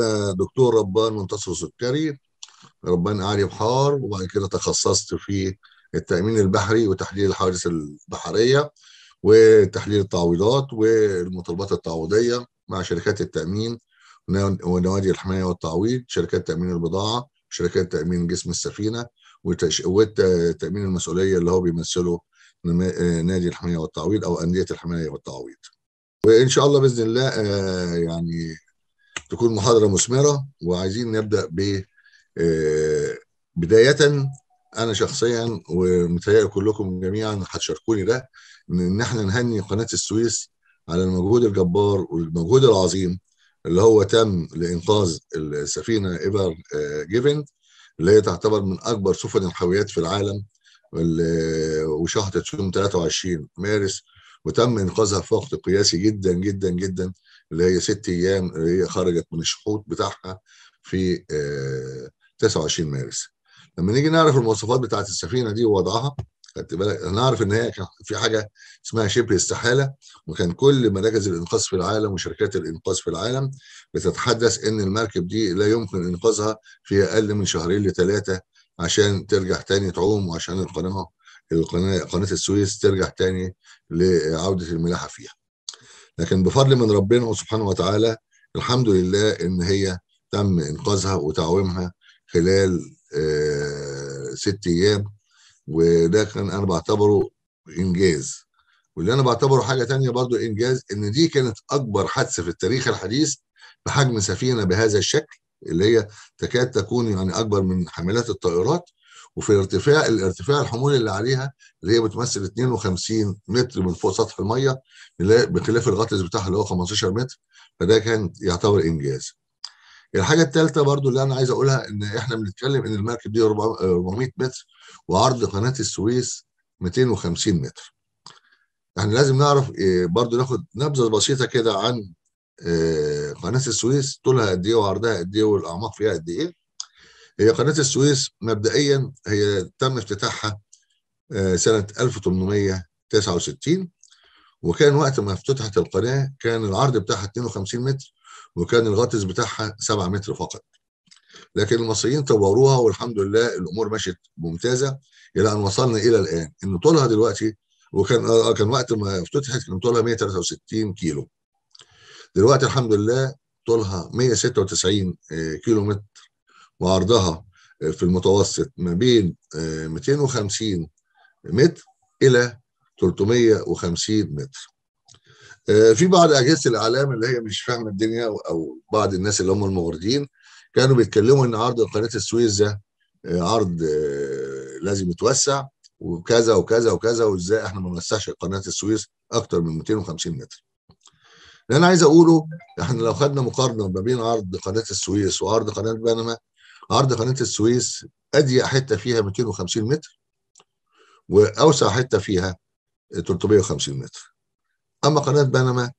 انا دكتور ربان منتصر سكري ربان عالي بحار وبعد كده تخصصت في التامين البحري وتحليل الحوادث البحريه وتحليل التعويضات والمطالبات التعويضيه مع شركات التامين ونوادي الحمايه والتعويض شركات تامين البضاعه شركات تامين جسم السفينه وتامين المسؤوليه اللي هو بيمثله نادي الحمايه والتعويض او انديه الحمايه والتعويض وان شاء الله باذن الله آه، يعني تكون محاضره مثمره وعايزين نبدا ب آه، بدايه انا شخصيا ومتهيألي كلكم جميعا هتشاركوني ده ان احنا نهني قناه السويس على المجهود الجبار والمجهود العظيم اللي هو تم لانقاذ السفينه ايفر آه، جيفن اللي هي تعتبر من اكبر سفن الحاويات في العالم وشهرت يوم 23 مارس وتم انقاذها في وقت قياسي جدا جدا جدا اللي هي ست ايام اللي هي خرجت من الشحوط بتاعها في 29 آه، مارس لما نيجي نعرف المواصفات بتاعه السفينه دي ووضعها خدت بالك هنعرف ان هي كان في حاجه اسمها شبه استحاله وكان كل مراكز الانقاذ في العالم وشركات الانقاذ في العالم بتتحدث ان المركب دي لا يمكن انقاذها في اقل من شهرين لثلاثه عشان ترجع تاني تعوم وعشان القناه القناه قناه السويس ترجع تاني لعوده الملاحه فيها. لكن بفضل من ربنا سبحانه وتعالى الحمد لله ان هي تم انقاذها وتعويمها خلال آه، ست ايام وده كان انا بعتبره انجاز واللي انا بعتبره حاجه تانية برضو انجاز ان دي كانت اكبر حادثه في التاريخ الحديث بحجم سفينه بهذا الشكل اللي هي تكاد تكون يعني اكبر من حاملات الطائرات وفي ارتفاع الارتفاع الحمولي اللي عليها اللي هي بتمثل 52 متر من فوق سطح الميه بخلاف الغطس بتاعها اللي هو 15 متر فده كان يعتبر انجاز. الحاجه الثالثه برضو اللي انا عايز اقولها ان احنا بنتكلم ان المركب دي 400 متر وعرض قناه السويس 250 متر. احنا لازم نعرف آه، برضو ناخد نبذه بسيطه كده عن آه، قناه السويس طولها قد ايه وعرضها قد ايه والاعماق فيها قد ايه هي قناه السويس مبدئيا هي تم افتتاحها آه، سنه 1869 وكان وقت ما افتتحت القناه كان العرض بتاعها 52 متر وكان الغطس بتاعها 7 متر فقط لكن المصريين طوروها والحمد لله الامور مشت ممتازه الى ان وصلنا الى الان ان طولها دلوقتي وكان آه، كان وقت ما افتتحت كان طولها 163 كيلو دلوقتي الحمد لله طولها 196 آه، كيلو متر وعرضها آه، في المتوسط ما بين 250 آه، متر الى 350 متر آه، في بعض اجهزه الاعلام اللي هي مش فاهمه الدنيا او بعض الناس اللي هم الموردين كانوا بيتكلموا ان عرض قناه السويس ده عرض لازم يتوسع وكذا وكذا وكذا وازاي احنا ما نوسعش قناه السويس اكتر من 250 متر. اللي انا عايز اقوله احنا لو خدنا مقارنه ما بين عرض قناه السويس وعرض قناه بنما عرض قناه السويس اضيق حته فيها 250 متر واوسع حته فيها 350 متر اما قناه بنما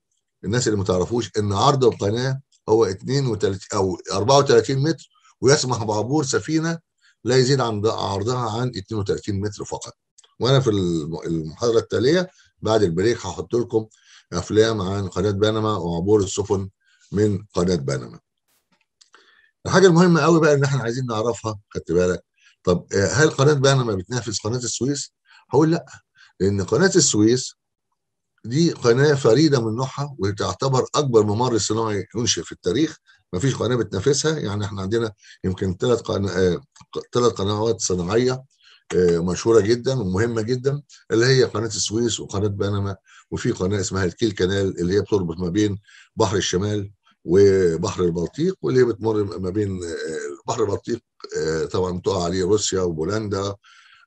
الناس اللي ما تعرفوش ان عرض القناه هو 32 او 34 متر ويسمح بعبور سفينه لا يزيد عن عرضها عن 32 متر فقط وانا في المحاضره التاليه بعد البريك هحط لكم افلام عن قناه بنما وعبور السفن من قناه بنما الحاجه المهمه قوي بقى ان احنا عايزين نعرفها خدت بالك طب آه، هل قناه بقى ما بتنافس قناه السويس هقول لا لان قناه السويس دي قناه فريده من نوعها وتعتبر اكبر ممر صناعي ينشئ في التاريخ ما فيش قناه بتنافسها يعني احنا عندنا يمكن ثلاث قناه ثلاث آه، قنوات صناعيه آه، مشهوره جدا ومهمه جدا اللي هي قناه السويس وقناه بنما وفي قناه اسمها الكيل كانال اللي هي بتربط ما بين بحر الشمال وبحر البلطيق واللي بتمر ما بين بحر البلطيق آه، طبعا تقع عليه روسيا وبولندا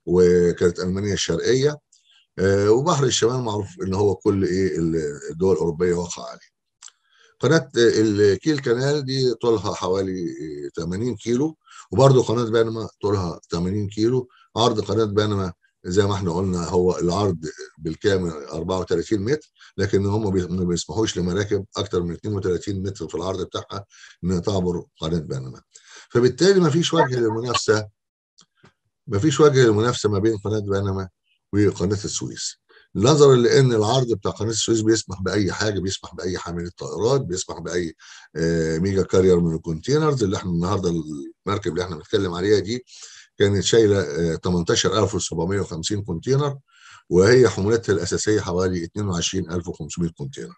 وكانت المانيا الشرقيه آه، وبحر الشمال معروف ان هو كل ايه الدول الاوروبيه واقعه عليه. قناه آه، الكيل كانال دي طولها حوالي 80 كيلو وبرضه قناه بنما طولها 80 كيلو عرض قناه بنما زي ما احنا قلنا هو العرض بالكامل 34 متر لكن هم ما بيسمحوش لمراكب اكتر من 32 متر في العرض بتاعها ان تعبر قناه بنما فبالتالي ما فيش وجه للمنافسه ما فيش وجه للمنافسه ما بين قناه بنما وقناه السويس نظرا لان العرض بتاع قناه السويس بيسمح باي حاجه بيسمح باي حامل طائرات بيسمح باي آه، ميجا كارير من الكونتينرز اللي احنا النهارده المركب اللي احنا بنتكلم عليها دي كانت شايله 18750 آه، كونتينر وهي حمولتها الاساسيه حوالي 22500 كونتينر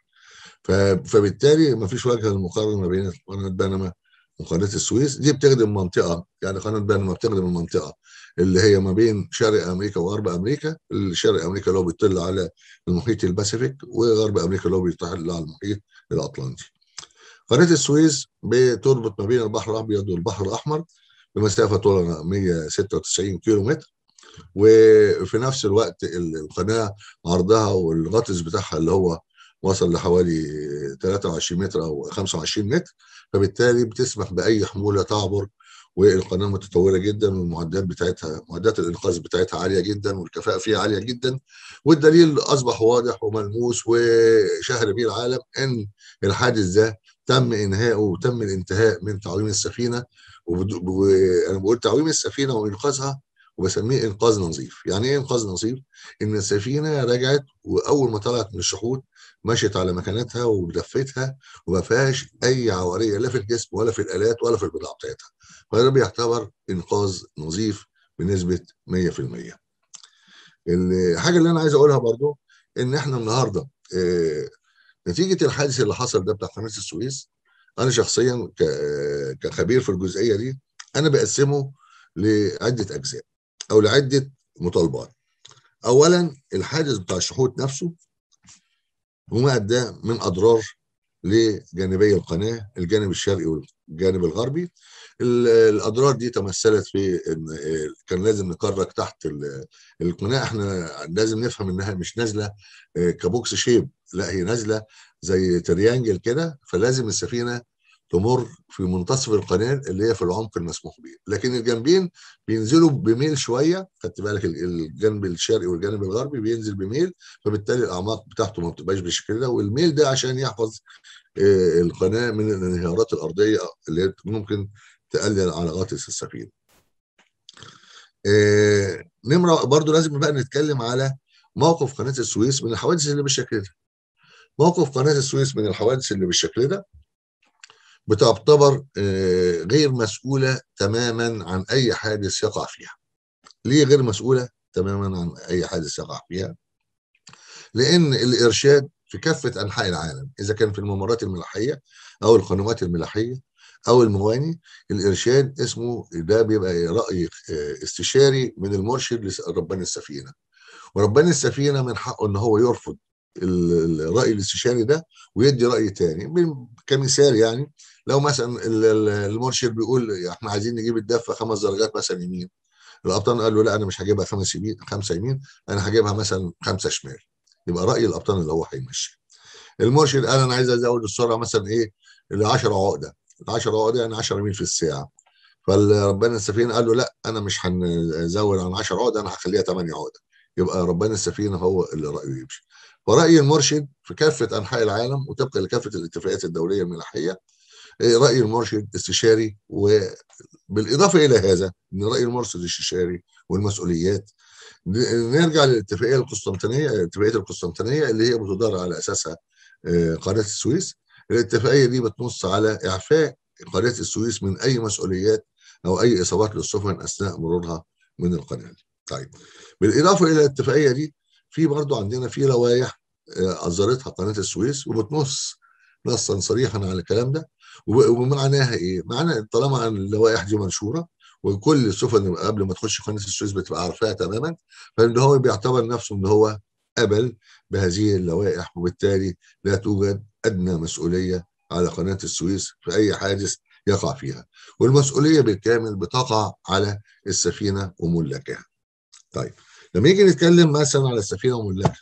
فبالتالي ما فيش وجه للمقارنه بين قناه بنما وقناه السويس دي بتخدم منطقه يعني قناه بنما بتخدم المنطقه اللي هي ما بين شرق امريكا وغرب امريكا شرق امريكا اللي هو بيطل على المحيط الباسيفيك وغرب امريكا اللي هو بيطل على المحيط الاطلنطي قناه السويس بتربط ما بين البحر الابيض والبحر الاحمر بمسافه طولها 196 كيلو متر وفي نفس الوقت القناه عرضها والغطس بتاعها اللي هو وصل لحوالي 23 متر او 25 متر فبالتالي بتسمح باي حموله تعبر والقناه متطوره جدا والمعدات بتاعتها معدات الانقاذ بتاعتها عاليه جدا والكفاءه فيها عاليه جدا والدليل اصبح واضح وملموس وشهر به العالم ان الحادث ده تم انهائه وتم الانتهاء من تعويم السفينه وانا بقول تعويم السفينه وانقاذها وبسميه انقاذ نظيف يعني ايه انقاذ نظيف ان السفينه رجعت واول ما طلعت من الشحوط مشيت على مكانتها ودفتها وما فيهاش اي عواريه لا في الجسم ولا في الالات ولا في البضاعه بتاعتها فده بيعتبر انقاذ نظيف بنسبه 100% الحاجه اللي انا عايز اقولها برضو ان احنا النهارده آه، نتيجه الحادث اللي حصل ده بتاع قناه السويس انا شخصيا كخبير في الجزئيه دي انا بقسمه لعده اجزاء او لعده مطالبات اولا الحادث بتاع الشحوط نفسه وما اداه من اضرار لجانبي القناه الجانب الشرقي والجانب الغربي الاضرار دي تمثلت في ان كان لازم نكرك تحت القناه احنا لازم نفهم انها مش نازله آه، كبوكس شيب لا هي نازله زي تريانجل كده فلازم السفينه تمر في منتصف القناه اللي هي في العمق المسموح به لكن الجنبين بينزلوا بميل شويه خدت بالك الجنب الشرقي والجنب الغربي بينزل بميل فبالتالي الاعماق بتاعته ما بتبقاش بالشكل ده والميل ده عشان يحفظ آه، القناه من الانهيارات الارضيه اللي ممكن تقلل على غطس السفينه آه، نمره برضو لازم بقى نتكلم على موقف قناه السويس من الحوادث اللي بشكلها موقف قناه السويس من الحوادث اللي بالشكل ده بتعتبر آه، غير مسؤوله تماما عن اي حادث يقع فيها. ليه غير مسؤوله تماما عن اي حادث يقع فيها؟ لان الارشاد في كافه انحاء العالم اذا كان في الممرات الملاحيه او القنوات الملاحيه او المواني الارشاد اسمه ده بيبقى راي آه، استشاري من المرشد لربان السفينه وربان السفينه من حقه ان هو يرفض الراي الاستشاري ده ويدي راي تاني كمثال يعني لو مثلا المرشد بيقول احنا عايزين نجيب الدفه خمس درجات مثلا يمين الابطال قال له لا انا مش هجيبها خمس يمين خمسه يمين انا هجيبها مثلا خمسه شمال يبقى راي الابطال اللي هو هيمشي المرشد قال انا عايز ازود السرعه مثلا ايه ال 10 عقده ال 10 عقده يعني 10 ميل في الساعه فربنا السفينه قال له لا انا مش هنزود عن 10 عقده انا هخليها 8 عقده يبقى ربنا السفينه هو اللي رايه يمشي ورأي المرشد في كافة أنحاء العالم وطبقا لكافة الاتفاقيات الدولية الملاحية إيه، رأي المرشد استشاري وبالإضافة إلى هذا أن رأي المرشد استشاري والمسؤوليات نرجع للاتفاقية القسطنطينية اتفاقية القسطنطينية اللي هي بتدار على أساسها إيه، قناة السويس الاتفاقية دي بتنص على إعفاء قناة السويس من أي مسؤوليات أو أي إصابات للسفن أثناء مرورها من القناة طيب بالإضافة إلى الاتفاقية دي في برضو عندنا في روايح اصدرتها آه، قناه السويس وبتنص نصا صريحا على الكلام ده ومعناها ايه؟ معنى طالما اللوائح دي منشوره وكل السفن قبل ما تخش قناه السويس بتبقى عارفاها تماما فان هو بيعتبر نفسه ان هو قبل بهذه اللوائح وبالتالي لا توجد ادنى مسؤوليه على قناه السويس في اي حادث يقع فيها والمسؤوليه بالكامل بتقع على السفينه وملاكها. طيب لما يجي نتكلم مثلا على السفينه وملاكها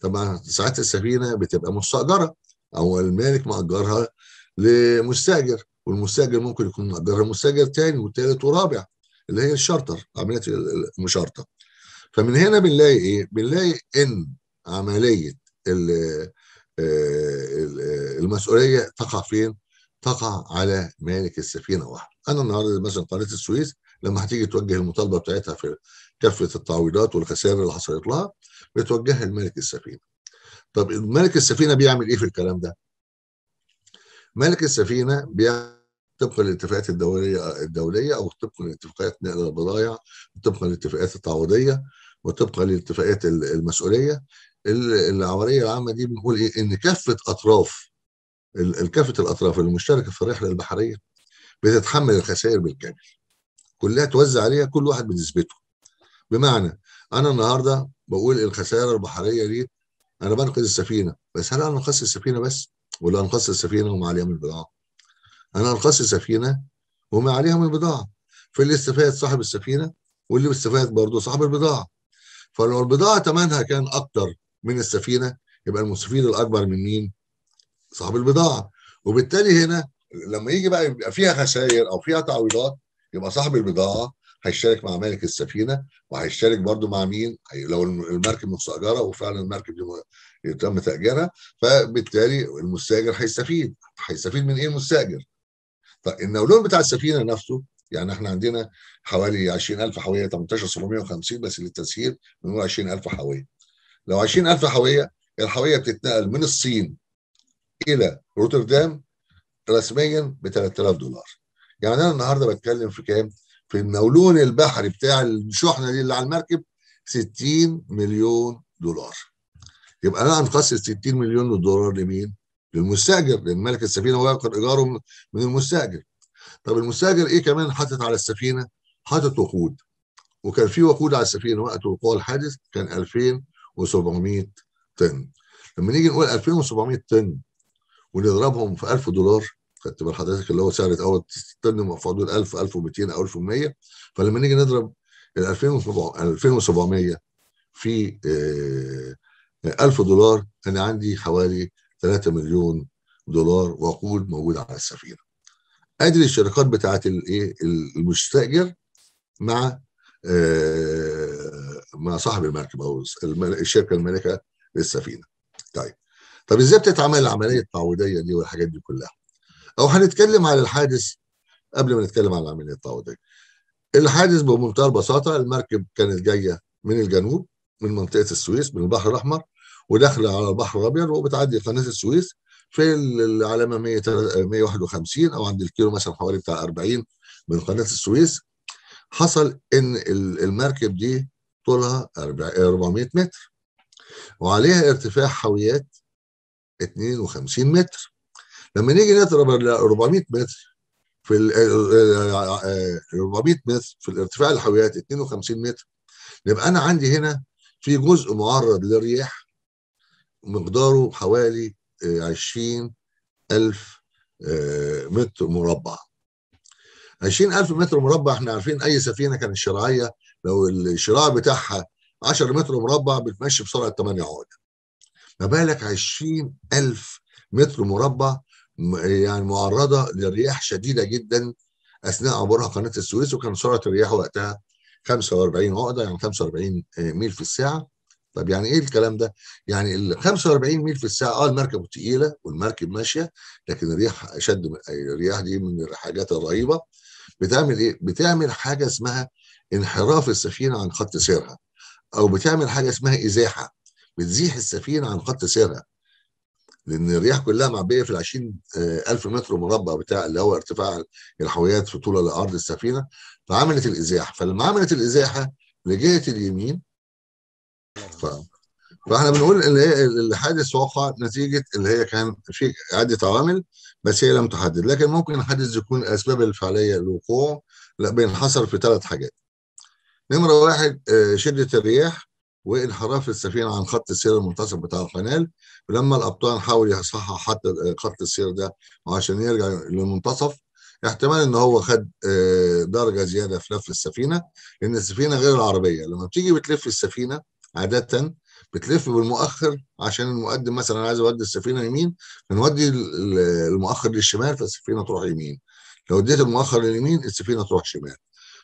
طبعا ساعات السفينه بتبقى مستاجره او المالك مأجرها لمستاجر والمستاجر ممكن يكون مأجرها مستاجر تاني وتالت ورابع اللي هي الشارتر عمليه المشارطه فمن هنا بنلاقي ايه؟ بنلاقي ان عمليه آه، آه، المسؤوليه تقع فين؟ تقع على مالك السفينه واحد انا النهارده مثلا قناه السويس لما هتيجي توجه المطالبه بتاعتها في كافه التعويضات والخسائر اللي حصلت لها بتوجهها لملك السفينه. طب ملك السفينه بيعمل ايه في الكلام ده؟ ملك السفينه بيعمل طبقا للاتفاقات الدوليه الدوليه او طبقا لاتفاقيات نقل البضائع وطبقا للاتفاقات التعويضيه وطبقا لاتفاقات المسؤوليه العمليه العامه دي بنقول ايه؟ ان كافه اطراف كافه الاطراف المشتركه في الرحله البحريه بتتحمل الخسائر بالكامل. كلها توزع عليها كل واحد بنسبته بمعنى انا النهارده بقول الخسائر البحريه دي انا بنقذ السفينه بس هل انا انقذت السفينه بس ولا انقذت السفينه وما عليها من البضاعه انا انقذت السفينه وما عليها من البضاعه فاللي استفاد صاحب السفينه واللي استفاد برضه صاحب البضاعه فلو البضاعه ثمنها كان اكتر من السفينه يبقى المستفيد الاكبر من مين صاحب البضاعه وبالتالي هنا لما يجي بقى يبقى فيها خسائر او فيها تعويضات يبقى صاحب البضاعه هيشترك مع مالك السفينه وهيشترك برضو مع مين لو المركب مستاجره وفعلا المركب دي تم تاجيرها فبالتالي المستاجر هيستفيد هيستفيد من ايه المستاجر فالنولون بتاع السفينه نفسه يعني احنا عندنا حوالي 20000 حاويه 18750 بس للتسهيل بنقول 20000 حاويه لو 20000 حاويه الحاويه بتتنقل من الصين الى روتردام رسميا ب 3000 دولار يعني انا النهارده بتكلم في كام؟ في المولون البحري بتاع الشحنه دي اللي على المركب 60 مليون دولار. يبقى انا هنخصص 60 مليون دولار لمين؟ للمستاجر لان ملك السفينه هو ياخد ايجاره من المستاجر. طب المستاجر ايه كمان حاطط على السفينه؟ حاطط وقود. وكان في وقود على السفينه وقت وقوع الحادث كان 2700 طن. لما نيجي نقول 2700 طن ونضربهم في 1000 دولار خدت بال حضرتك اللي هو سعر الاول طن في حدود 1000 1200 او 1100 فلما نيجي نضرب ال 2700 في 1000 آه، دولار انا عندي حوالي 3 مليون دولار وقود موجود على السفينه. ادي الشركات بتاعت الايه المستاجر مع آه، مع صاحب المركب او الشركه المالكه للسفينه. طيب طب ازاي بتتعمل العمليه التعويضيه دي والحاجات دي كلها؟ او هنتكلم على الحادث قبل ما نتكلم على العمليه التعويضيه الحادث بمنتهى البساطه المركب كانت جايه من الجنوب من منطقه السويس من البحر الاحمر وداخله على البحر الابيض وبتعدي قناه السويس في العلامه 151 او عند الكيلو مثلا حوالي بتاع 40 من قناه السويس حصل ان المركب دي طولها 400 متر وعليها ارتفاع حاويات 52 متر لما نيجي نضرب 400 متر في 400 متر في الارتفاع الحاويات 52 متر يبقى انا عندي هنا في جزء معرض للرياح مقداره حوالي 20 آه، ألف آه، متر مربع 20 ألف متر مربع احنا عارفين أي سفينة كانت شراعية لو الشراع بتاعها 10 متر مربع بتمشي بسرعة 8 عقد ما بالك 20 ألف متر مربع يعني معرضه لرياح شديده جدا اثناء عبورها قناه السويس وكان سرعه الرياح وقتها 45 عقده يعني 45 ميل في الساعه طب يعني ايه الكلام ده؟ يعني ال 45 ميل في الساعه اه المركب تقيله والمركب ماشيه لكن الرياح من الرياح دي من الحاجات الرهيبه بتعمل ايه؟ بتعمل حاجه اسمها انحراف السفينه عن خط سيرها او بتعمل حاجه اسمها ازاحه بتزيح السفينه عن خط سيرها لان الرياح كلها معبيه في ال 20000 آه، متر مربع بتاع اللي هو ارتفاع الحاويات في طول الارض السفينه فعملت الازاحه فلما عملت الازاحه لجهه اليمين ف... فاحنا بنقول ان هي الحادث وقع نتيجه اللي هي كان في عده عوامل بس هي لم تحدد لكن ممكن الحادث يكون الاسباب الفعليه لوقوعه لا بينحصر في ثلاث حاجات نمره واحد آه، شده الرياح وانحراف السفينه عن خط السير المنتصف بتاع القنال ولما الابطال حاول يصحح حتى خط السير ده عشان يرجع للمنتصف احتمال ان هو خد آه، درجه زياده في لف السفينه لان السفينه غير العربيه لما بتيجي بتلف السفينه عاده بتلف بالمؤخر عشان المقدم مثلا عايز اودي السفينه يمين بنودي المؤخر للشمال فالسفينه تروح يمين لو اديت المؤخر لليمين السفينه تروح شمال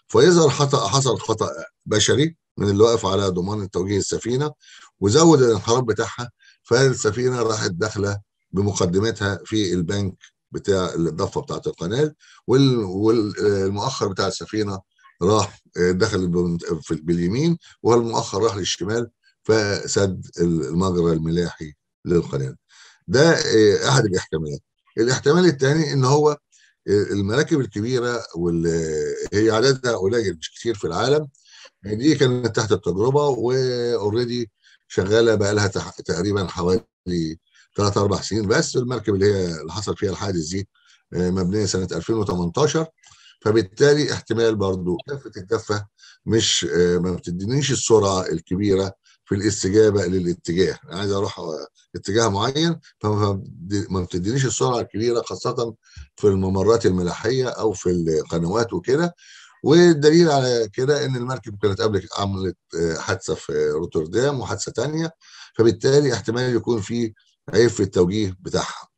فيظهر حصل خطا بشري من اللي واقف على ضمان توجيه السفينه وزود الانحراف بتاعها فالسفينه راحت داخله بمقدمتها في البنك بتاع الضفه بتاعت القناه والمؤخر بتاع السفينه راح دخل باليمين والمؤخر راح للشمال فسد المجرى الملاحي للقناه ده آه، احد الاحتمالات الاحتمال الثاني ان هو المراكب الكبيره واللي هي عددها قليل مش كتير في العالم دي كانت تحت التجربه واوريدي شغاله بقى لها تقريبا حوالي ثلاث اربع سنين بس المركب اللي هي اللي حصل فيها الحادث دي آه، مبنيه سنه 2018 فبالتالي احتمال برضو كافه الكفه مش آه، ما بتدينيش السرعه الكبيره في الاستجابه للاتجاه انا عايز اروح آه، اتجاه معين فما بتدينيش السرعه الكبيره خاصه في الممرات الملاحيه او في القنوات وكده والدليل على كده ان المركب كانت قبل عملت آه، حادثه في روتردام وحادثه ثانيه فبالتالي احتمال يكون في عيب في التوجيه بتاعها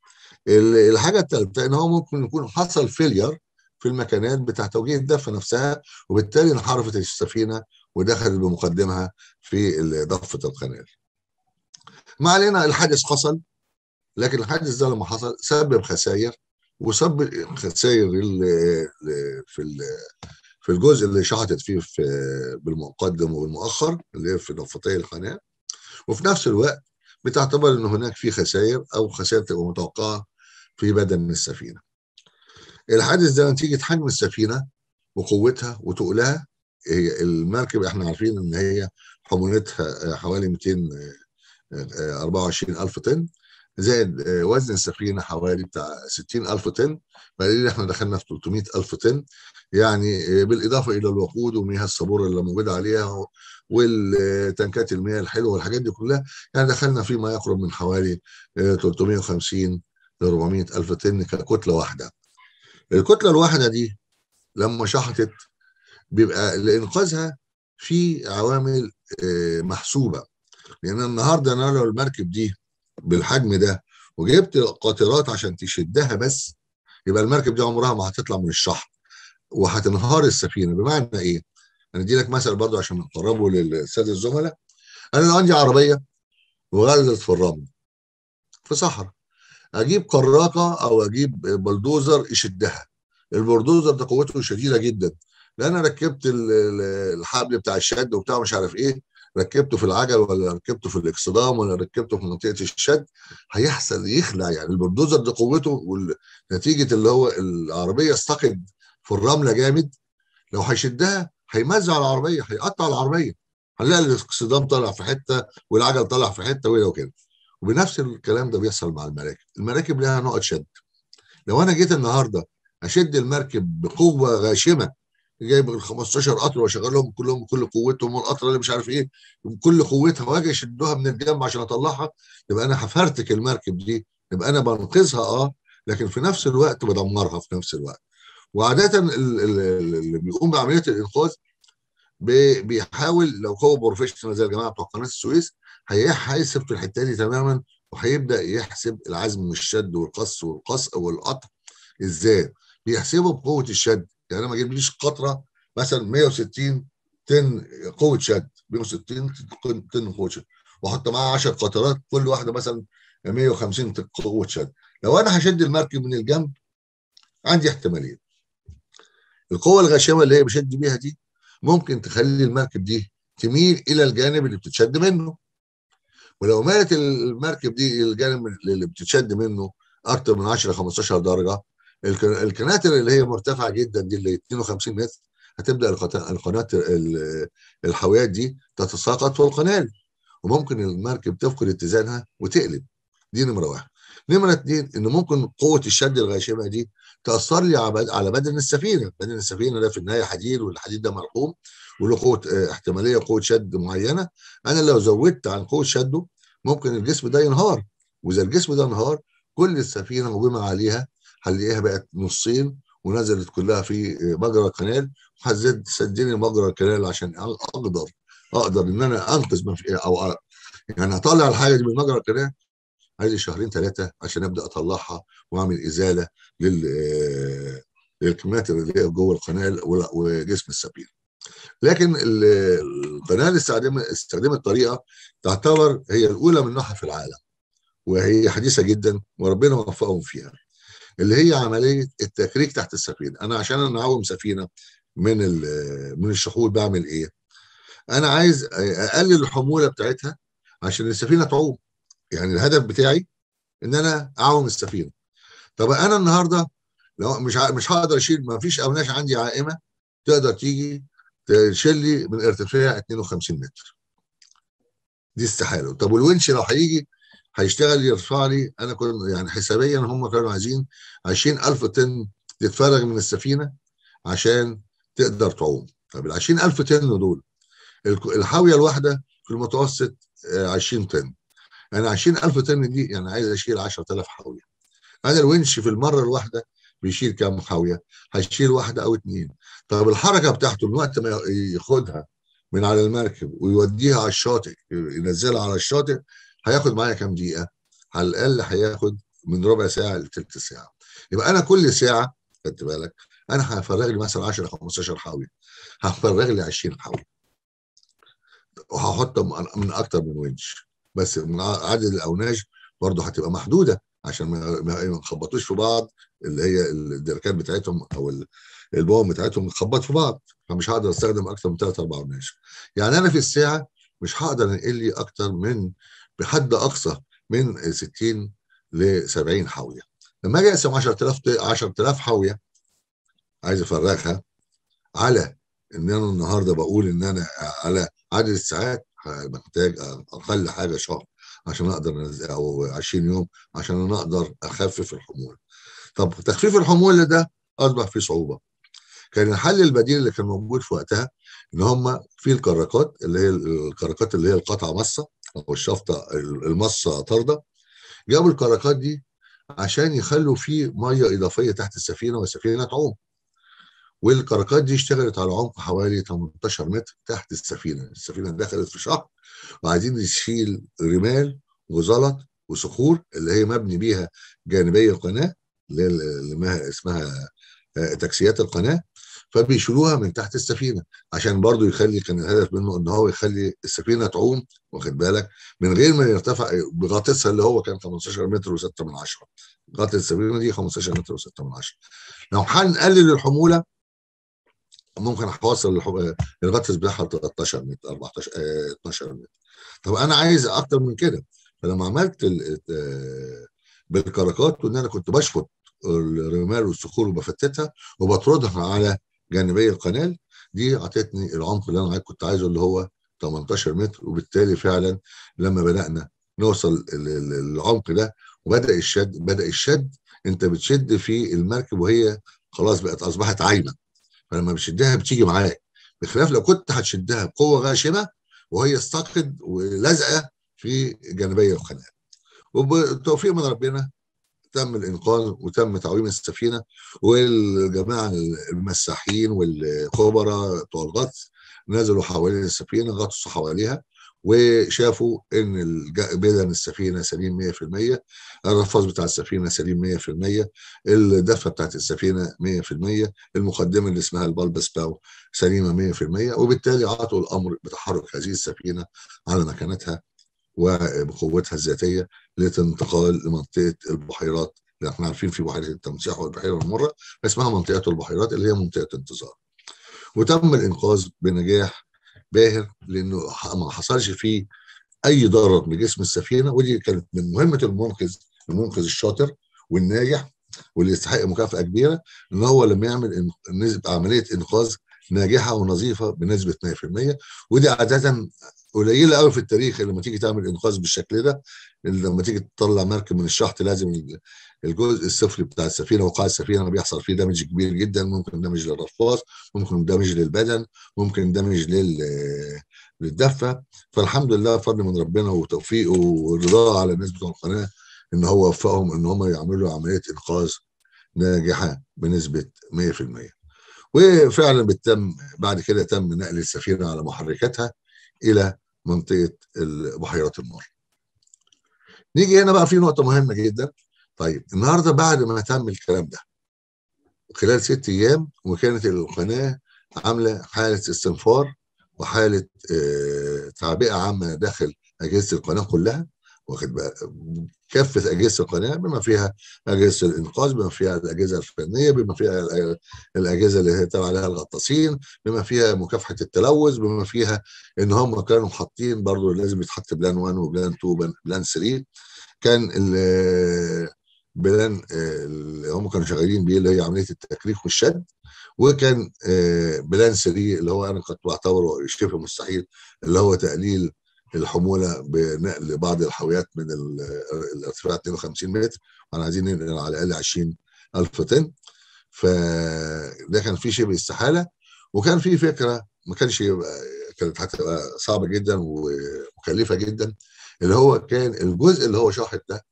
الحاجه الثالثه ان هو ممكن يكون حصل فيلير في المكانات بتاع توجيه الدفه نفسها وبالتالي انحرفت السفينه ودخلت بمقدمها في ضفه القناه. ما علينا الحادث حصل لكن الحادث ده لما حصل سبب خسائر وسبب خسائر في في الجزء اللي شحطت فيه في بالمقدم والمؤخر اللي هي في ضفتي القناه وفي نفس الوقت بتعتبر ان هناك في خسائر او خسائر تبقى متوقعه في بدن السفينه. الحادث ده نتيجه حجم السفينه وقوتها وتقلها هي المركب احنا عارفين ان هي حمولتها حوالي 224 آه، الف طن زائد آه، وزن السفينه حوالي بتاع 60 الف طن فقليل احنا دخلنا في 300 الف طن يعني آه، بالاضافه الى الوقود ومياه الصبور اللي موجوده عليها والتنكات المياه الحلوه والحاجات دي كلها يعني دخلنا في ما يقرب من حوالي 350 ل 400 الف طن ككتله واحده الكتله الواحده دي لما شحطت بيبقى لانقاذها في عوامل آه، محسوبه لان النهارده انا لو المركب دي بالحجم ده وجبت قاطرات عشان تشدها بس يبقى المركب دي عمرها ما هتطلع من الشحن وهتنهار السفينه بمعنى ايه؟ انا ادي لك مثل برضو عشان نقربه للساده الزملاء انا لو عندي عربيه وغلت في الرمل في صحراء اجيب كراكه او اجيب بلدوزر يشدها البلدوزر ده قوته شديده جدا لان انا ركبت الحبل بتاع الشد وبتاع مش عارف ايه ركبته في العجل ولا ركبته في الاكسدام ولا ركبته في منطقه الشد هيحصل يخلع يعني البلدوزر دي قوته نتيجه اللي هو العربيه استقد في الرمله جامد لو هيشدها هيمزع العربيه هيقطع العربيه هنلاقي الاكسدام طالع في حته والعجل طالع في حته وكده وكده وبنفس الكلام ده بيحصل مع المراكب المراكب لها نقط شد لو انا جيت النهارده اشد المركب بقوه غاشمه جايب ال 15 قطر واشغلهم كلهم بكل قوتهم والقطر اللي مش عارف ايه بكل قوتها واجي اشدها من الجنب عشان اطلعها يبقى انا هفرتك المركب دي يبقى انا بنقذها اه لكن في نفس الوقت بدمرها في نفس الوقت وعاده اللي بيقوم بعمليه الانقاذ بيحاول لو هو بروفيشنال زي الجماعه بتوع قناه السويس هيحسب في الحته دي تماما وهيبدا يحسب العزم والشد والقص والقص والقطع ازاي بيحسبه بقوه الشد يعني انا ما اجيبليش قطره مثلا 160 تن قوه شد 160 تن قوه شد واحط معاها 10 قطرات كل واحده مثلا 150 قوه شد لو انا هشد المركب من الجنب عندي احتمالين القوه الغاشمه اللي هي بشد بيها دي ممكن تخلي المركب دي تميل الى الجانب اللي بتتشد منه ولو مالت المركب دي الجانب اللي بتتشد منه اكتر من 10 15 درجه القناتر اللي هي مرتفعه جدا دي اللي 52 متر هتبدا القناتر الحاويات دي تتساقط والقنال وممكن المركب تفقد اتزانها وتقلب دي نمره واحد نمره اثنين ان ممكن قوه الشد الغاشمه دي تاثر لي على بدن السفينه بدن السفينه ده في النهايه حديد والحديد ده مرحوم وله قوه آه، احتماليه قوه شد معينه انا لو زودت عن قوه شده ممكن الجسم ده ينهار واذا الجسم ده انهار كل السفينه وبما عليها هنلاقيها بقت نصين ونزلت كلها في مجرى كنال وهتزيد سدني مجرى كنال عشان اقدر اقدر ان انا انقذ ما في إيه، او يعني اطلع الحاجه دي من مجرى القنال عايز شهرين ثلاثه عشان ابدا اطلعها واعمل ازاله لل آه، للكميات اللي هي جوه القنال وجسم السفينه. لكن القناه اللي استخدمت طريقه تعتبر هي الاولى من نوعها في العالم وهي حديثه جدا وربنا وفقهم فيها. اللي هي عمليه التكريك تحت السفينه انا عشان انا اعوم سفينه من من الشحول بعمل ايه انا عايز اقلل الحموله بتاعتها عشان السفينه تعوم يعني الهدف بتاعي ان انا اعوم السفينه طب انا النهارده لو مش مش هقدر اشيل ما فيش اوناش عندي عائمه تقدر تيجي تشيل لي من ارتفاع 52 متر دي استحاله طب والونش لو هيجي هيشتغل يرفع لي انا كنت يعني حسابيا هم كانوا عايزين 20000 طن تتفرغ من السفينه عشان تقدر تعوم طب ال 20000 طن دول الحاويه الواحده في المتوسط 20 آه، طن يعني 20000 طن دي يعني عايز اشيل 10000 حاويه انا الونش في المره الواحده بيشيل كام حاويه هيشيل واحده او اثنين طب الحركه بتاعته من وقت ما ياخدها من على المركب ويوديها على الشاطئ ينزلها على الشاطئ هياخد معايا كام دقيقه على الاقل هياخد من ربع ساعه لثلث ساعه يبقى انا كل ساعه خدت بالك انا هفرغ لي مثلا 10 15 حاويه هفرغ لي 20 حاويه وهحط من اكتر من ونش بس من عدد الاوناج برضه هتبقى محدوده عشان ما يخبطوش في بعض اللي هي الدركات بتاعتهم او البوم بتاعتهم تخبط في بعض فمش هقدر استخدم اكتر من ثلاث اربع اوناج. يعني انا في الساعه مش هقدر انقل لي اكتر من بحد اقصى من 60 ل 70 حاويه لما اجي اقسم 10000 10000 حاويه عايز افرغها على ان انا النهارده بقول ان انا على عدد الساعات محتاج اقل حاجه شهر عشان اقدر او 20 يوم عشان انا اقدر اخفف الحمول. طب تخفيف الحمول ده اصبح فيه صعوبه. كان الحل البديل اللي كان موجود في وقتها ان هم في الكراكات اللي هي الكراكات اللي هي القطع مصه او الشفطه المصه طارده جابوا الكركات دي عشان يخلوا فيه ميه اضافيه تحت السفينه والسفينه تعوم والكركات دي اشتغلت على عمق حوالي 18 متر تحت السفينه السفينه دخلت في شهر وعايزين نشيل رمال وزلط وصخور اللي هي مبني بيها جانبي القناه اللي اسمها آه، تاكسيات القناه فبيشيلوها من تحت السفينه عشان برضو يخلي كان الهدف منه ان هو يخلي السفينه تعوم واخد بالك من غير ما يرتفع بغطسها اللي هو كان 15 متر و6 من 10 غطس السفينه دي 15 متر و6 من 10 لو هنقلل الحموله ممكن احوصل الغطس بتاعها 13 متر 14 12 آه، متر طب انا عايز اكتر من كده فلما عملت آه، بالكركات وان انا كنت بشفط الرمال والصخور وبفتتها وبطردها على جانبي القناه دي اعطتني العمق اللي انا كنت عايزه اللي هو 18 متر وبالتالي فعلا لما بدانا نوصل للعمق ده وبدا الشد بدا الشد انت بتشد في المركب وهي خلاص بقت اصبحت عايمه فلما بتشدها بتيجي معاك بخلاف لو كنت هتشدها بقوه غاشمه وهي استقد ولزقه في جانبي القناه وبالتوفيق من ربنا تم الانقاذ وتم تعويم السفينه والجماعه المساحين والخبراء بتوع الغطس نزلوا حوالين السفينه غطسوا حواليها وشافوا ان بدن السفينه سليم 100% الرفاز بتاع السفينه سليم 100% الدفه بتاعت السفينه 100% المقدمه اللي اسمها البلبس باو سليمه 100% وبالتالي عطوا الامر بتحرك هذه السفينه على مكانتها وبقوتها الذاتيه لتنتقل لمنطقه البحيرات اللي احنا عارفين في بحيره التمساح والبحيره المره اسمها منطقه البحيرات اللي هي منطقه انتظار. وتم الانقاذ بنجاح باهر لانه ما حصلش فيه اي ضرر لجسم السفينه ودي كانت من مهمه المنقذ المنقذ الشاطر والناجح واللي يستحق مكافاه كبيره ان هو لما يعمل عمليه انقاذ ناجحه ونظيفه بنسبه 100% ودي عاده قليله قوي في التاريخ لما تيجي تعمل انقاذ بالشكل ده لما تيجي تطلع مركب من الشحط لازم الجزء السفلي بتاع السفينه وقاع السفينه بيحصل فيه دمج كبير جدا ممكن دمج للرفاص ممكن دمج للبدن ممكن دمج لل للدفه فالحمد لله فضل من ربنا وتوفيقه ورضاه على الناس بتوع القناه ان هو وفقهم ان هم يعملوا عمليه انقاذ ناجحه بنسبه 100% وفعلا بتم بعد كده تم نقل السفينه على محركاتها الى منطقه بحيره المر. نيجي هنا بقى في نقطه مهمه جدا طيب النهارده بعد ما تم الكلام ده خلال ست ايام وكانت القناه عامله حاله استنفار وحاله آه، تعبئه عامه داخل اجهزه القناه كلها واخد كافه اجهزه القناه بما فيها اجهزه الانقاذ بما فيها الاجهزه الفنيه بما فيها الاجهزه اللي هي تبع لها الغطاسين بما فيها مكافحه التلوث بما فيها ان هم كانوا حاطين برضه لازم يتحط بلان 1 وبلان 2 وبلان 3 كان بلان اللي هم كانوا شغالين بيه اللي هي عمليه التكريف والشد وكان آه، بلان 3 اللي هو انا كنت بعتبره شبه مستحيل اللي هو تقليل الحموله بنقل بعض الحاويات من الارتفاع 52 متر وانا عايزين ننقل على الاقل 20000 طن فده كان في شبه استحاله وكان في فكره ما كانش كانت هتبقى صعبه جدا ومكلفه جدا اللي هو كان الجزء اللي هو شاحت ده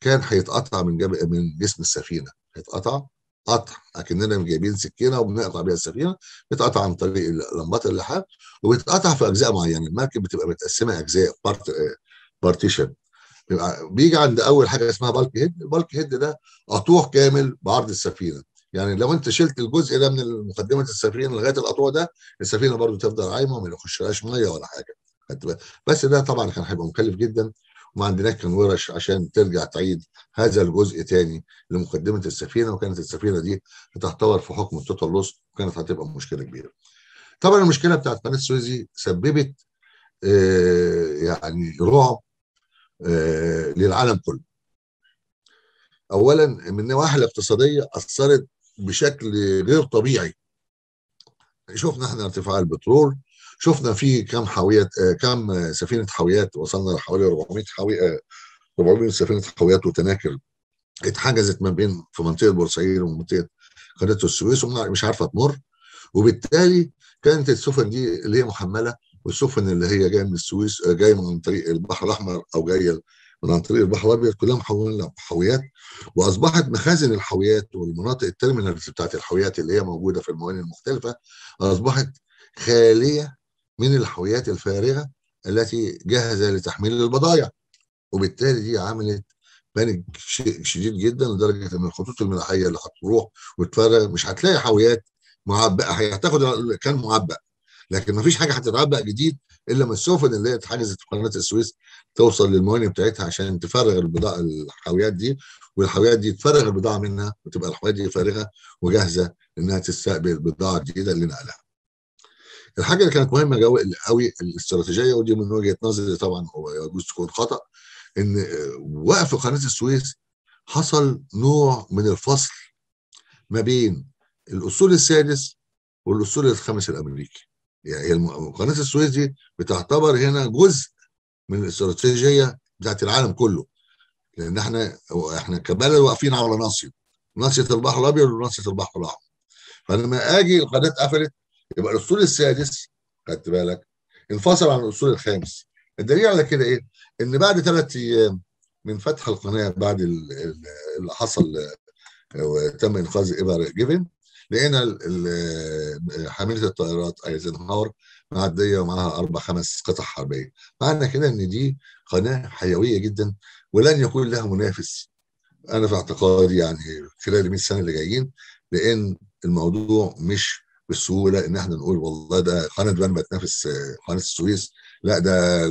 كان هيتقطع من جب... من جسم السفينه هيتقطع قطع اكننا جايبين سكينه وبنقطع بيها السفينه بتقطع عن طريق لمبات اللحاف وبتقطع في اجزاء معينه المركب بتبقى متقسمه اجزاء بارت بارتيشن بيجي عند اول حاجه اسمها بالك هيد البالك هيد ده قطوع كامل بعرض السفينه يعني لو انت شلت الجزء ده من مقدمه السفينه لغايه القطوع ده السفينه برضو تفضل عايمه وما يخشلهاش ميه ولا حاجه بس ده طبعا كان هيبقى مكلف جدا وما عندناش كان ورش عشان ترجع تعيد هذا الجزء تاني لمقدمه السفينه وكانت السفينه دي هتحتور في حكم التطلس وكانت هتبقى مشكله كبيره. طبعا المشكله بتاعت قناه السويزي سببت آه يعني رعب آه للعالم كله. اولا من النواحي الاقتصاديه اثرت بشكل غير طبيعي. شفنا احنا ارتفاع البترول شفنا في كم حاويات آه، كم آه، سفينه حاويات وصلنا لحوالي 400 حاويه 400 سفينه حاويات وتناكر اتحجزت ما بين في منطقه بورسعيد ومنطقه قناه السويس ومش عارفه تمر وبالتالي كانت السفن دي اللي هي محمله والسفن اللي هي جايه من السويس آه، جايه من طريق البحر الاحمر او جايه من عن طريق البحر الابيض كلها محولة حاويات واصبحت مخازن الحاويات والمناطق التيرمينالز بتاعت الحاويات اللي هي موجوده في الموانئ المختلفه اصبحت خاليه من الحاويات الفارغه التي جاهزه لتحميل البضائع وبالتالي دي عملت بانج شديد جدا لدرجه ان الخطوط الملاحيه اللي هتروح وتفرغ مش هتلاقي حاويات معبأه هتاخد كان معبأ لكن ما فيش حاجه هتتعبأ جديد الا ما السفن اللي هي اتحجزت في قناه السويس توصل للموانئ بتاعتها عشان تفرغ البضاعه الحاويات دي والحاويات دي تفرغ البضاعه منها وتبقى الحاويات دي فارغه وجاهزه انها تستقبل بضاعه جديده لنقلها. الحاجه اللي كانت مهمه قوي الاستراتيجيه ودي من وجهه نظري طبعا يجوز تكون خطا ان آه، وقف قناه السويس حصل نوع من الفصل ما بين الاصول السادس والاصول الخامس الامريكي يعني قناه السويس دي بتعتبر هنا جزء من الاستراتيجيه بتاعت العالم كله لان احنا احنا كبلد واقفين على ناصيه ناصيه البحر الابيض وناصيه البحر الاحمر فلما اجي القناه قفلت يبقى الاسطول السادس خدت بالك انفصل عن الاسطول الخامس الدليل على كده ايه؟ ان بعد ثلاث ايام من فتح القناه بعد اللي حصل آه، وتم انقاذ ايفر جيفن لقينا آه، حامله الطائرات ايزنهاور معديه ومعاها اربع خمس قطع حربيه معنى كده ان دي قناه حيويه جدا ولن يكون لها منافس انا في اعتقادي يعني خلال ال 100 سنه اللي جايين لان الموضوع مش بسهوله ان احنا نقول والله ده قناه بنما تنافس قناه السويس لا ده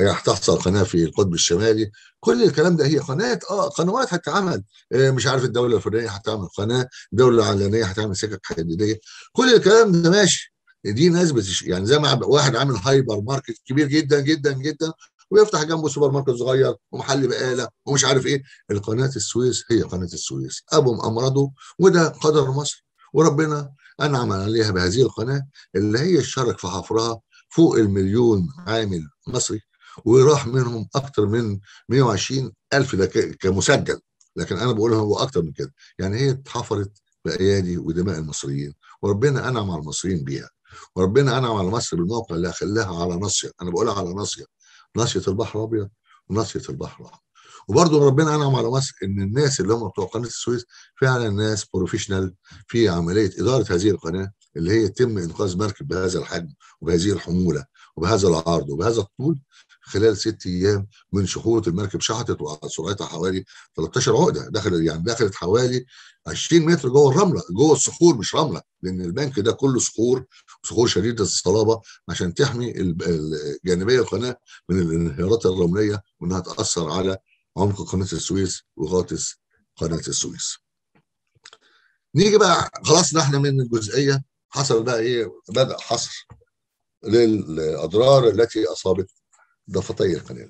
هي هتحصل قناه في القطب الشمالي كل الكلام ده هي قناه اه قنوات هتتعمل آه، مش عارف الدوله الفلانيه هتعمل قناه الدوله العلانيه هتعمل سكك حديديه كل الكلام ده ماشي دي ناس بتش... يعني زي ما واحد عامل هايبر ماركت كبير جدا جدا جدا ويفتح جنبه سوبر ماركت صغير ومحل بقاله ومش عارف ايه القناه السويس هي قناه السويس ابو امراضه وده قدر مصر وربنا أنعم عليها بهذه القناة اللي هي اشترك في حفرها فوق المليون عامل مصري وراح منهم أكتر من 120 ألف كمسجل لكن أنا بقولها هو أكتر من كده يعني هي اتحفرت بأيادي ودماء المصريين وربنا أنعم على المصريين بيها وربنا أنعم على مصر بالموقع اللي خلاها على ناصية أنا بقولها على ناصية ناصية البحر الأبيض وناصية البحر الأحمر وبرضه ربنا انعم على مصر ان الناس اللي هم بتوع قناه السويس فعلا ناس بروفيشنال في عمليه اداره هذه القناه اللي هي يتم انقاذ مركب بهذا الحجم وبهذه الحموله وبهذا العرض وبهذا الطول خلال ست ايام من شحوط المركب شحطت وسرعتها حوالي 13 عقده دخلت يعني دخلت حوالي 20 متر جوه الرمله جوه الصخور مش رمله لان البنك ده كله صخور صخور شديده الصلابه عشان تحمي جانبي القناه من الانهيارات الرمليه وانها تاثر على عمق قناه السويس وغاطس قناه السويس. نيجي بقى خلصنا احنا من الجزئيه حصل بقى ايه بدا حصر للاضرار التي اصابت ضفتي القناه.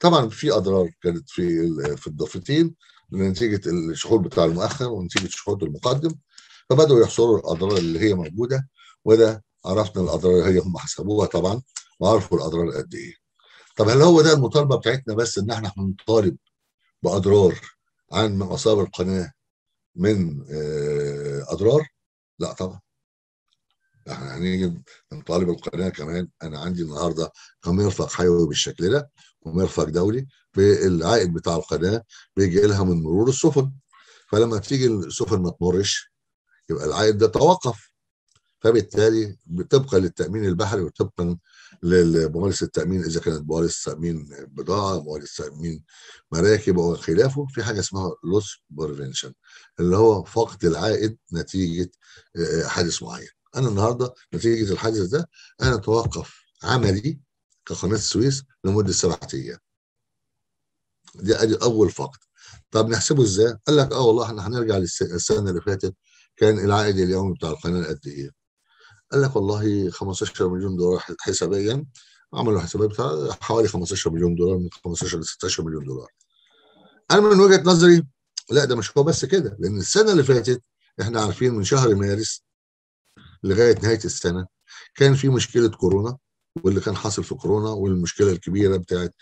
طبعا في اضرار كانت في في الضفتين نتيجه الشحور بتاع المؤخر ونتيجه شحوره المقدم فبداوا يحصروا الاضرار اللي هي موجوده وده عرفنا الاضرار هي هم حسبوها طبعا وعرفوا الاضرار قد ايه. طب هل هو ده المطالبه بتاعتنا بس ان احنا هنطالب باضرار عن ما اصاب القناه من آه، اضرار؟ لا طبعا احنا هنيجي نطالب القناه كمان انا عندي النهارده مرفق حيوي بالشكل ده ومرفق دولي بالعائد بتاع القناه بيجي لها من مرور السفن فلما تيجي السفن ما تمرش يبقى العائد ده توقف فبالتالي طبقا للتامين البحري وطبقا لممارسه التامين اذا كانت ممارسه تامين بضاعه ممارسه تامين مراكب او خلافه في حاجه اسمها لوس بريفنشن اللي هو فقد العائد نتيجه آه، آه، حادث معين انا النهارده نتيجه الحادث ده انا توقف عملي كقناه السويس لمده سبعة ايام دي ادي اول فقد طب نحسبه ازاي؟ قال لك اه والله احنا هنرجع للسنه اللي فاتت كان العائد اليومي بتاع القناه قد ايه؟ قال لك والله 15 مليون دولار حسابيا عملوا حسابات بتاع حوالي 15 مليون دولار من 15 ل 16 مليون دولار انا من وجهه نظري لا ده مش هو بس كده لان السنه اللي فاتت احنا عارفين من شهر مارس لغايه نهايه السنه كان في مشكله كورونا واللي كان حاصل في كورونا والمشكله الكبيره بتاعت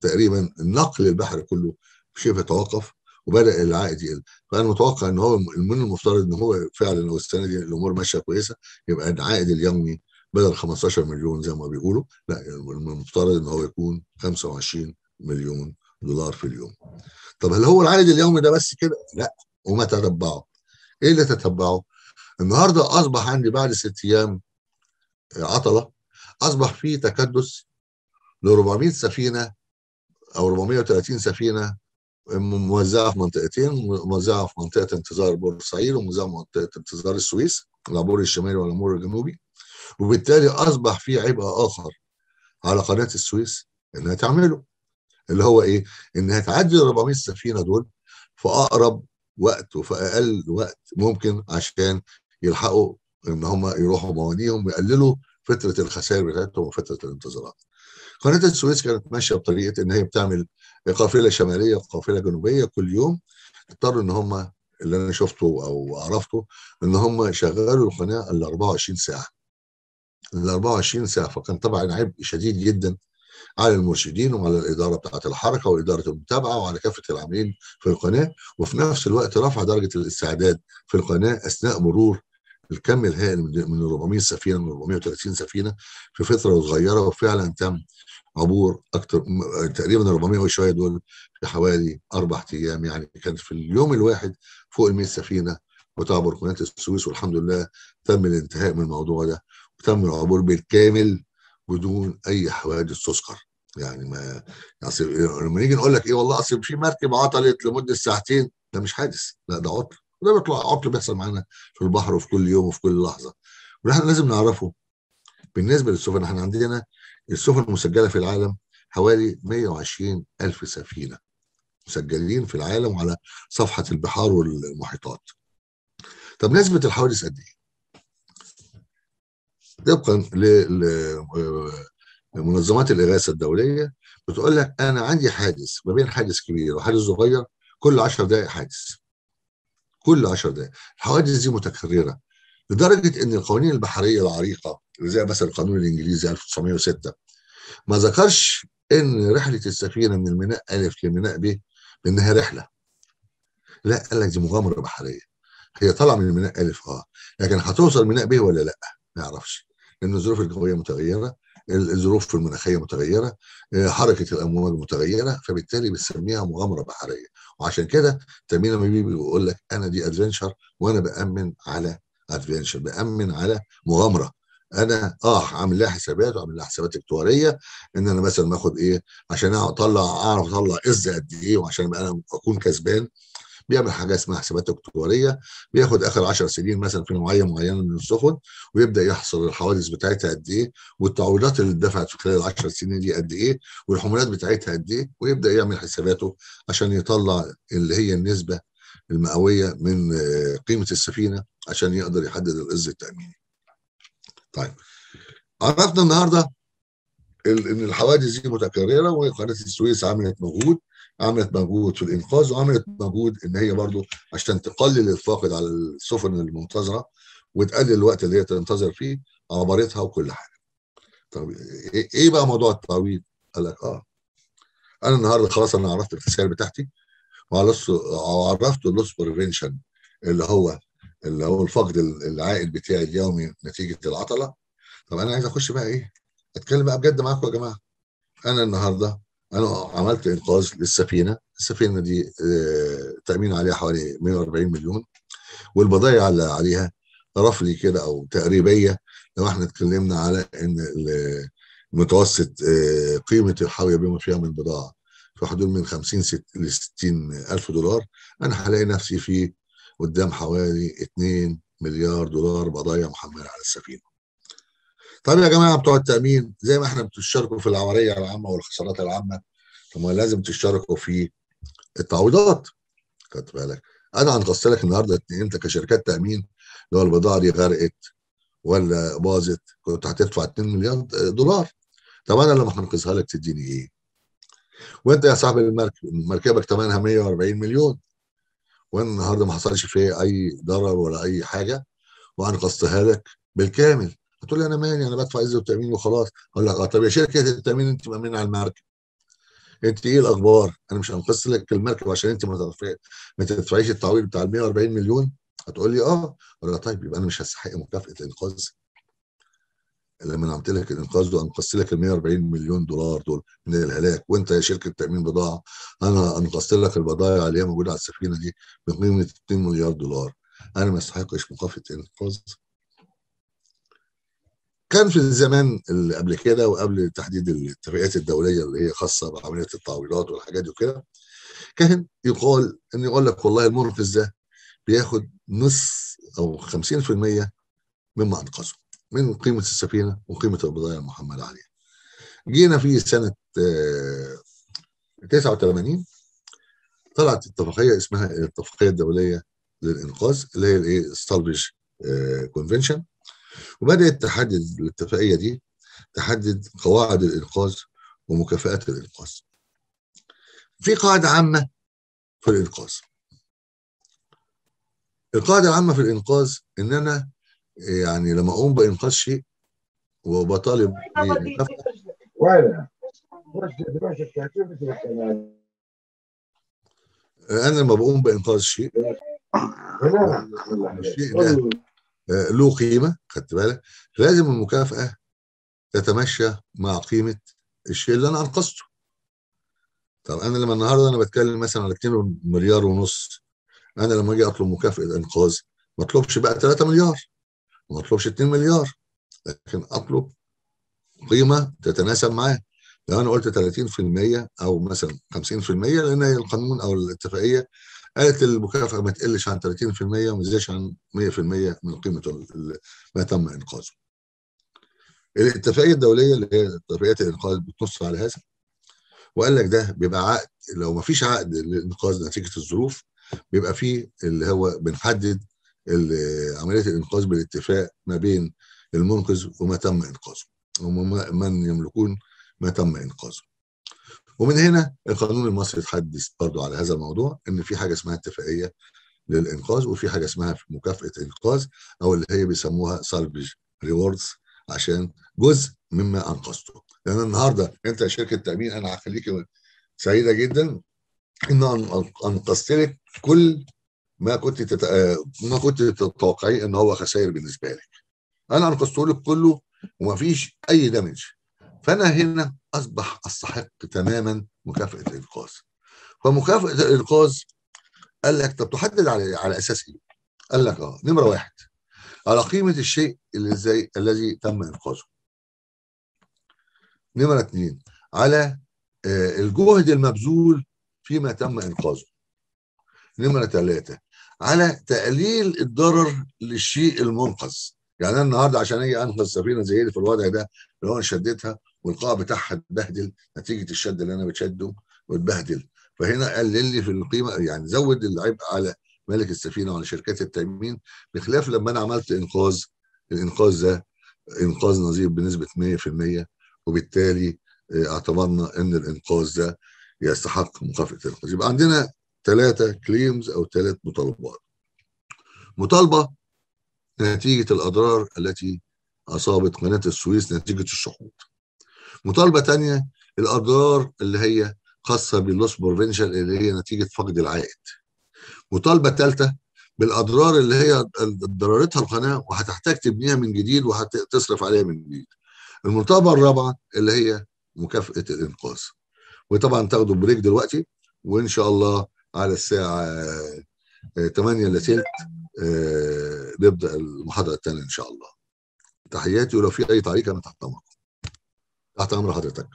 تقريبا نقل البحر كله شبه توقف وبدا العائد يقل فانا متوقع ان هو من المفترض ان هو فعلا لو السنه دي الامور ماشيه كويسه يبقى العائد اليومي بدل 15 مليون زي ما بيقولوا لا من المفترض ان هو يكون 25 مليون دولار في اليوم طب هل هو العائد اليومي ده بس كده لا وما تتبعه ايه اللي تتبعه النهارده اصبح عندي بعد ست ايام عطله اصبح في تكدس ل 400 سفينه او 430 سفينه موزعه في منطقتين موزعه في منطقه انتظار بورسعيد وموزعه في منطقه انتظار السويس العبور الشمالي والعبور الجنوبي وبالتالي اصبح في عبء اخر على قناه السويس انها تعمله اللي هو ايه؟ انها تعدي ال 400 سفينه دول في اقرب وقت وفي اقل وقت ممكن عشان يلحقوا ان هم يروحوا موانيهم ويقللوا فتره الخسائر بتاعتهم وفتره الانتظارات. قناه السويس كانت ماشيه بطريقه ان هي بتعمل قافله شماليه وقافله جنوبيه كل يوم اضطروا ان هم اللي انا شفته او عرفته ان هم شغلوا القناه ال 24 ساعه ال 24 ساعه فكان طبعا عبء شديد جدا على المرشدين وعلى الاداره بتاعه الحركه واداره المتابعه وعلى كافه العاملين في القناه وفي نفس الوقت رفع درجه الاستعداد في القناه اثناء مرور الكم الهائل من 400 سفينه من 430 سفينه في فتره صغيره وفعلا تم عبور اكثر تقريبا 400 وشويه دول في حوالي اربع ايام يعني كان في اليوم الواحد فوق ال 100 سفينه وتعبر قناه السويس والحمد لله تم الانتهاء من الموضوع ده وتم العبور بالكامل بدون اي حوادث تذكر يعني ما يعني اصل لما نيجي نقول لك ايه والله اصل في مركب عطلت لمده ساعتين ده مش حادث لا ده عطل وده بيطلع عطل بيحصل معانا في البحر وفي كل يوم وفي كل لحظه ونحن لازم نعرفه بالنسبه للسفن احنا عندنا السفن المسجله في العالم حوالي 120 الف سفينه مسجلين في العالم على صفحه البحار والمحيطات طب نسبه الحوادث قد ايه طبقا لمنظمات آه، الاغاثه الدوليه بتقول لك انا عندي حادث ما بين حادث كبير وحادث صغير كل 10 دقائق حادث كل 10 دقائق الحوادث دي متكرره لدرجه ان القوانين البحريه العريقه زي مثلا القانون الانجليزي 1906 ما ذكرش ان رحله السفينه من الميناء الف لميناء ب انها رحله لا قال لك دي مغامره بحريه هي طالعه من الميناء الف اه لكن هتوصل ميناء ب ولا لا ما يعرفش لان الظروف الجويه متغيره الظروف المناخيه متغيره آه، حركه الامواج متغيره فبالتالي بنسميها مغامره بحريه وعشان كده تامين لما بيجي بيقول لك انا دي ادفنشر وانا بامن على ادفنشر بامن على مغامره انا اه عامل لها حسابات وعامل لها حسابات اكتواريه ان انا مثلا باخد ايه عشان اطلع اعرف اطلع از قد ايه وعشان انا اكون كسبان بيعمل حاجه اسمها حسابات اكتواريه بياخد اخر 10 سنين مثلا في نوعيه معينه من السفن ويبدا يحصر الحوادث بتاعتها قد ايه والتعويضات اللي اتدفعت في خلال ال 10 سنين دي قد ايه والحمولات بتاعتها قد ايه ويبدا يعمل حساباته عشان يطلع اللي هي النسبه المئويه من آه، قيمه السفينه عشان يقدر يحدد القز التاميني. طيب عرفنا النهارده ان الحوادث دي متكرره وقناه السويس عملت مجهود عملت مجهود في الانقاذ وعملت مجهود ان هي برضو عشان تقلل الفاقد على السفن المنتظره وتقلل الوقت اللي هي تنتظر فيه عبرتها وكل حاجه. طب ايه, إيه بقى موضوع التعويض؟ قال لك اه انا النهارده خلاص انا عرفت الخسائر بتاعتي وعرفت اللوس بريفنشن اللي هو اللي هو الفقد العائد بتاعي اليومي نتيجه العطله طب انا عايز اخش بقى ايه؟ اتكلم بقى بجد معاكم يا جماعه انا النهارده انا عملت انقاذ للسفينه السفينه دي آه، تامين عليها حوالي 140 مليون والبضائع اللي عليها رفلي كده او تقريبيه لو احنا اتكلمنا على ان متوسط آه، قيمه الحاويه بما فيها من بضاعه في حدود من 50 ل 60 الف دولار انا هلاقي نفسي في قدام حوالي 2 مليار دولار بضايع محمله على السفينه طب يا جماعه بتوع التامين زي ما احنا بتشاركوا في العمليه العامه والخسارات العامه طب ما لازم تشتركوا في التعويضات خدت بالك انا هنقص لك النهارده انت كشركات تامين لو البضاعه دي غرقت ولا باظت كنت هتدفع 2 مليار دولار طب انا لما هنقذها لك تديني ايه؟ وانت يا صاحب المركب مركبك ثمنها 140 مليون النهارده ما حصلش فيه اي ضرر ولا اي حاجه وانقذتها لك بالكامل قلت له انا مالي انا بدفع ازاي وتامين وخلاص اقول لك اه طب يا شركه التامين انت مامنه على المركب انت ايه الاخبار؟ انا مش هنقص لك المركب عشان انت ما ما تدفعيش التعويض بتاع ال 140 مليون هتقول لي اه اقول لها طيب يبقى انا مش هستحق مكافاه انقاذ لما انا عملت لك الانقاذ وانقذت لك ال 140 مليون دولار دول من الهلاك وانت يا شركه تامين بضاعه انا انقذت لك البضائع اللي هي موجوده على السفينه دي بقيمه 2 مليار دولار انا ما استحقش مكافاه انقاذ كان في الزمان اللي قبل كده وقبل تحديد الاتفاقيات الدوليه اللي هي خاصه بعمليه التعويضات والحاجات دي وكده كان يقال ان يقول لك والله المنفذ ده بياخد نص او 50% مما انقذه من قيمه السفينه وقيمه البضائع المحمله عليها. جينا في سنه 89 آه، طلعت اتفاقيه اسمها الاتفاقيه الدوليه للانقاذ اللي هي الايه السالفج آه، كونفنشن وبدات تحدد الاتفاقيه دي تحدد قواعد الانقاذ ومكافآت الانقاذ. في قاعده عامه في الانقاذ. القاعده العامه في الانقاذ ان انا يعني لما اقوم بانقاذ شيء وبطالب انا لما بقوم بانقاذ شيء الشيء ده آه، له قيمه خدت بالك لازم المكافاه تتمشى مع قيمه الشيء اللي انا انقذته طب انا لما النهارده انا بتكلم مثلا على 2 مليار ونص انا لما اجي اطلب مكافاه انقاذ ما اطلبش بقى 3 مليار ما اطلبش 2 مليار لكن اطلب قيمه تتناسب معاه لو انا قلت 30% او مثلا 50% لان هي القانون او الاتفاقيه قالت المكافأة ما تقلش عن 30% وما تزيدش عن 100% من قيمة ما تم إنقاذه. الاتفاقية الدولية اللي هي اتفاقيات الإنقاذ بتنص على هذا وقال لك ده بيبقى عقد لو ما فيش عقد للإنقاذ نتيجة الظروف بيبقى فيه اللي هو بنحدد عملية الإنقاذ بالاتفاق ما بين المنقذ وما تم إنقاذه ومن يملكون ما تم إنقاذه. ومن هنا القانون المصري اتحدث برضه على هذا الموضوع ان في حاجه اسمها اتفاقيه للانقاذ وفي حاجه اسمها مكافاه انقاذ او اللي هي بيسموها سالفج ريوردز عشان جزء مما انقذته لان يعني النهارده انت شركه تامين انا هخليك سعيده جدا ان انقذت لك كل ما كنت تت... آه، ما كنت تتوقعي ان هو خسائر بالنسبه لك انا انقذته لك كله فيش اي دامج فأنا هنا أصبح أستحق تماما مكافأة الإنقاذ فمكافأة الإنقاذ قال لك طب تحدد على على أساس إيه؟ قال لك أه نمرة واحد على قيمة الشيء اللي زي الذي تم إنقاذه نمرة اثنين على آه، الجهد المبذول فيما تم إنقاذه نمرة ثلاثة على تقليل الضرر للشيء المنقذ يعني انا النهارده عشان اجي انقذ سفينه زي دي في الوضع ده لو انا شديتها والقاع بتاعها اتبهدل نتيجه الشد اللي انا بتشده واتبهدل فهنا قلل لي في القيمه يعني زود العبء على مالك السفينه وعلى شركات التامين بخلاف لما انا عملت انقاذ الانقاذ ده انقاذ نظيف بنسبه 100% وبالتالي آه، اعتبرنا ان الانقاذ ده يستحق مكافاه الانقاذ يبقى عندنا ثلاثه كليمز او ثلاث مطالبات مطالبه نتيجه الاضرار التي اصابت قناه السويس نتيجه السقوط مطالبه ثانيه الاضرار اللي هي خاصه باللوس بروفنشال اللي هي نتيجه فقد العائد مطالبه ثالثه بالاضرار اللي هي ضررتها القناه وهتحتاج تبنيها من جديد وهتصرف عليها من جديد المطالبه الرابعه اللي هي مكافاه الانقاذ وطبعا تاخدوا بريك دلوقتي وان شاء الله على الساعه 8 الا ثلث نبدا المحاضره الثانيه ان شاء الله تحياتي ولو في اي تعليق انا تحت امرك تحت امر حضرتك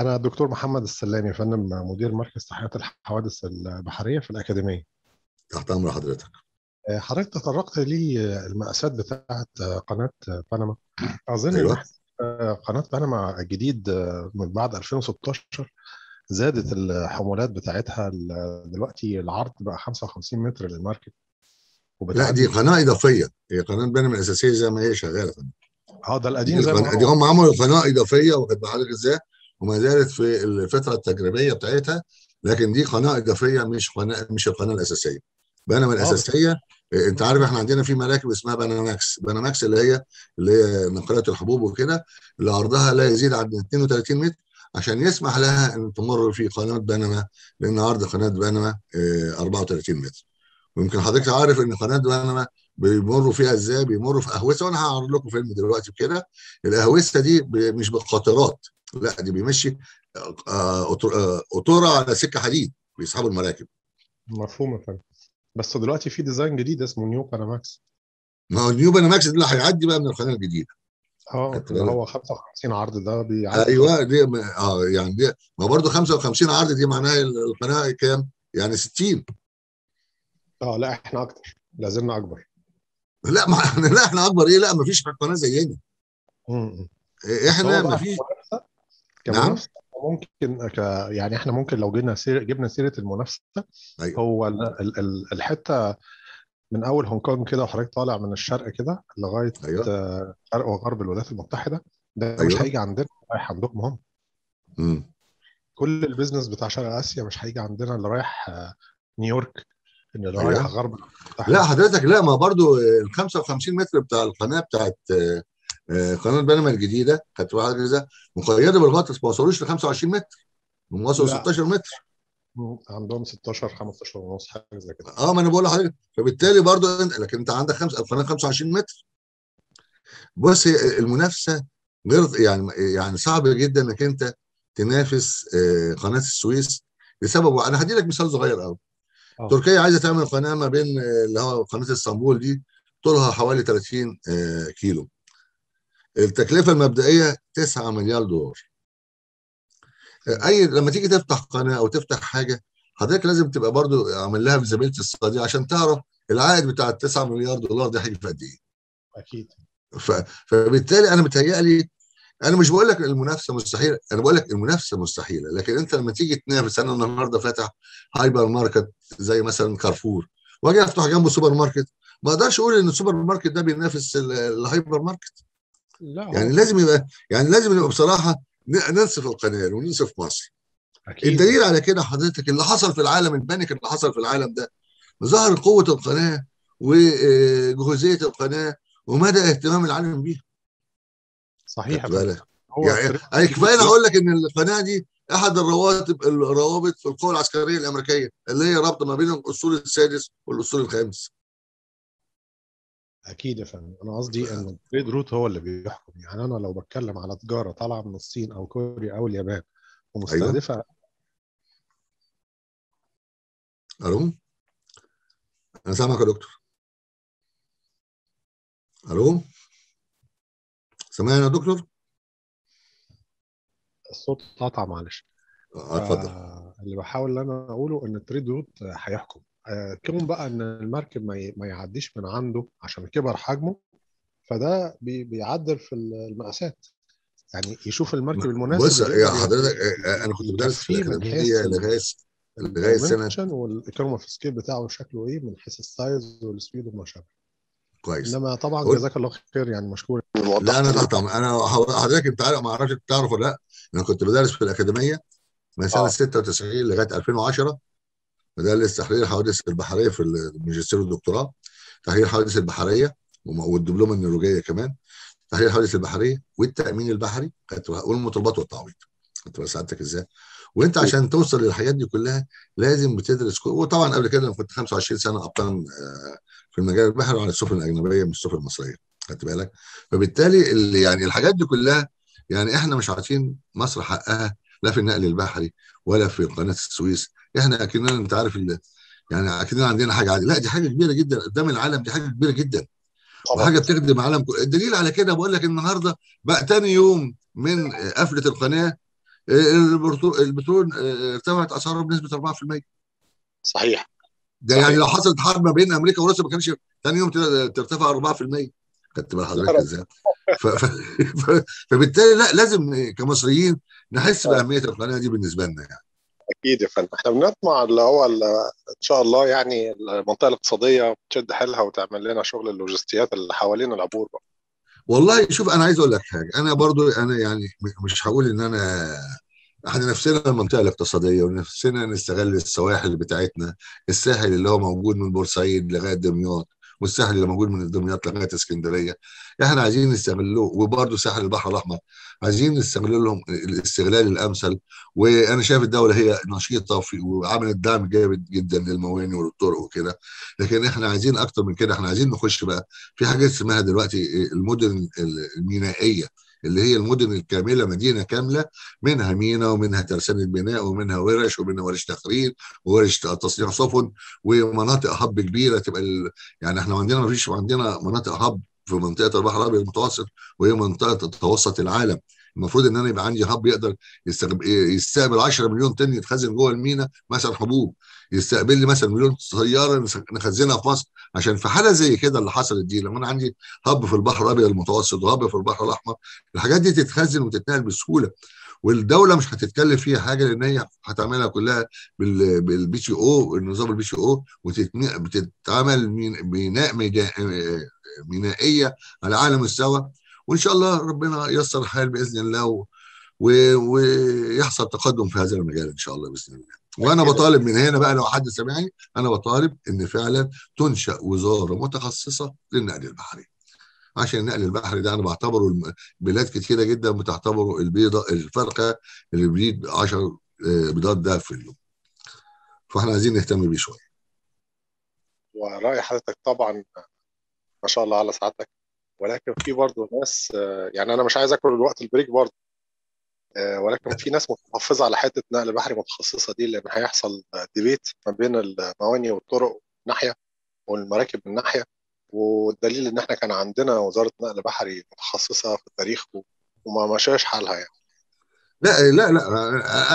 انا الدكتور محمد السلامي فندم مدير مركز تحقيق الحوادث البحريه في الاكاديميه تحت امر حضرتك آه، حضرتك تطرقت المأساة بتاعة قناة بنما أظن أيوة. قناة بنما الجديد من بعد 2016 زادت الحمولات بتاعتها دلوقتي العرض بقى 55 متر للمركب لا دي قناة إضافية هي قناة بنما الأساسية زي ما هي شغالة اه ده القديم زي ما هو هم عملوا قناه اضافيه واخد بحالة ازاي وما زالت في الفتره التجريبيه بتاعتها لكن دي قناه اضافيه مش قناه مش القناه الاساسيه بنما آه، الاساسيه آه، انت عارف احنا عندنا في مراكب اسمها بناماكس بناماكس اللي هي اللي هي نقلات الحبوب وكده اللي عرضها لا يزيد عن 32 متر عشان يسمح لها ان تمر في قناه بنما لان عرض قناه بنما 34 آه، متر ويمكن حضرتك عارف ان قناه بنما بيمروا فيها ازاي بيمروا في اهوسه وانا هعرض لكم فيلم دلوقتي كده الاهوسه دي مش بالقاطرات لا دي بيمشي قطوره آه، آه، على سكه حديد بيسحبوا المراكب مفهوم يا بس دلوقتي في ديزاين جديد اسمه نيو باناماكس ما هو نيو باناماكس ده هيعدي بقى من القناه الجديده اه هو 55 عرض ده بيعدي ايوه دي اه يعني دي ما برضه 55 عرض دي معناها القناه كام؟ يعني 60 اه لا احنا اكتر لا زلنا اكبر لا ما احنا لا احنا اكبر ايه لا ما فيش قناه زينا إيه، احنا ما فيش نعم ممكن ك... يعني احنا ممكن لو جينا سير... جبنا سيره المنافسه أيوة. هو ال... ال... ال... الحته من اول هونج كونج كده وحضرتك طالع من الشرق كده لغايه أيوة. شرق وغرب الولايات المتحده ده أيوة. مش هيجي عندنا رايح عندكم هم كل البيزنس بتاع شرق اسيا مش هيجي عندنا اللي رايح آه، نيويورك انه رايح غرب لا حضرتك لا ما برضو ال آه، 55 متر بتاع القناه بتاعت آه، آه، قناه بنما الجديده كانت واحده كده مقيده بالغطس ما وصلوش ل 25 متر هم وصلوا 16 متر عندهم 16 15 ونص حاجه زي كده اه ما انا بقول لحضرتك فبالتالي برضه لكن انت عندك خمس القناه 25 متر بص المنافسه غير يعني يعني صعب جدا انك انت تنافس قناه السويس لسبب انا هدي لك مثال صغير قوي أوه. تركيا عايزه تعمل قناه ما بين آه، اللي هو قناه اسطنبول دي طولها حوالي 30 آه، كيلو التكلفه المبدئيه 9 مليار دولار آه، اي لما تيجي تفتح قناه او تفتح حاجه حضرتك لازم تبقى برضو عامل لها فيزابيلتي اقتصاديه عشان تعرف العائد بتاع ال 9 مليار دولار ده هيجي في قد ايه اكيد فبالتالي انا متهيألي انا مش بقول لك المنافسه مستحيله انا بقول لك المنافسه مستحيله لكن انت لما تيجي تنافس انا النهارده فاتح هايبر ماركت زي مثلا كارفور واجي افتح جنبه سوبر ماركت ما اقدرش اقول ان السوبر ماركت ده بينافس الهايبر ماركت لا يعني لازم يبقى يعني لازم نبقى بصراحه ننصف القناه وننصف مصر أكيد. الدليل على كده حضرتك اللي حصل في العالم البنك اللي حصل في العالم ده ظهر قوه القناه وجهوزيه آه، القناه ومدى اهتمام العالم بيها صحيح يعني انا كفايه اقول لك ان القناه دي احد الرواتب الروابط في القوى العسكريه الامريكيه اللي هي رابطه ما بين الاصول السادس والاصول الخامس اكيد يا فندم انا قصدي ان تريد روت هو اللي بيحكم يعني انا لو بتكلم على تجاره طالعه من الصين او كوريا او اليابان ومستهدفه أيوة. الو انا سامعك يا دكتور الو سمعنا يا دكتور؟ الصوت قطع معلش آه، اتفضل آه اللي بحاول ان انا اقوله ان التريد روت هيحكم آه كون بقى ان المركب ما يعديش من عنده عشان كبر حجمه فده بيعدل في المقاسات يعني يشوف المركب المناسب بص يا حضرتك آه، آه، انا كنت بدرس في الاكاديميه لغايه لغايه سنه والايكونومي في سكيل بتاعه شكله ايه من حيث السايز والسبيد وما شابه كويس انما طبعا قول. جزاك الله خير يعني مشكور لا انا طبعا انا حضرتك انت ما اعرفش تعرف ولا لا انا كنت بدرس في الاكاديميه من سنه آه. 96 لغايه 2010 بدرس تحرير الحوادث البحريه في الماجستير والدكتوراه تحرير الحوادث البحريه والدبلومه النرويجيه كمان تحرير الحوادث البحريه والتامين البحري والمطالبات والتعويض كنت بساعدتك ازاي وانت عشان توصل للحاجات دي كلها لازم بتدرس كل... وطبعا قبل كده لما كنت 25 سنه ابطال في المجال البحري وعن السفن الاجنبيه مش السفن المصريه خدت بالك فبالتالي اللي يعني الحاجات دي كلها يعني احنا مش عارفين مصر حقها لا في النقل البحري ولا في قناه السويس احنا اكننا انت عارف يعني اكننا عندنا حاجه عادي لا دي حاجه كبيره جدا قدام العالم دي حاجه كبيره جدا طبعا. وحاجه بتخدم عالم كله الدليل على كده بقول لك النهارده بقى تاني يوم من قفله القناه آه، البترول آه، ارتفعت اسعاره بنسبه 4% صحيح ده يعني لو حصلت حرب ما بين امريكا وروسيا ما كانش ثاني يوم ترتفع 4% خدت بال حضرتك ازاي؟ فبالتالي لا لازم كمصريين نحس باهميه القناه دي بالنسبه لنا يعني. اكيد يا فندم احنا بنطمع اللي هو ان شاء الله يعني المنطقه الاقتصاديه تشد حيلها وتعمل لنا شغل اللوجستيات اللي حوالين العبور بقى. والله شوف انا عايز اقول لك حاجه انا برضو انا يعني مش هقول ان انا احنا نفسنا المنطقه الاقتصاديه ونفسنا نستغل السواحل بتاعتنا الساحل اللي هو موجود من بورسعيد لغايه دمياط والساحل اللي موجود من دمياط لغايه اسكندريه يعني احنا عايزين نستغله وبرده ساحل البحر الاحمر عايزين نستغل لهم الاستغلال الامثل وانا شايف الدوله هي نشيطه وعملت دعم جامد جدا للمواني والطرق وكده لكن احنا عايزين اكتر من كده احنا عايزين نخش بقى في حاجه اسمها دلوقتي المدن المينائيه اللي هي المدن الكامله مدينه كامله منها مينا ومنها ترسانه بناء ومنها ورش ومنها ورش تخرير وورش تصنيع سفن ومناطق هب كبيره تبقى ال... يعني احنا عندنا ما فيش عندنا مناطق هب في منطقه البحر الابيض المتوسط وهي منطقه تتوسط العالم المفروض ان انا يبقى عندي هب يقدر يستقبل 10 مليون طن يتخزن جوه المينا مثلا حبوب يستقبل لي مثلا مليون سياره نخزنها في مصر عشان في حاله زي كده اللي حصلت دي لما انا عندي هب في البحر الابيض المتوسط وهب في البحر الاحمر الحاجات دي تتخزن وتتنقل بسهوله والدوله مش هتتكلم فيها حاجه لان هي هتعملها كلها بالبي سي او النظام البي سي او وتتعمل بناء مينائيه على اعلى مستوى وان شاء الله ربنا ييسر الحال باذن الله ويحصل تقدم في هذا المجال ان شاء الله باذن الله وانا بطالب من هنا بقى لو حد سامعني انا بطالب ان فعلا تنشا وزاره متخصصه للنقل البحري عشان النقل البحري ده انا بعتبره بلاد كتيره جدا بتعتبره البيضه الفرقه اللي بيجيب 10 آه، بيضات ده في اليوم فاحنا عايزين نهتم بيه شويه ورأي حضرتك طبعا ما شاء الله على سعادتك ولكن في برضه ناس آه، يعني انا مش عايز اكل الوقت البريك برضه آه، ولكن في ناس متحفظه على حته نقل بحري متخصصه دي لان هيحصل ديبيت ما بين المواني والطرق من ناحيه والمراكب من ناحيه والدليل ان احنا كان عندنا وزاره نقل بحري متخصصه في التاريخ وما مشاش حالها يعني لا لا لا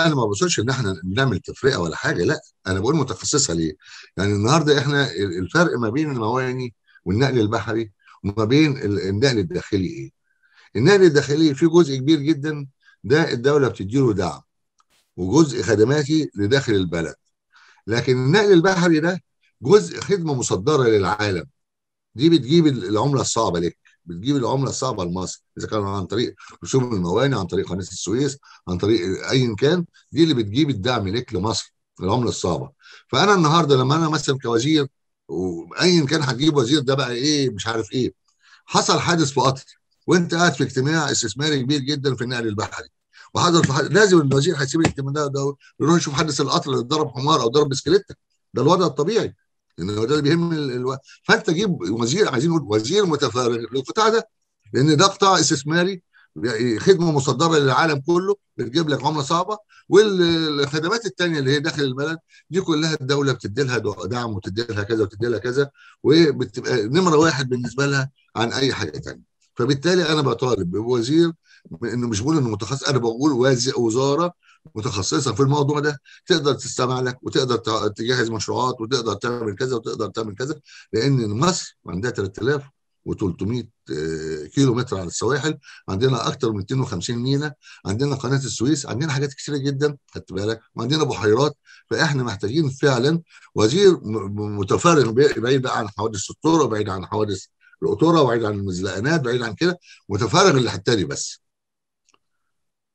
انا ما بقولش ان احنا بنعمل تفرقه ولا حاجه لا انا بقول متخصصه ليه؟ يعني النهارده احنا الفرق ما بين المواني والنقل البحري وما بين النقل الداخلي ايه؟ النقل الداخلي في جزء كبير جدا ده الدوله بتديله دعم وجزء خدماتي لداخل البلد لكن النقل البحري ده جزء خدمه مصدره للعالم دي بتجيب العمله الصعبه لك بتجيب العمله الصعبه لمصر اذا كان عن طريق رسوم الموانئ عن طريق قناه السويس عن طريق ايا كان دي اللي بتجيب الدعم لك لمصر العمله الصعبه فانا النهارده لما انا مثلا كوزير وايا كان هتجيب وزير ده بقى ايه مش عارف ايه حصل حادث في قطر وانت قاعد في اجتماع استثماري كبير جدا في النقل البحري وحضرت في حد... لازم الوزير هيسيب الاجتماع ده, يروح يشوف حدث القطر اللي ضرب حمار او ضرب بسكليته ده الوضع الطبيعي لان ده اللي بيهم الو... فانت تجيب وزير عايزين نقول وزير متفرغ للقطاع ده لان ده قطاع استثماري خدمه مصدره للعالم كله بتجيب لك عمله صعبه والخدمات الثانيه اللي هي داخل البلد دي كلها الدوله بتدي لها دعم وتدي لها كذا وتدي لها كذا وبتبقى نمره واحد بالنسبه لها عن اي حاجه ثانيه. فبالتالي انا بطالب بوزير انه مش بقول انه متخصص انا بقول وزاره متخصصه في الموضوع ده تقدر تستمع لك وتقدر تجهز مشروعات وتقدر تعمل كذا وتقدر تعمل كذا لان مصر عندها 3000 و300 كيلو متر على السواحل عندنا اكثر من 250 مينا عندنا قناه السويس عندنا حاجات كثيره جدا خدت بالك وعندنا بحيرات فاحنا محتاجين فعلا وزير متفرغ بعيد بقى عن حوادث الثوره بعيد عن حوادث القطوره وبعيد عن المزلقانات بعيد عن كده متفرغ للحته دي بس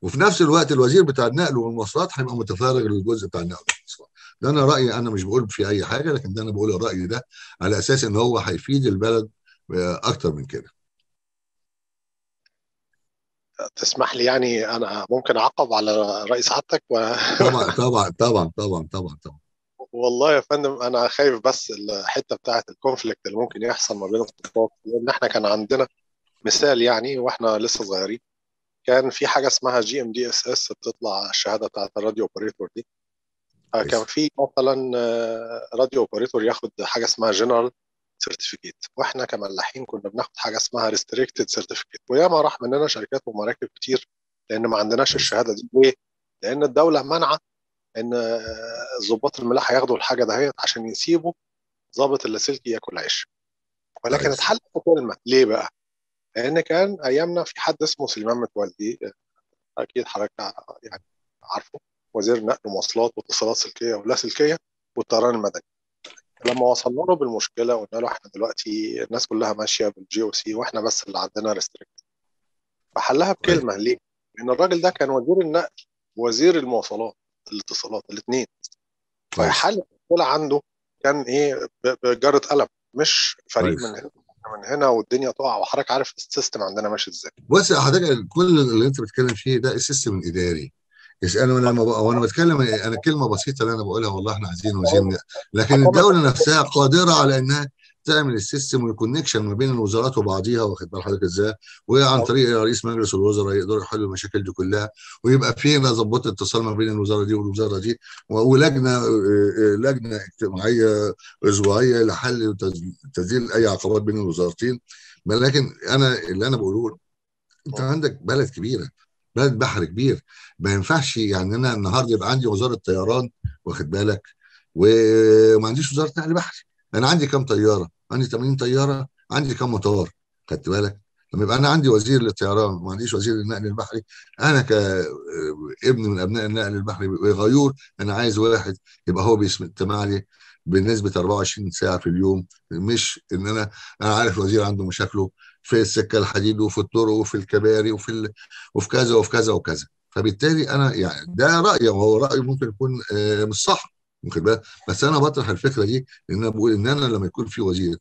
وفي نفس الوقت الوزير بتاع النقل والمواصلات هيبقى متفرغ للجزء بتاع النقل والمواصلات ده انا رايي انا مش بقول في اي حاجه لكن ده انا بقول الراي ده على اساس ان هو هيفيد البلد آه، اكتر من كده تسمح لي يعني انا ممكن اعقب على راي سعادتك و... طبعا طبعا طبعا طبعا طبعا طبعا والله يا فندم انا خايف بس الحته بتاعه الكونفليكت اللي ممكن يحصل ما بين الطلاب لان احنا كان عندنا مثال يعني واحنا لسه صغيرين كان في حاجه اسمها جي ام دي اس اس بتطلع الشهاده بتاعه الراديو اوبريتور دي آه، كان في مثلا آه، راديو اوبريتور ياخد حاجه اسمها جنرال سيرتيفيكيت واحنا كملاحين كنا بناخد حاجه اسمها ريستريكتد سيرتيفيكيت وياما راح مننا شركات ومراكب كتير لان ما عندناش الشهاده دي ليه؟ لان الدوله منعت ان ظباط الملاحه هياخدوا الحاجه دهيت عشان يسيبوا ظابط اللاسلكي ياكل عيش ولكن اتحل في كلمه ليه بقى؟ لان كان ايامنا في حد اسمه سليمان متولي اكيد حضرتك يعني عارفه وزير نقل مواصلات واتصالات سلكيه ولاسلكيه والطيران المدني لما وصلنا له بالمشكله وقلنا له احنا دلوقتي الناس كلها ماشيه بالجي او سي واحنا بس اللي عندنا ريستريكت فحلها بكلمه ليه؟ لان الراجل ده كان وزير النقل وزير المواصلات الاتصالات الاثنين حل طلع عنده كان ايه بجاره قلم مش فريق من هنا من هنا والدنيا تقع وحضرتك عارف السيستم عندنا ماشي ازاي بص حضرتك كل اللي انت بتتكلم فيه ده السيستم الاداري انا لما بقى وانا بتكلم انا كلمه بسيطه اللي انا بقولها والله احنا عايزين وزين لكن الدوله نفسها قادره على انها تعمل السيستم والكونكشن ما بين الوزارات وبعضيها واخد بال حضرتك ازاي وعن آه. طريق رئيس مجلس الوزراء يقدروا يحلوا المشاكل دي كلها ويبقى في ظبط اتصال ما بين الوزاره دي والوزاره دي ولجنه آه، آه، لجنه اجتماعيه اسبوعيه لحل تسجيل اي عقبات بين الوزارتين لكن انا اللي انا بقوله انت عندك بلد كبيره بلد بحر كبير ما ينفعش يعني انا النهارده يبقى عندي وزاره طيران واخد بالك وما عنديش وزاره نقل بحري انا عندي كام طياره عندي 80 طياره عندي كام مطار خدت بالك لما يبقى انا عندي وزير للطيران وما عنديش وزير للنقل البحري انا كابن من ابناء النقل البحري غيور انا عايز واحد يبقى هو بيستمع لي بنسبه 24 ساعه في اليوم مش ان انا انا عارف الوزير عنده مشاكله في السكه الحديد وفي الطرق وفي الكباري وفي ال... وفي كذا وفي كذا وكذا فبالتالي انا يعني ده رايي وهو راي ممكن يكون آه، مش صح واخد بالك بس انا بطرح الفكره دي لان انا بقول ان انا لما يكون في وزير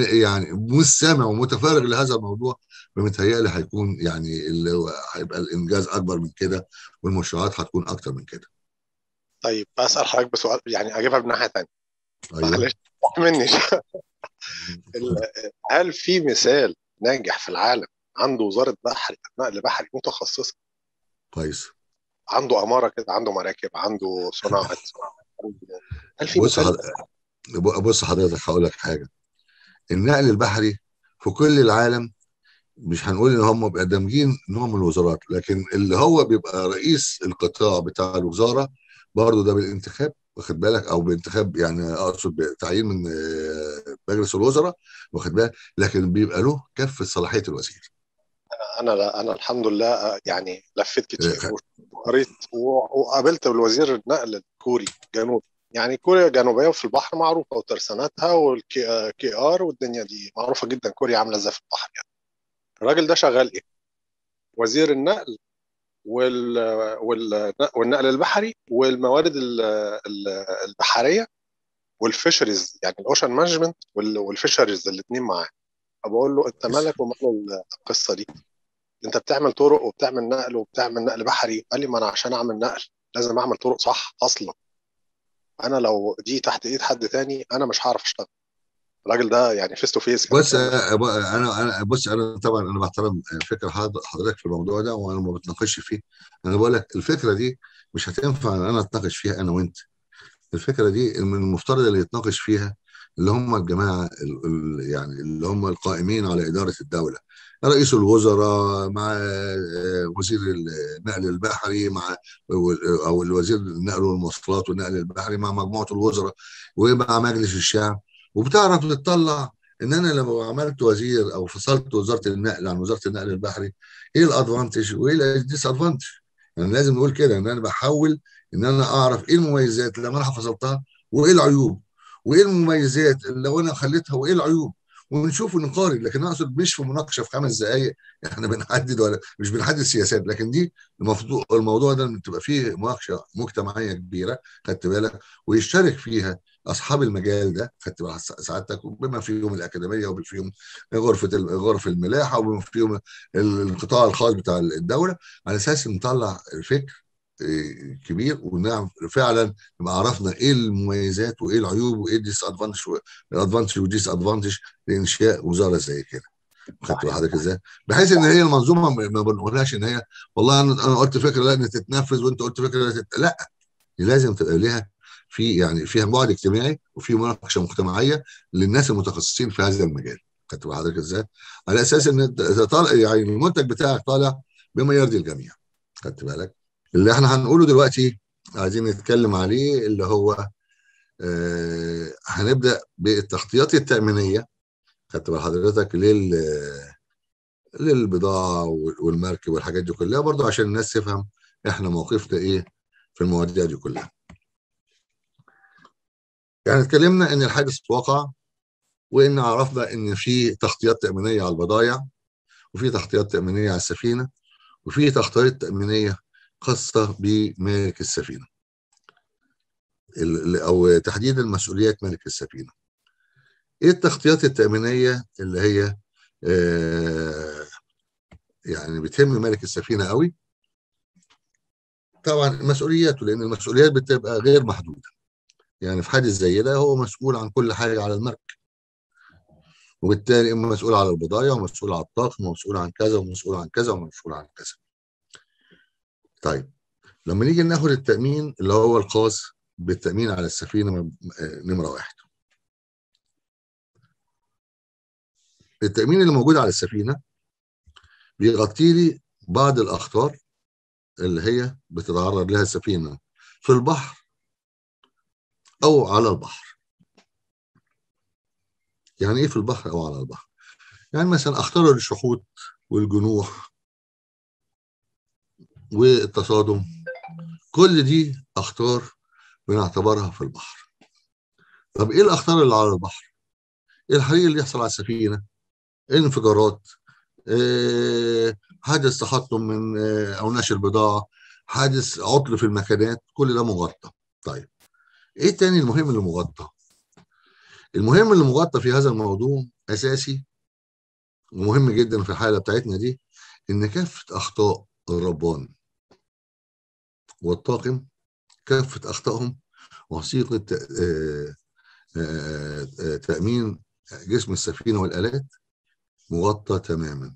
يعني مش سامع ومتفرغ لهذا الموضوع فمتهيألي هيكون يعني هيبقى الانجاز اكبر من كده والمشروعات هتكون اكتر من كده. طيب اسال حضرتك بسؤال يعني اجيبها من ناحيه ثانيه. أيوه. معلش مني هل في مثال ناجح في العالم عنده وزاره بحري نقل بحري متخصصه؟ كويس عنده اماره كده عنده مراكب عنده صناعه في بص حضرتك بص حضرتك هقول لك حاجه النقل البحري في كل العالم مش هنقول ان هم دامجين نوع من الوزارات لكن اللي هو بيبقى رئيس القطاع بتاع الوزاره برضه ده بالانتخاب واخد بالك او بانتخاب يعني اقصد بتعيين من آه، مجلس الوزراء واخد بالك لكن بيبقى له كف صلاحيه الوزير انا انا انا الحمد لله آه، يعني لفيت كتير آه، وقريت وقابلت الوزير النقل الكوري جنوب يعني كوريا الجنوبيه وفي البحر معروفه وترساناتها والكي آه، ار والدنيا دي معروفه جدا كوريا عامله ازاي في البحر يعني الراجل ده شغال ايه؟ وزير النقل وال... وال... والنقل البحري والموارد البحريه والفيشريز يعني الاوشن مانجمنت والفيشريز الاثنين معاه فبقول له انت مالك ومال القصه دي انت بتعمل طرق وبتعمل نقل وبتعمل نقل بحري قال لي ما انا عشان اعمل نقل لازم اعمل طرق صح اصلا انا لو دي تحت ايد حد تاني انا مش هعرف اشتغل الراجل ده يعني فيس تو فيس بص انا انا بص انا طبعا انا بحترم فكر حضرتك في الموضوع ده وانا ما بتناقشش فيه انا بقول لك الفكره دي مش هتنفع ان انا اتناقش فيها انا وانت الفكره دي من المفترض اللي يتناقش فيها اللي هم الجماعه يعني اللي هم القائمين على اداره الدوله رئيس الوزراء مع آه، وزير النقل البحري مع او الوزير النقل والمواصلات والنقل البحري مع مجموعه الوزراء ومع مجلس الشعب وبتعرف تطلع ان انا لما عملت وزير او فصلت وزاره النقل عن وزاره النقل البحري ايه الادفانتج وايه الديس ادفانتج يعني لازم نقول كده ان انا بحاول ان انا اعرف ايه المميزات لما انا فصلتها وايه العيوب وايه المميزات اللي لو انا خليتها وايه العيوب ونشوف ونقارن لكن اقصد مش في مناقشه في خمس دقائق احنا بنحدد ولا مش بنحدد سياسات لكن دي المفروض الموضوع ده ان تبقى فيه مناقشه مجتمعيه كبيره خدت بالك ويشترك فيها اصحاب المجال ده خدت بالك سعادتك بما فيهم الاكاديميه وبما فيهم غرفه غرف الملاحه وبما فيهم القطاع الخاص بتاع الدوله على اساس نطلع الفكر كبير وفعلا نبقى عرفنا ايه المميزات وايه العيوب وايه الديس ادفانتج الادفانتج والديس ادفانتج لانشاء وزاره زي كده خدت حضرتك ازاي؟ بحيث ان هي المنظومه ما بنقولهاش ان هي والله انا قلت فكره لا تتنفذ وانت قلت فكره لا تت... لا لازم تبقى ليها في يعني فيها بعد اجتماعي وفي مناقشه مجتمعيه للناس المتخصصين في هذا المجال خدت حضرتك ازاي؟ على اساس ان يعني المنتج بتاعك طالع بما يرضي الجميع خدت بالك؟ اللي احنا هنقوله دلوقتي عايزين نتكلم عليه اللي هو آه هنبدا بالتغطيات التامينيه خدت بال حضرتك لل للبضاعه والمركب والحاجات دي كلها برضو عشان الناس تفهم احنا موقفنا ايه في المواضيع دي كلها. يعني اتكلمنا ان الحادث وقع وان عرفنا ان في تغطيات تامينيه على البضايع وفي تغطيات تامينيه على السفينه وفي تغطيات تامينيه خاصة بمالك السفينة أو تحديد المسؤوليات مالك السفينة إيه التغطيات التأمينية اللي هي آه، يعني بتهم مالك السفينة قوي طبعا مسؤولياته لأن المسؤوليات بتبقى غير محدودة يعني في حادث زي ده هو مسؤول عن كل حاجة على المركب وبالتالي مسؤول على البضايع ومسؤول على الطاقم ومسؤول عن كذا ومسؤول عن كذا ومسؤول عن كذا طيب لما نيجي ناخد التامين اللي هو الخاص بالتامين على السفينه آه، نمره واحد التامين اللي موجود على السفينه بيغطي لي بعض الاخطار اللي هي بتتعرض لها السفينه في البحر او على البحر يعني ايه في البحر او على البحر يعني مثلا اخطار الشحوط والجنوح والتصادم كل دي اخطار بنعتبرها في البحر طب ايه الاخطار اللي على البحر إيه الحريق اللي يحصل على السفينه انفجارات آه، حادث تحطم من آه، او نشر بضاعه حادث عطل في المكانات كل ده مغطى طيب ايه تاني المهم اللي مغطى المهم اللي مغطى في هذا الموضوع اساسي ومهم جدا في الحاله بتاعتنا دي ان كافه اخطاء الربان والطاقم كافة أخطائهم وثيقة آه، آه، آه، تأمين جسم السفينة والآلات مغطى تماما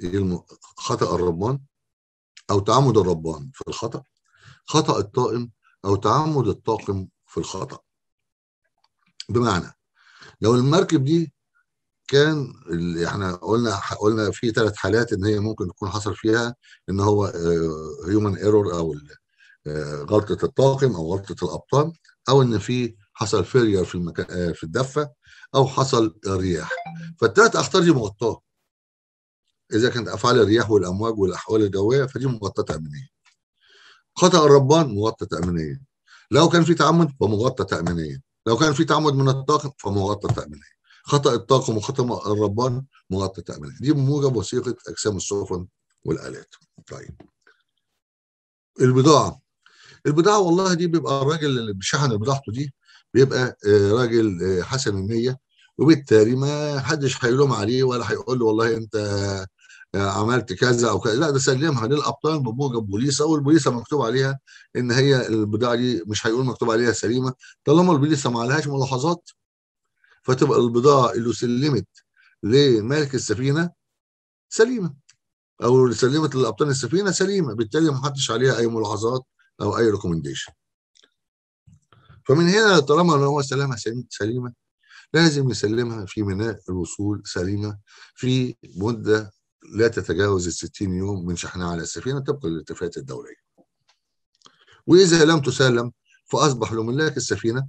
إيه خطأ الربان أو تعمد الربان في الخطأ خطأ الطائم أو تعمد الطاقم في الخطأ بمعنى لو المركب دي كان اللي احنا قلنا قلنا في ثلاث حالات ان هي ممكن تكون حصل فيها ان هو هيومن ايرور او ال آه، غلطه الطاقم او غلطه الابطال او ان في حصل فيلير في المكان آه، في الدفه او حصل رياح فالثلاث اخطار دي مغطاه اذا كانت افعال الرياح والامواج والاحوال الجويه فدي مغطاه تامينيه خطا الربان مغطى تامينيا لو كان في تعمد فمغطى تامينيا لو كان في تعمد من الطاقم فمغطى تامينيا خطا الطاقم وخطا الربان مغطى تامينيا دي بموجب وثيقه اجسام السفن والالات طيب البضاعه البضاعه والله دي بيبقى الراجل اللي بيشحن بضاعته دي بيبقى آه، راجل آه، حسن النيه وبالتالي ما حدش هيلوم عليه ولا هيقول له والله انت آه، عملت كذا او كذا لا ده سلمها للابطال بموجب بوليسه والبوليسه مكتوب عليها ان هي البضاعه دي مش هيقول مكتوب عليها سليمه طالما البوليسه ما عليهاش ملاحظات فتبقى البضاعه اللي سلمت لمالك السفينه سليمه او سلمت للابطال السفينه سليمه بالتالي ما حدش عليها اي ملاحظات او اي ريكومنديشن فمن هنا طالما ان هو سلامه سليمه لازم يسلمها في ميناء الوصول سليمه في مده لا تتجاوز ال 60 يوم من شحنها على السفينه طبقا للاتفاقات الدوليه. واذا لم تسلم فاصبح لملاك السفينه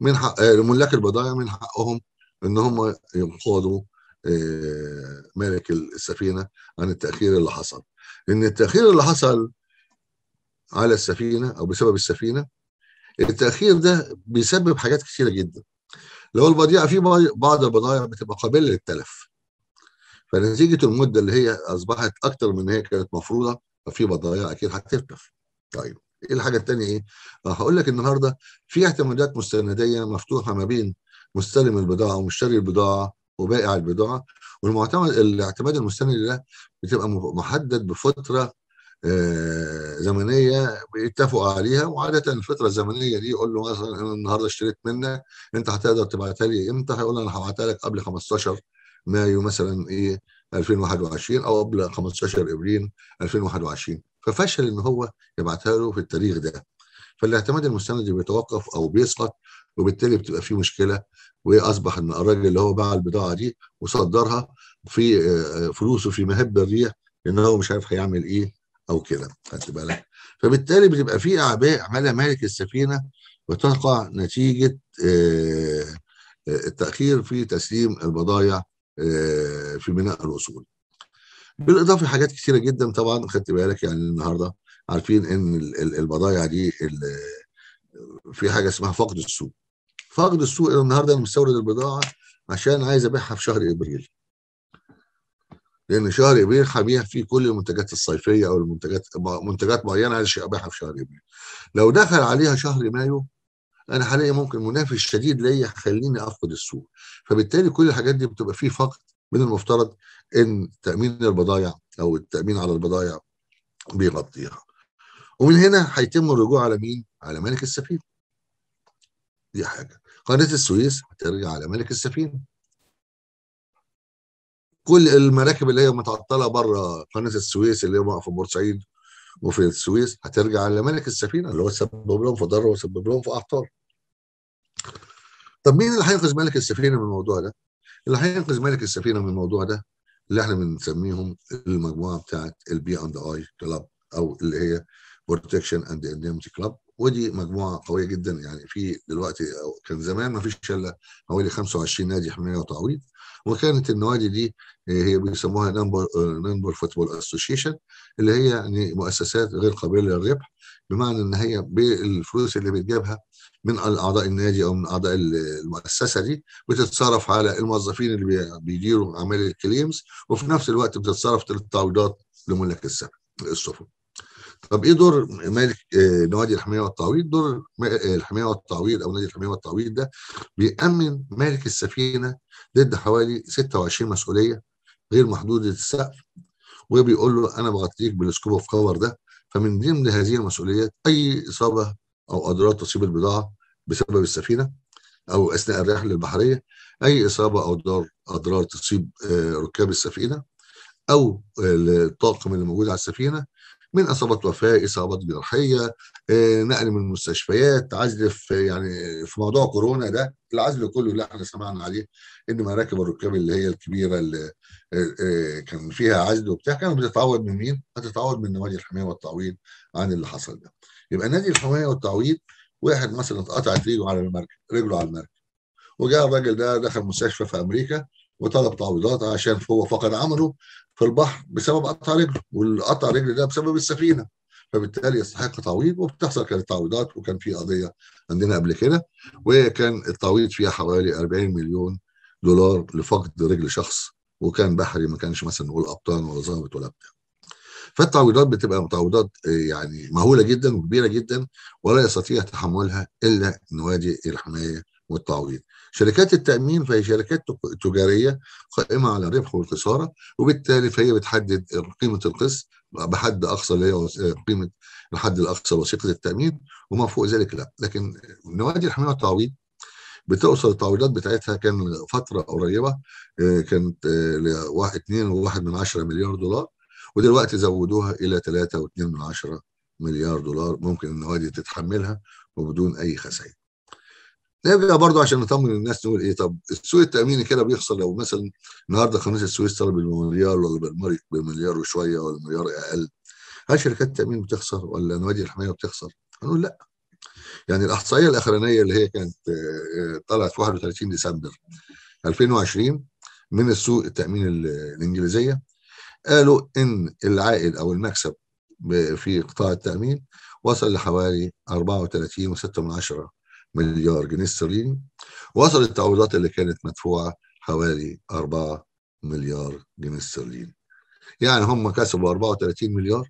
من حق آه، لملاك البضائع من حقهم ان هم ينقاضوا آه، مالك السفينه عن التاخير اللي حصل. لان التاخير اللي حصل على السفينه او بسبب السفينه التاخير ده بيسبب حاجات كثيره جدا لو البضيعه في بعض البضائع بتبقى قابله للتلف فنتيجه المده اللي هي اصبحت اكتر من هي كانت مفروضه ففي بضائع اكيد هتتلف طيب ايه الحاجه الثانيه ايه؟ آه، هقول لك النهارده في اعتمادات مستنديه مفتوحه ما بين مستلم البضاعه ومشتري البضاعه وبائع البضاعه والمعتمد الاعتماد المستند ده بتبقى محدد بفتره زمنيه بيتفقوا عليها وعاده الفتره الزمنيه دي يقول له مثلا انا النهارده اشتريت منك انت هتقدر تبعتها لي امتى؟ هيقول انا هبعتها لك قبل 15 مايو مثلا ايه 2021 او قبل 15 ابريل 2021 ففشل ان هو يبعتها له في التاريخ ده فالاعتماد المستند بيتوقف او بيسقط وبالتالي بتبقى في مشكله واصبح ان الراجل اللي هو باع البضاعه دي وصدرها في آه، فلوسه في مهب الريح ان هو مش عارف هيعمل ايه او كده خدت بالك فبالتالي بتبقى في اعباء على مالك السفينه وتقع نتيجه آه، آه، التاخير في تسليم البضائع آه، في بناء الوصول بالاضافه لحاجات كثيره جدا طبعا خدت بالك يعني النهارده عارفين ان البضائع دي في حاجه اسمها فقد السوق فقد السوق النهارده انا مستورد البضاعه عشان عايز ابيعها في شهر ابريل لان شهر ابريل هبيع فيه كل المنتجات الصيفيه او المنتجات منتجات معينه عايز ابيعها في شهر ابريل لو دخل عليها شهر مايو انا هلاقي ممكن منافس شديد ليا يخليني افقد السوق فبالتالي كل الحاجات دي بتبقى فيه فقد من المفترض ان تامين البضائع او التامين على البضائع بيغطيها ومن هنا هيتم الرجوع على مين على ملك السفينه دي حاجه قناه السويس هترجع على ملك السفينه كل المراكب اللي هي متعطله بره قناه السويس اللي هي واقفه في بورسعيد وفي السويس هترجع لملك السفينه اللي هو سبب لهم في ضرر وسبب لهم في اعطال. طب مين اللي هينقذ ملك السفينه من الموضوع ده؟ اللي هينقذ ملك السفينه من الموضوع ده اللي احنا بنسميهم المجموعه بتاعت البي اند اي كلاب او اللي هي بروتكشن اند اندمتي كلاب ودي مجموعه قويه جدا يعني في دلوقتي كان زمان ما فيش الا حوالي 25 نادي حمايه وتعويض وكانت النوادي دي آه، هي بيسموها نمبر نمبر فوتبول اسوشيشن اللي هي يعني مؤسسات غير قابله للربح بمعنى ان هي بالفلوس اللي بتجيبها من اعضاء النادي او من اعضاء المؤسسه دي بتتصرف على الموظفين اللي بيديروا اعمال الكليمز وفي نفس الوقت بتتصرف للتعويضات لملاك السفن السفن طب ايه دور مالك آه، نوادي الحمايه والتعويض؟ دور آه، الحمايه والتعويض او نادي الحمايه والتعويض ده بيأمن مالك السفينه ضد حوالي 26 مسؤوليه غير محدوده السقف وبيقول له انا بغطيك بالسكوب اوف كفر ده فمن ضمن هذه المسؤوليات اي اصابه او اضرار تصيب البضاعه بسبب السفينه او اثناء الرحله البحريه اي اصابه او دار اضرار تصيب آه، ركاب السفينه او الطاقم اللي موجود على السفينه من اصابات وفاه اصابات جراحيه آه، نقل من المستشفيات عزل في يعني في موضوع كورونا ده العزل كله اللي احنا سمعنا عليه ان مراكب الركاب اللي هي الكبيره اللي آه، آه، كان فيها عزل وبتاع كانت بتتعوض من مين؟ هتتعوض من نوادي الحمايه والتعويض عن اللي حصل ده. يبقى نادي الحمايه والتعويض واحد مثلا اتقطعت رجله على المركب رجله على المركب وجاء الراجل ده دخل مستشفى في امريكا وطلب تعويضات عشان هو فقد عمله في البحر بسبب قطع رجله والقطع رجل ده بسبب السفينه فبالتالي يستحق تعويض وبتحصل كانت تعويضات وكان في قضيه عندنا قبل كده وكان التعويض فيها حوالي 40 مليون دولار لفقد رجل شخص وكان بحري ما كانش مثلا نقول قبطان ولا ظابط ولا بتاع فالتعويضات بتبقى متعويضات آه، يعني مهوله جدا وكبيره جدا ولا يستطيع تحملها الا نوادي الحمايه والتعويض شركات التامين فهي شركات تجاريه قائمه على الربح والخساره وبالتالي فهي بتحدد قيمه القسط بحد اقصى اللي هي قيمه الحد الاقصى وثيقه التامين وما فوق ذلك لا لكن نوادي الحمايه والتعويض بتوصل التعويضات بتاعتها كان فتره قريبه آه، كانت 2.1 آه، من مليار دولار ودلوقتي زودوها الى 3.2 من مليار دولار ممكن النوادي تتحملها وبدون اي خسائر ده برضو برضه عشان نطمن الناس نقول ايه طب السوق التاميني كده بيخسر لو مثلا النهارده قناة السويس طلب بالمليار ولا بالمليار وشويه ولا مليار اقل هل شركات التامين بتخسر ولا نوادي الحمايه بتخسر؟ هنقول لا يعني الاحصائيه الاخرانيه اللي هي كانت آه، طلعت 31 ديسمبر 2020 من السوق التامين الانجليزيه قالوا ان العائد او المكسب في قطاع التامين وصل لحوالي 34.6 مليار جنيه استرليني وصلت التعويضات اللي كانت مدفوعه حوالي 4 مليار جنيه استرليني يعني هم كسبوا 34 مليار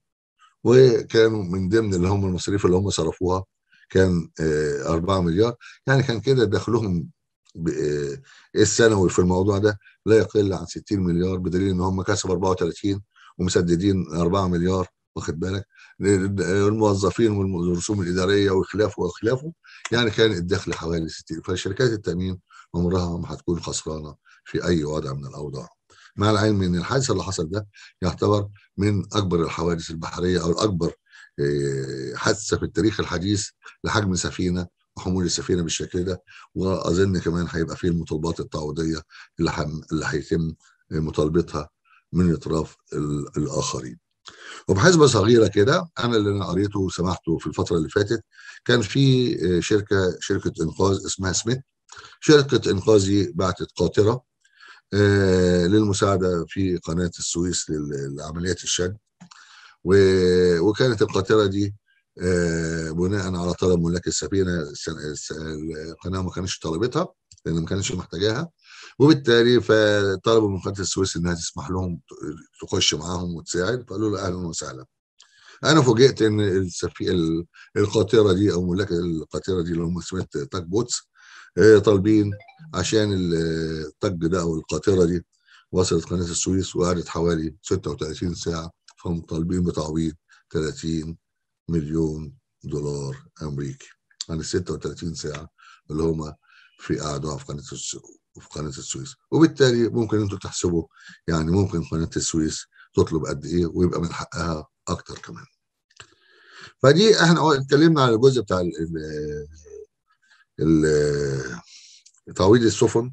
وكانوا من ضمن اللي هم المصاريف اللي هم صرفوها كان 4 آه، مليار يعني كان كده دخلهم آه، السنوي في الموضوع ده لا يقل عن 60 مليار بدليل ان هم كسبوا 34 ومسددين 4 مليار واخد بالك للموظفين والرسوم الاداريه وخلافه وخلافه يعني كان الدخل حوالي 60 فشركات التامين عمرها ما هتكون خسرانه في اي وضع من الاوضاع مع العلم ان الحادث اللي حصل ده يعتبر من اكبر الحوادث البحريه او الاكبر آه، حادثه في التاريخ الحديث لحجم سفينه وحمول السفينه بالشكل ده واظن كمان هيبقى فيه المطالبات التعويضيه اللي اللي هيتم مطالبتها من اطراف الاخرين. وبحسبة صغيرة كده أنا اللي أنا قريته وسمعته في الفترة اللي فاتت كان في آه، شركة شركة إنقاذ اسمها سميت شركة إنقاذي بعتت قاطرة آه، للمساعدة في قناة السويس لعمليات الشد وكانت القاطرة دي آه، بناء على طلب ملاك السفينة القناة ما كانتش طلبتها لأن ما كانتش محتاجاها وبالتالي فطلبوا من قناه السويس انها تسمح لهم تخش معاهم وتساعد فقالوا له اهلا وسهلا انا فوجئت ان السفي القاطره دي او ملاك القاطره دي اللي هم سميت تاك بوتس آه، طالبين عشان التج ده او القاطره دي وصلت قناه السويس وقعدت حوالي 36 ساعه فهم طالبين بتعويض 30 مليون دولار امريكي عن ال 36 ساعه اللي هم في قعدوها في قناه السويس وفي قناه السويس وبالتالي ممكن انتم تحسبوا يعني ممكن قناه السويس تطلب قد ايه ويبقى من حقها اكتر كمان فدي احنا اه اتكلمنا على الجزء بتاع ال ال تعويض السفن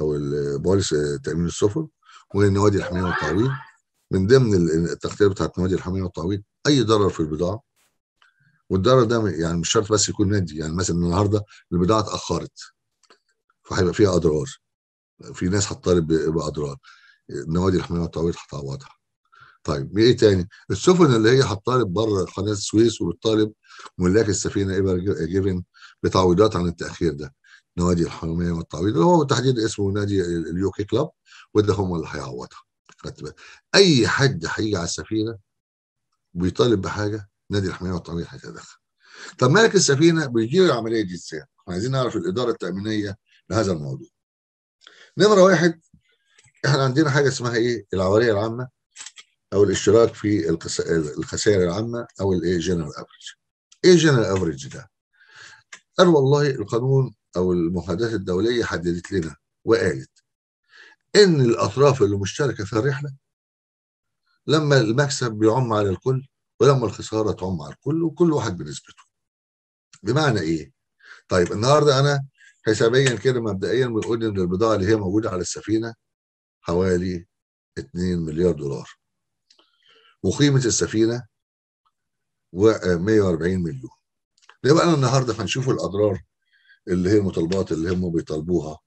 او البوليس تامين السفن والنوادي الحميه والتعويض من ضمن التغطيه بتاعت نوادي الحميه والتعويض اي ضرر في البضاعه والضرر ده يعني مش شرط بس يكون مادي يعني مثلا النهارده البضاعه اتاخرت فهيبقى فيها اضرار في ناس هتطالب باضرار النوادي الحمايه والتعويض هتعوضها طيب ايه تاني؟ السفن اللي هي هتطالب بره قناه السويس وبتطالب ملاك السفينه ايفر جيفن بتعويضات عن التاخير ده نوادي الحمايه والتعويض اللي هو تحديد اسمه نادي اليوكي كلاب وده هم اللي هيعوضها اي حد هيجي على السفينه بيطالب بحاجه نادي الحمايه والتعويض هيتدخل طب مالك السفينه بيدير العمليه دي ازاي؟ عايزين نعرف الاداره التامينيه لهذا الموضوع نمرة واحد احنا عندنا حاجة اسمها ايه العوارية العامة او الاشتراك في الخسائر العامة او الايه جنرال افريج ايه جنرال افريج ده قال والله القانون او المحادثة الدولية حددت لنا وقالت ان الاطراف اللي مشتركة في الرحلة لما المكسب بيعم على الكل ولما الخسارة تعم على الكل وكل واحد بنسبته بمعنى ايه طيب النهارده انا حسابيا كده مبدئيا بنقول ان البضاعه اللي هي موجوده على السفينه حوالي 2 مليار دولار وقيمه السفينه و 140 مليون ليه بقى النهارده هنشوف الاضرار اللي هي المطالبات اللي هم بيطالبوها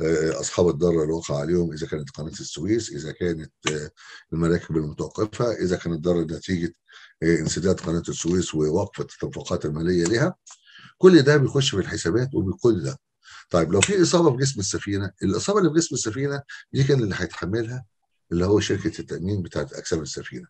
آه، اصحاب الضرر الواقع عليهم اذا كانت قناه السويس اذا كانت آه، المراكب المتوقفه اذا كانت الضرر نتيجه آه، انسداد قناه السويس ووقف التدفقات الماليه لها كل ده بيخش في الحسابات وبكل ده طيب لو في اصابه في جسم السفينه الاصابه اللي في جسم السفينه دي كان اللي هيتحملها اللي هو شركه التامين بتاعت اجسام السفينه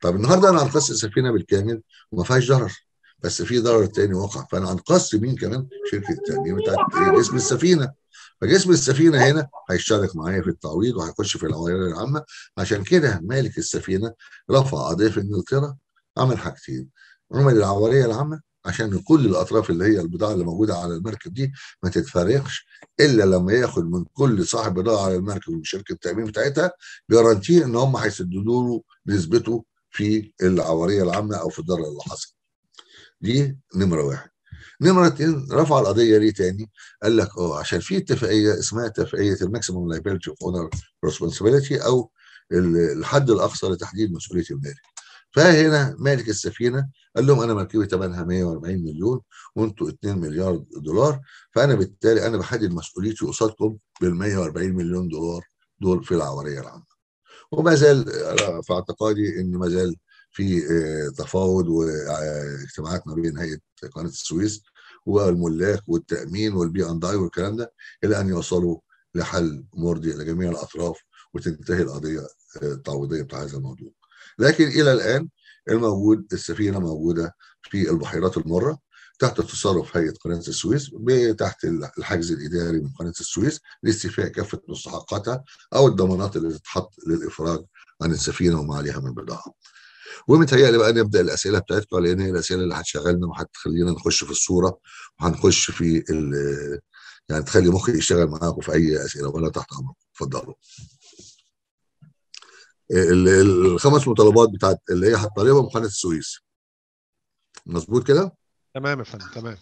طب النهارده انا انقذت السفينه بالكامل وما فيهاش ضرر بس في ضرر تاني وقع فانا انقذت مين كمان شركه التامين بتاعت جسم السفينه فجسم السفينه هنا هيشترك معايا في التعويض وهيخش في العوائل العامه عشان كده مالك السفينه رفع قضيه في انجلترا عمل حاجتين عمل العوائل العامه عشان كل الاطراف اللي هي البضاعه اللي موجوده على المركب دي ما تتفرقش الا لما ياخد من كل صاحب بضاعه على المركب من شركه التامين بتاعتها جارانتي ان هم هيسددوا له نسبته في العوريه العامه او في الضرر اللي حصل. دي نمره واحد. نمره اتنين رفع القضيه ليه تاني؟ قال لك اه عشان في اتفاقيه اسمها اتفاقيه الماكسيموم لايبيلتي اوف اونر ريسبونسبيلتي او الحد الاقصى لتحديد مسؤوليه المالك. فهنا مالك السفينه قال لهم انا مركبي ثمنها 140 مليون وانتوا 2 مليار دولار فانا بالتالي انا بحدد مسؤوليتي قصادكم بال 140 مليون دولار دول في العوريه العامه. وما زال في اعتقادي ان ما زال في آه، تفاوض واجتماعات ما بين هيئه قناه السويس والملاك والتامين والبي ان داي والكلام ده الى ان يوصلوا لحل مرضي لجميع الاطراف وتنتهي القضيه آه، التعويضيه بتاع هذا الموضوع. لكن الى الان الموجود السفينه موجوده في البحيرات المره تحت تصرف هيئه قناه السويس تحت الحجز الاداري من قناه السويس لاستيفاء كافه مستحقاتها او الضمانات اللي تتحط للافراج عن السفينه وما عليها من بضاعه. ومتهيألي بقى نبدا الاسئله بتاعتكم لان هي الاسئله اللي هتشغلنا وهتخلينا نخش في الصوره وهنخش في يعني تخلي مخي يشتغل معاكم في اي اسئله وانا تحت امركم اتفضلوا. الخمس مطالبات بتاعت اللي هي هتطالبها قناه السويس مظبوط كده تمام يا فندم تمام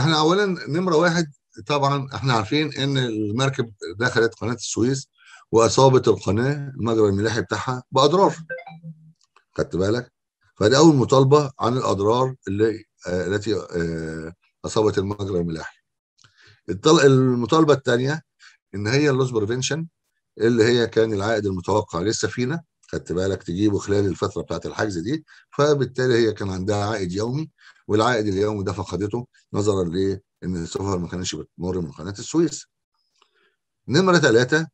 احنا اولا نمره واحد طبعا احنا عارفين ان المركب دخلت قناه السويس واصابت القناه المجرى الملاحي بتاعها باضرار خدت بالك فدي اول مطالبه عن الاضرار اللي آه، التي آه، اصابت المجرى الملاحي المطالبه الثانيه ان هي اللوس بريفنشن اللي هي كان العائد المتوقع للسفينه خدت بالك تجيبه خلال الفتره بتاعت الحجز دي فبالتالي هي كان عندها عائد يومي والعائد اليومي ده فقدته نظرا لان السفر ما كانش بتمر من قناه السويس. نمره ثلاثه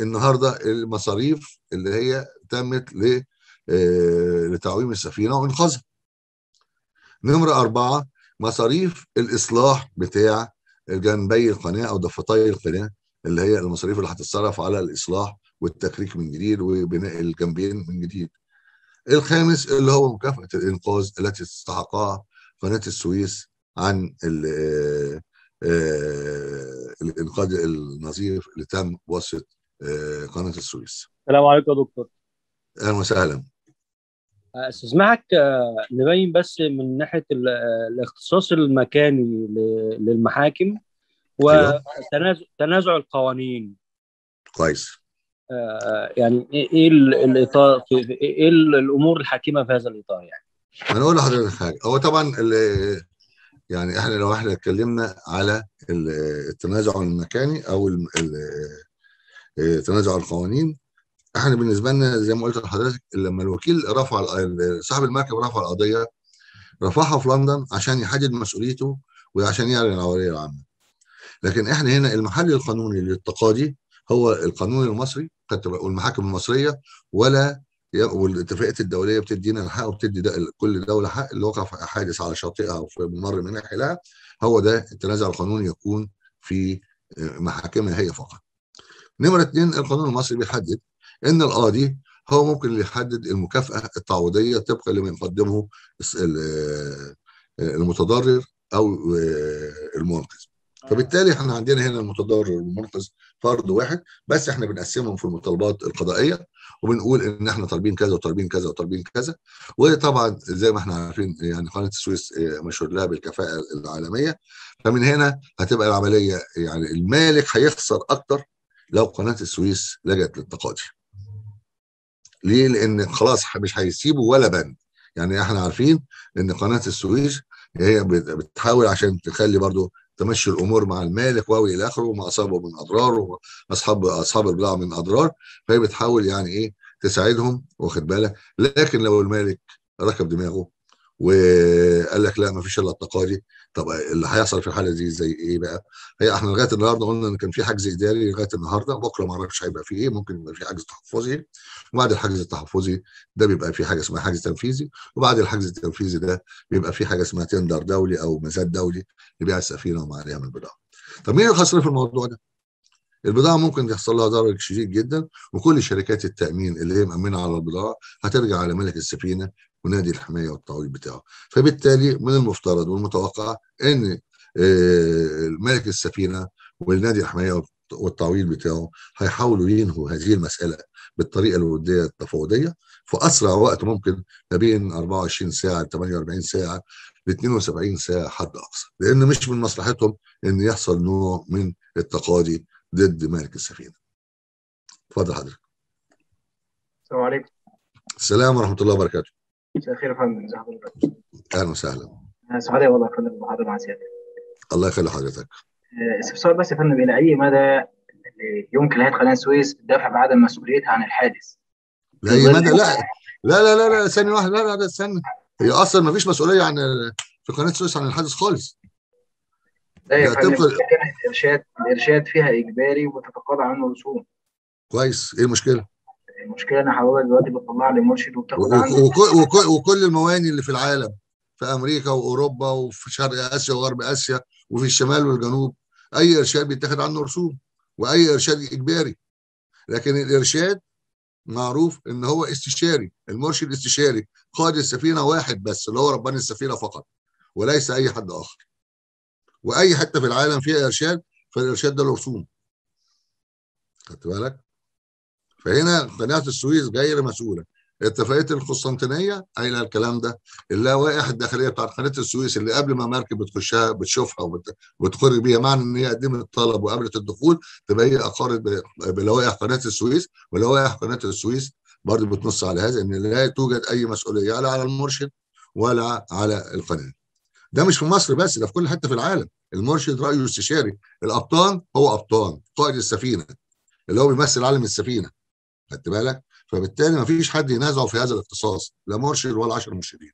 النهارده المصاريف اللي هي تمت ل آه، لتعويم السفينه وانقاذها. نمره اربعه مصاريف الاصلاح بتاع جنبي القناه او ضفتي القناه اللي هي المصاريف اللي هتتصرف على الاصلاح والتكريك من جديد وبناء الجنبين من جديد. الخامس اللي هو مكافاه الانقاذ التي استحقها قناه السويس عن آه، آه، الانقاذ النظيف اللي تم بواسطه آه، قناه السويس. السلام عليكم يا دكتور. اهلا وسهلا. استسمحك نبين بس من ناحيه الاختصاص المكاني للمحاكم وتنازع أيوه. القوانين كويس آه، يعني ايه, إيه الاطار ايه الامور الحاكمه في هذا الاطار يعني انا اقول لحضرتك حاجه هو طبعا يعني احنا لو احنا اتكلمنا على التنازع المكاني او آه، تنازع القوانين احنا بالنسبه لنا زي ما قلت لحضرتك لما الوكيل رفع صاحب المركب رفع القضيه رفعها في لندن عشان يحدد مسؤوليته وعشان يعلن العوريه العامه لكن احنا هنا المحل القانوني للتقاضي هو القانون المصري والمحاكم المصريه ولا والاتفاقيات الدوليه بتدينا الحق وبتدي ده كل دوله حق اللي وقع في حادث على شاطئها او في ممر من ناحيه هو ده التنازع القانوني يكون في آه، محاكمها هي فقط. نمره اثنين القانون المصري بيحدد ان القاضي هو ممكن اللي يحدد المكافاه التعويضيه طبقا لما يقدمه المتضرر او آه، المنقذ. فبالتالي احنا عندنا هنا المتضرر والمنقذ فرد واحد بس احنا بنقسمهم في المطالبات القضائيه وبنقول ان احنا طالبين كذا وطالبين كذا وطالبين كذا وطبعا زي ما احنا عارفين يعني قناه السويس آه، مشهور لها بالكفاءه العالميه فمن هنا هتبقى العمليه يعني المالك هيخسر اكتر لو قناه السويس لجأت للتقاضي. ليه؟ لان خلاص مش هيسيبوا ولا بند. يعني احنا عارفين ان قناه السويس هي بتحاول عشان تخلي برضو تمشي الامور مع المالك واو الى اخره وما اصابه من اضرار واصحاب اصحاب اصحاب البضاعه من اضرار فهي بتحاول يعني ايه تساعدهم واخد بالك لكن لو المالك ركب دماغه وقال لك لا ما فيش الا التقاضي طب اللي هيحصل في الحاله دي زي ايه بقى؟ هي احنا لغايه النهارده قلنا ان كان في حجز اداري لغايه النهارده بكره ما اعرفش هيبقى في ايه ممكن يبقى في حجز تحفظي وبعد الحجز التحفظي ده بيبقى في حاجه اسمها حجز تنفيذي وبعد الحجز التنفيذي ده بيبقى في حاجه اسمها تندر دولي او مزاد دولي لبيع السفينه وما عليها من البضاعه. طب مين الخسران في الموضوع ده؟ البضاعه ممكن يحصل لها ضرر شديد جدا وكل شركات التامين اللي هي مامنه على البضاعه هترجع على ملك السفينه ونادي الحمايه والتعويض بتاعه فبالتالي من المفترض والمتوقع ان آه، ملك السفينه والنادي الحمايه والتعويض بتاعه هيحاولوا ينهوا هذه المساله بالطريقه الوديه التفاوضيه في اسرع وقت ممكن ما بين 24 ساعه ل 48 ساعه ل 72 ساعه حد اقصى لان مش من مصلحتهم ان يحصل نوع من التقاضي ضد مالك السفينه. اتفضل حضرتك. السلام عليكم. السلام ورحمه الله وبركاته. مساء الخير يا فندم ازي حضرتك؟ اهلا وسهلا سعداء والله يا فندم المحاضره مع سيادتك الله يخلي حضرتك آه، استفسار بس يا فندم الى اي مدى يمكن لهيئه قناه السويس الدفع بعدم مسؤوليتها عن الحادث؟ لا اي مدى لا لا لا لا ثانيه واحده لا لا لا استنى هي اصلا ما فيش مسؤوليه عن في قناه السويس عن الحادث خالص لا يا فندم كانت الارشاد الارشاد فيها اجباري وتتقاضى عنه رسوم كويس ايه المشكله؟ المشكله ان حضرتك دلوقتي بتطلع لي مرشد وبتاخد وكل, وكل, وكل المواني اللي في العالم في امريكا واوروبا وفي شرق اسيا وغرب اسيا وفي الشمال والجنوب اي ارشاد بيتاخد عنه رسوم واي ارشاد اجباري لكن الارشاد معروف ان هو استشاري المرشد استشاري قائد السفينه واحد بس اللي هو ربان السفينه فقط وليس اي حد اخر واي حته في العالم فيها ارشاد فالارشاد ده له رسوم خدت بالك فهنا قناه السويس غير مسؤوله اتفاقيه القسطنطينيه قايله الكلام ده اللوائح الداخليه بتاعت قناه السويس اللي قبل ما مركب بتخشها بتشوفها وبتخرج بيها معنى ان هي قدمت طلب وقابلت الدخول تبقى هي اقرت بلوائح قناه السويس ولوائح قناه السويس برضه بتنص على هذا ان لا توجد اي مسؤوليه لا على المرشد ولا على القناه. ده مش في مصر بس ده في كل حته في العالم، المرشد رايه استشاري، الابطان هو ابطان قائد السفينه اللي هو بيمثل عالم السفينه خدت بالك؟ فبالتالي ما فيش حد ينازعه في هذا الاختصاص لا مرشد ولا 10 مرشدين.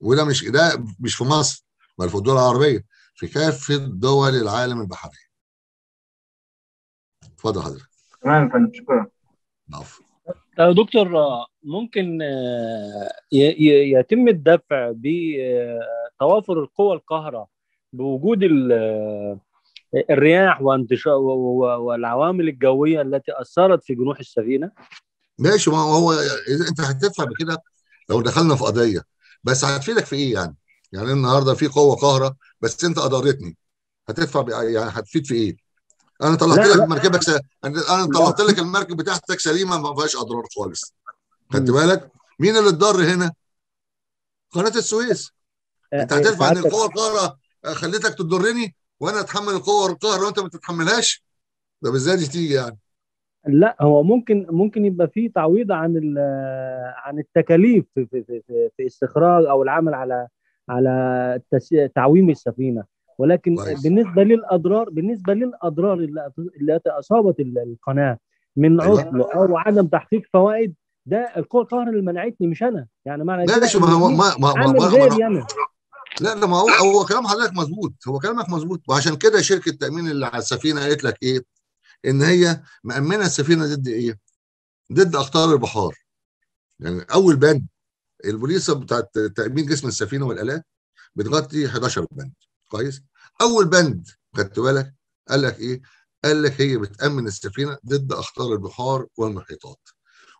وده مش ده مش في مصر بل في الدول العربيه في كافه دول العالم البحريه. اتفضل حضرتك. تمام يا فندم شكرا. نعم. العفو. آه، دكتور آه، ممكن آه، يتم الدفع بتوافر القوى القاهره بوجود الرياح وانتشار والعوامل الجويه التي اثرت في جنوح السفينه ماشي ما هو انت هتدفع بكده لو دخلنا في قضيه بس هتفيدك في ايه يعني؟ يعني النهارده في قوه قاهره بس انت اضرتني هتدفع يعني هتفيد في ايه؟ انا طلعت لك مركبك انا طلعت لك المركب بتاعتك سليمه ما فيهاش اضرار خالص خدت بالك؟ مين اللي اتضر هنا؟ قناه السويس آه، انت هتدفع آه، ان القوه القاهره خلتك تضرني وانا اتحمل القوه والقهر وانت ما تتحملهاش ازاي دي تيجي يعني لا هو ممكن ممكن يبقى في تعويض عن عن التكاليف في, في, في, في استخراج او العمل على على تعويم السفينه ولكن كويس. بالنسبه للاضرار بالنسبه للاضرار اللي اللي اصابت القناه من أيوة. عطل او عدم تحقيق فوائد ده القوه القهر اللي منعتني مش انا يعني معنى كده ماشي ما هو ما ما ما, ما, ما, ما, ما, ما, ما, لا لا ما هو هو كلام حضرتك مظبوط هو كلامك مظبوط وعشان كده شركه التامين اللي على السفينه قالت لك ايه؟ ان هي مامنه السفينه ضد ايه؟ ضد اخطار البحار يعني اول بند البوليصه بتاعت تامين جسم السفينه والالات بتغطي 11 بند كويس؟ اول بند خدت بالك قال لك ايه؟ قال لك هي بتامن السفينه ضد اخطار البحار والمحيطات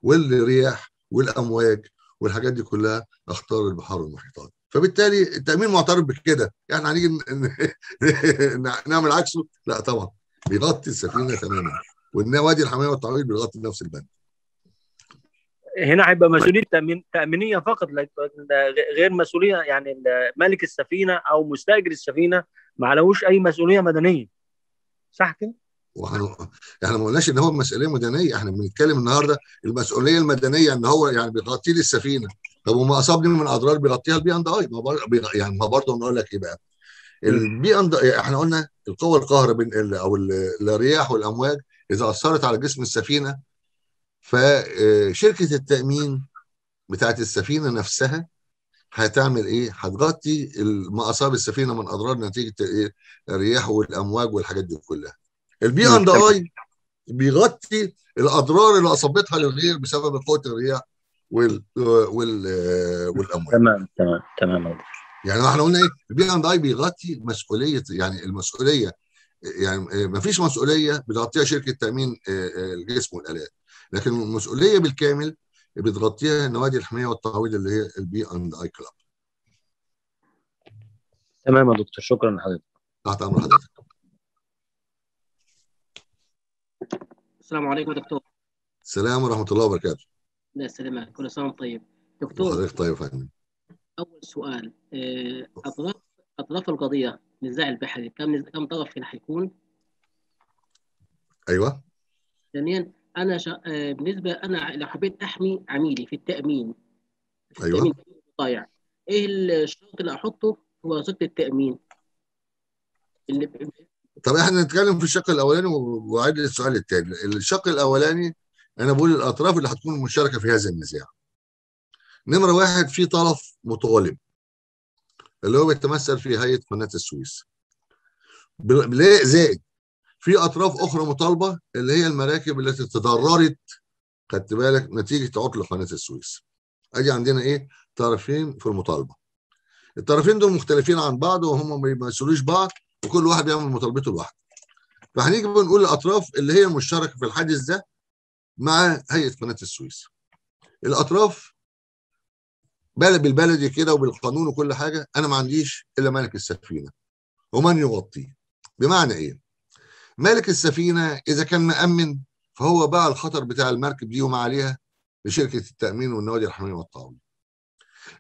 والرياح والامواج والحاجات دي كلها اخطار البحار والمحيطات فبالتالي التامين معترف بكده يعني هنيجي نعمل عكسه لا طبعا بيغطي السفينه تماما والنوادي الحمايه والتعويض بيغطي نفس البند هنا هيبقى مسؤوليه تأمين تامينيه فقط غير مسؤوليه يعني مالك السفينه او مستاجر السفينه ما لهوش اي مسؤوليه مدنيه صح كده؟ وحن... احنا يعني ما قلناش ان هو مسؤوليه مدنيه احنا بنتكلم النهارده المسؤوليه المدنيه ان هو يعني بيغطي لي السفينه طب وما اصابني من اضرار بيغطيها البي اند اي ما بر... يعني ما برضه نقول لك ايه بقى البي اند احنا قلنا القوه القاهره بين ال... او ال... الرياح والامواج اذا اثرت على جسم السفينه فشركه آه، التامين بتاعت السفينه نفسها هتعمل ايه؟ هتغطي ما اصاب السفينه من اضرار نتيجه ايه؟ الرياح والامواج والحاجات دي كلها. البي اند اي بيغطي الاضرار اللي اصابتها للغير بسبب قوه الرياح وال وال والاموال تمام تمام تمام يعني احنا قلنا ايه البي اند اي بيغطي مسؤوليه يعني المسؤوليه يعني ما فيش مسؤوليه بتغطيها شركه تامين آه، آه، الجسم والالات لكن المسؤوليه بالكامل بتغطيها النوادي الحمايه والتعويض اللي هي البي اند اي كلاب تمام يا دكتور شكرا لحضرتك تحت امر حضرتك السلام عليكم يا دكتور السلام ورحمه الله وبركاته الله يسلمك كل سنه وانت طيب دكتور حضرتك طيب فهمي. اول سؤال آه، اطراف اطراف القضيه النزاع البحري كم كم طرف حيكون؟ ايوه ثانيا انا ش... آه، بالنسبه انا لو حبيت احمي عميلي في التامين في ايوه التأمين ضايع ايه الشرط اللي احطه في وثيقه التامين اللي طب احنا نتكلم في الشق الاولاني وعد السؤال الثاني الشق الاولاني انا بقول الاطراف اللي هتكون مشاركه في هذا النزاع نمره واحد في طرف مطالب اللي هو بيتمثل في هيئه قناه السويس بلا زائد في اطراف اخرى مطالبه اللي هي المراكب التي تضررت خدت بالك نتيجه عطل قناه السويس ادي عندنا ايه طرفين في المطالبه الطرفين دول مختلفين عن بعض وهم ما بيمثلوش بعض وكل واحد بيعمل مطالبته لوحده فهنيجي بنقول الاطراف اللي هي مشتركه في الحادث ده مع هيئه قناه السويس الاطراف بلد بالبلدي كده وبالقانون وكل حاجه انا ما عنديش الا ملك السفينه ومن يغطيه بمعنى ايه مالك السفينه اذا كان مامن فهو باع الخطر بتاع المركب دي وما عليها لشركه التامين والنوادي الحميمه والطاوله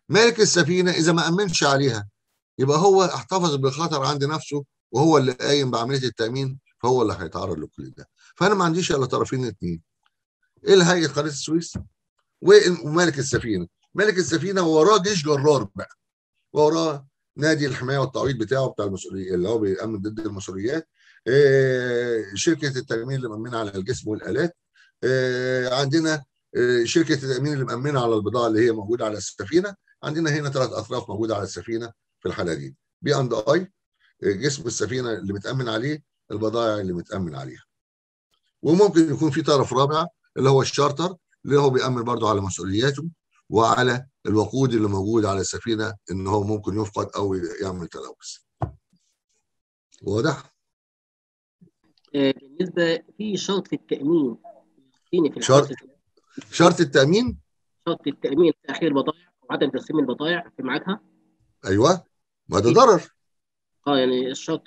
مالك السفينه اذا ما امنش عليها يبقى هو احتفظ بالخطر عند نفسه وهو اللي قايم بعمليه التامين فهو اللي هيتعرض لكل ده فانا ما عنديش الا طرفين اثنين ايه الهي قناه السويس ومالك السفينه مالك السفينه وراه جيش جرار بقى وراه نادي الحمايه والتعويض بتاعه بتاع المسؤوليه اللي هو بيأمن ضد المسؤوليات آه، شركه التامين اللي مأمنه على الجسم والالات آه، عندنا آه، شركه التامين اللي مأمنه على البضاعه اللي هي موجوده على السفينه عندنا هنا ثلاث اطراف موجوده على السفينه في الحاله دي بي اند اي جسم السفينه اللي متامن عليه البضائع اللي متامن عليها وممكن يكون في طرف رابع اللي هو الشارتر اللي هو بيأمن برضه على مسؤولياته وعلى الوقود اللي موجود على السفينه ان هو ممكن يفقد او يعمل تلوث. واضح؟ آه، بالنسبه في شرط التامين في شرط شرط التامين شرط التامين تاخير بضائع وعدم تسليم البضائع في ميعادها ايوه ما ده ضرر اه يعني الشرط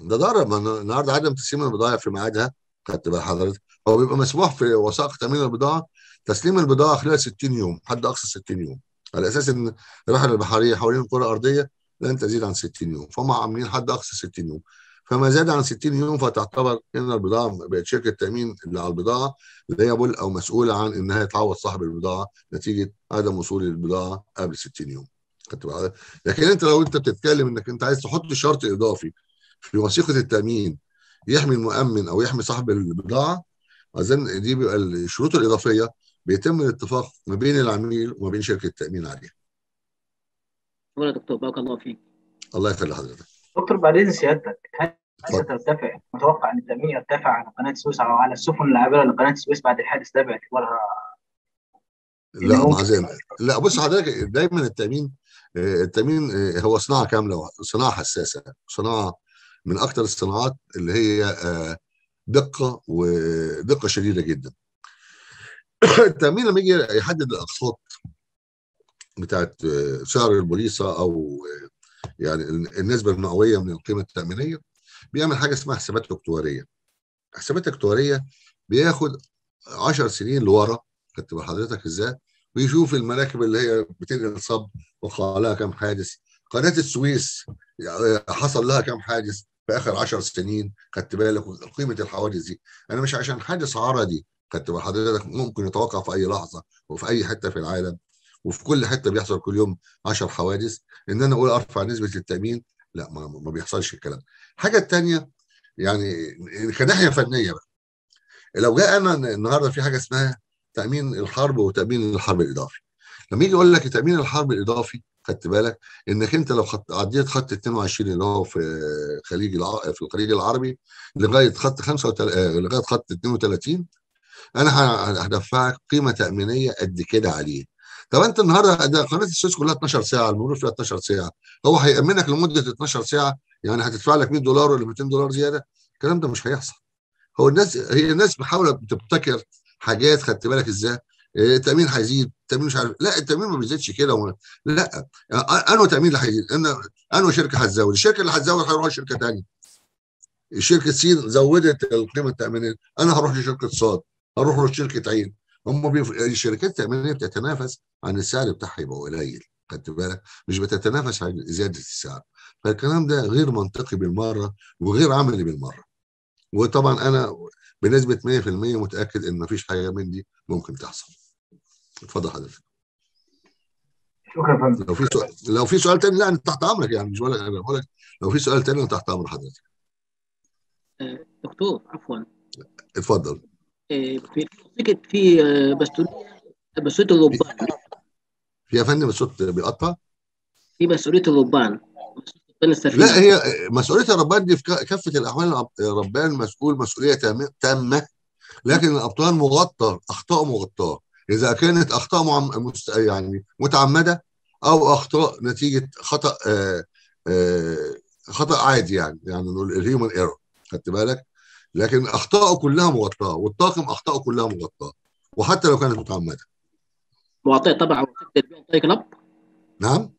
ده ضرر ما النهارده عدم تسليم البضائع في ميعادها خدت بال حضرتك هو بيبقى مسموح في وثائق تامين البضاعه تسليم البضاعه خلال 60 يوم حد اقصى 60 يوم على اساس ان الرحله البحريه حوالين الكره الارضيه لن تزيد عن 60 يوم فهم عاملين حد اقصى 60 يوم فما زاد عن 60 يوم فتعتبر ان البضاعه بقت شركه تامين اللي على البضاعه ليبل او مسؤوله عن انها تعوض صاحب البضاعه نتيجه عدم وصول البضاعه قبل 60 يوم لكن انت لو انت بتتكلم انك انت عايز تحط شرط اضافي في وثيقه التامين يحمي المؤمن او يحمي صاحب البضاعه عايزين دي بيبقى الشروط الاضافيه بيتم الاتفاق ما بين العميل وما بين شركه التامين عليها. شكرا يا دكتور بارك الله فيك. الله يخلي حضرتك. دكتور بعدين سيادتك هل ترتفع متوقع ان التامين يرتفع على قناه السويس او على السفن العابره لقناه السويس بعد الحادث ده باعتبارها لا معزين لا بص حضرتك دايما التامين آه، التامين آه، هو صناعه كامله صناعه حساسه صناعه من اكثر الصناعات اللي هي آه، دقه ودقه شديده جدا التامين لما يجي يحدد الاقساط بتاعت سعر البوليصه او يعني النسبه المئويه من القيمه التامينيه بيعمل حاجه اسمها حسابات اكتواريه حسابات اكتواريه بياخد 10 سنين لورا كتب حضرتك ازاي ويشوف المراكب اللي هي بتنقل صب وقع لها كام حادث قناه السويس حصل لها كام حادث في اخر 10 سنين خدت بالك قيمه الحوادث دي انا مش عشان حادث عرضي خدت بال حضرتك ممكن يتوقع في اي لحظه وفي اي حته في العالم وفي كل حته بيحصل كل يوم 10 حوادث ان انا اقول ارفع نسبه التامين لا ما, ما بيحصلش الكلام الحاجه الثانيه يعني كناحيه فنيه بقى لو جاء انا النهارده في حاجه اسمها تامين الحرب وتامين الحرب الاضافي لما يجي يقول لك تامين الحرب الاضافي خدت بالك انك انت لو خط عديت خط 22 اللي هو في خليج الع... في الخليج العربي لغايه خط 35 آه، لغايه خط 32 انا هدفعك قيمه تامينيه قد كده عليه طب انت النهارده ده قناه السويس كلها 12 ساعه المرور فيها 12 ساعه هو هيامنك لمده 12 ساعه يعني هتدفع لك 100 دولار ولا 200 دولار زياده الكلام ده مش هيحصل هو الناس هي الناس بتحاول بتبتكر حاجات خدت بالك ازاي التامين آه، هيزيد التامين مش عارف لا التامين ما بيزيدش كده و... لا آه، انه تامين اللي هيزيد انا انه شركه هتزود الشركه اللي هتزود هيروح لشركه ثانيه شركه سين زودت القيمه التامينيه انا هروح لشركه صاد هروح لشركه عين هم بيف... الشركات التامينيه بتتنافس عن السعر بتاعها يبقى قليل خدت بالك مش بتتنافس عن زياده السعر فالكلام ده غير منطقي بالمره وغير عملي بالمره وطبعا انا بنسبه 100% متاكد ان مفيش حاجه من دي ممكن تحصل اتفضل حضرتك شكرا فندم لو في سؤال لو في سؤال تاني لا انا تحت امرك يعني مش ولا حاجه بقول لك لو في سؤال تاني انا تحت امر حضرتك آه، دكتور عفوا اتفضل آه، في فكره في مسؤوليه آه، مسؤوليه الربان يا فندم الصوت بيقطع في مسؤوليه الربان لا هي مسؤوليه الربان دي في كافه الاحوال الربان مسؤول مسؤوليه تامه لكن الابطال مغطى اخطاء مغطاه إذا كانت أخطاء معم... يعني متعمدة أو أخطاء نتيجة خطأ آآ آه، آآ آه، خطأ عادي يعني يعني نقول الهيومن ايرور خدت بالك؟ لكن أخطائه كلها مغطاة والطاقم أخطائه كلها مغطاة وحتى لو كانت متعمدة مغطيه تبع وثيقة بي أن تي كلاب؟ نعم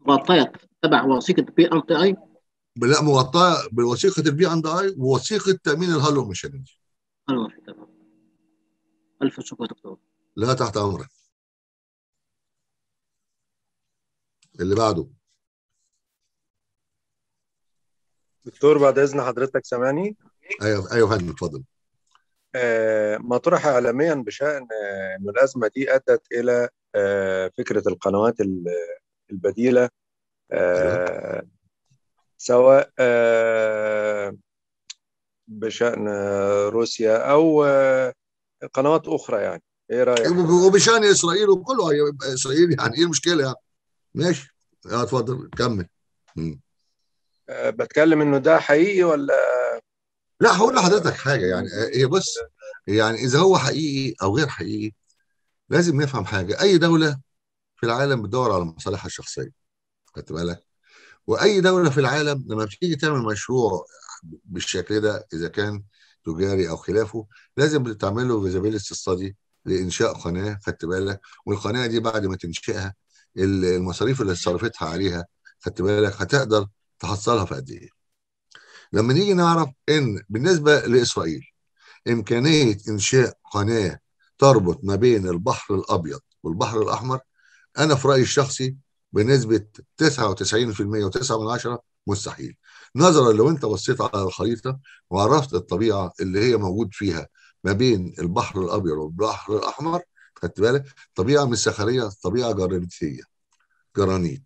مغطيه تبع وثيقة بي أن تي أي؟ لا مغطاة بوثيقة البي ان تي أي ووثيقة تأمين الهالو ميشنري. ألو تمام. ألف شكر دكتور. لا تحت امرك اللي بعده دكتور بعد اذن حضرتك سامعني ايوه ايوه فندم اتفضل آه طرح اعلاميا بشان آه ان الازمه دي ادت الى آه فكره القنوات البديله آه، سواء آه، بشان آه، روسيا او قنوات اخرى يعني ايه رايك؟ إيه، وبشان اسرائيل وكله اسرائيل يعني ايه المشكله يعني؟ ماشي اتفضل كمل آه، بتكلم انه ده حقيقي ولا لا هقول لحضرتك حاجه يعني هي آه، إيه، بص يعني اذا هو حقيقي او غير حقيقي لازم نفهم حاجه اي دوله في العالم بتدور على مصالحها الشخصيه خدت بالك واي دوله في العالم لما بتيجي تعمل مشروع بالشكل ده اذا كان تجاري او خلافه لازم تعمل له فيزابيلتي ستادي لانشاء قناه خدت بالك والقناه دي بعد ما تنشئها المصاريف اللي صرفتها عليها خدت بالك هتقدر تحصلها في قد ايه لما نيجي نعرف ان بالنسبه لاسرائيل امكانيه انشاء قناه تربط ما بين البحر الابيض والبحر الاحمر انا في رايي الشخصي بنسبه 99% و9 مستحيل نظرا لو انت بصيت على الخريطه وعرفت الطبيعه اللي هي موجود فيها ما بين البحر الابيض والبحر الاحمر خدت بالك طبيعه مش الصخريه طبيعه جرانيتيه جرانيت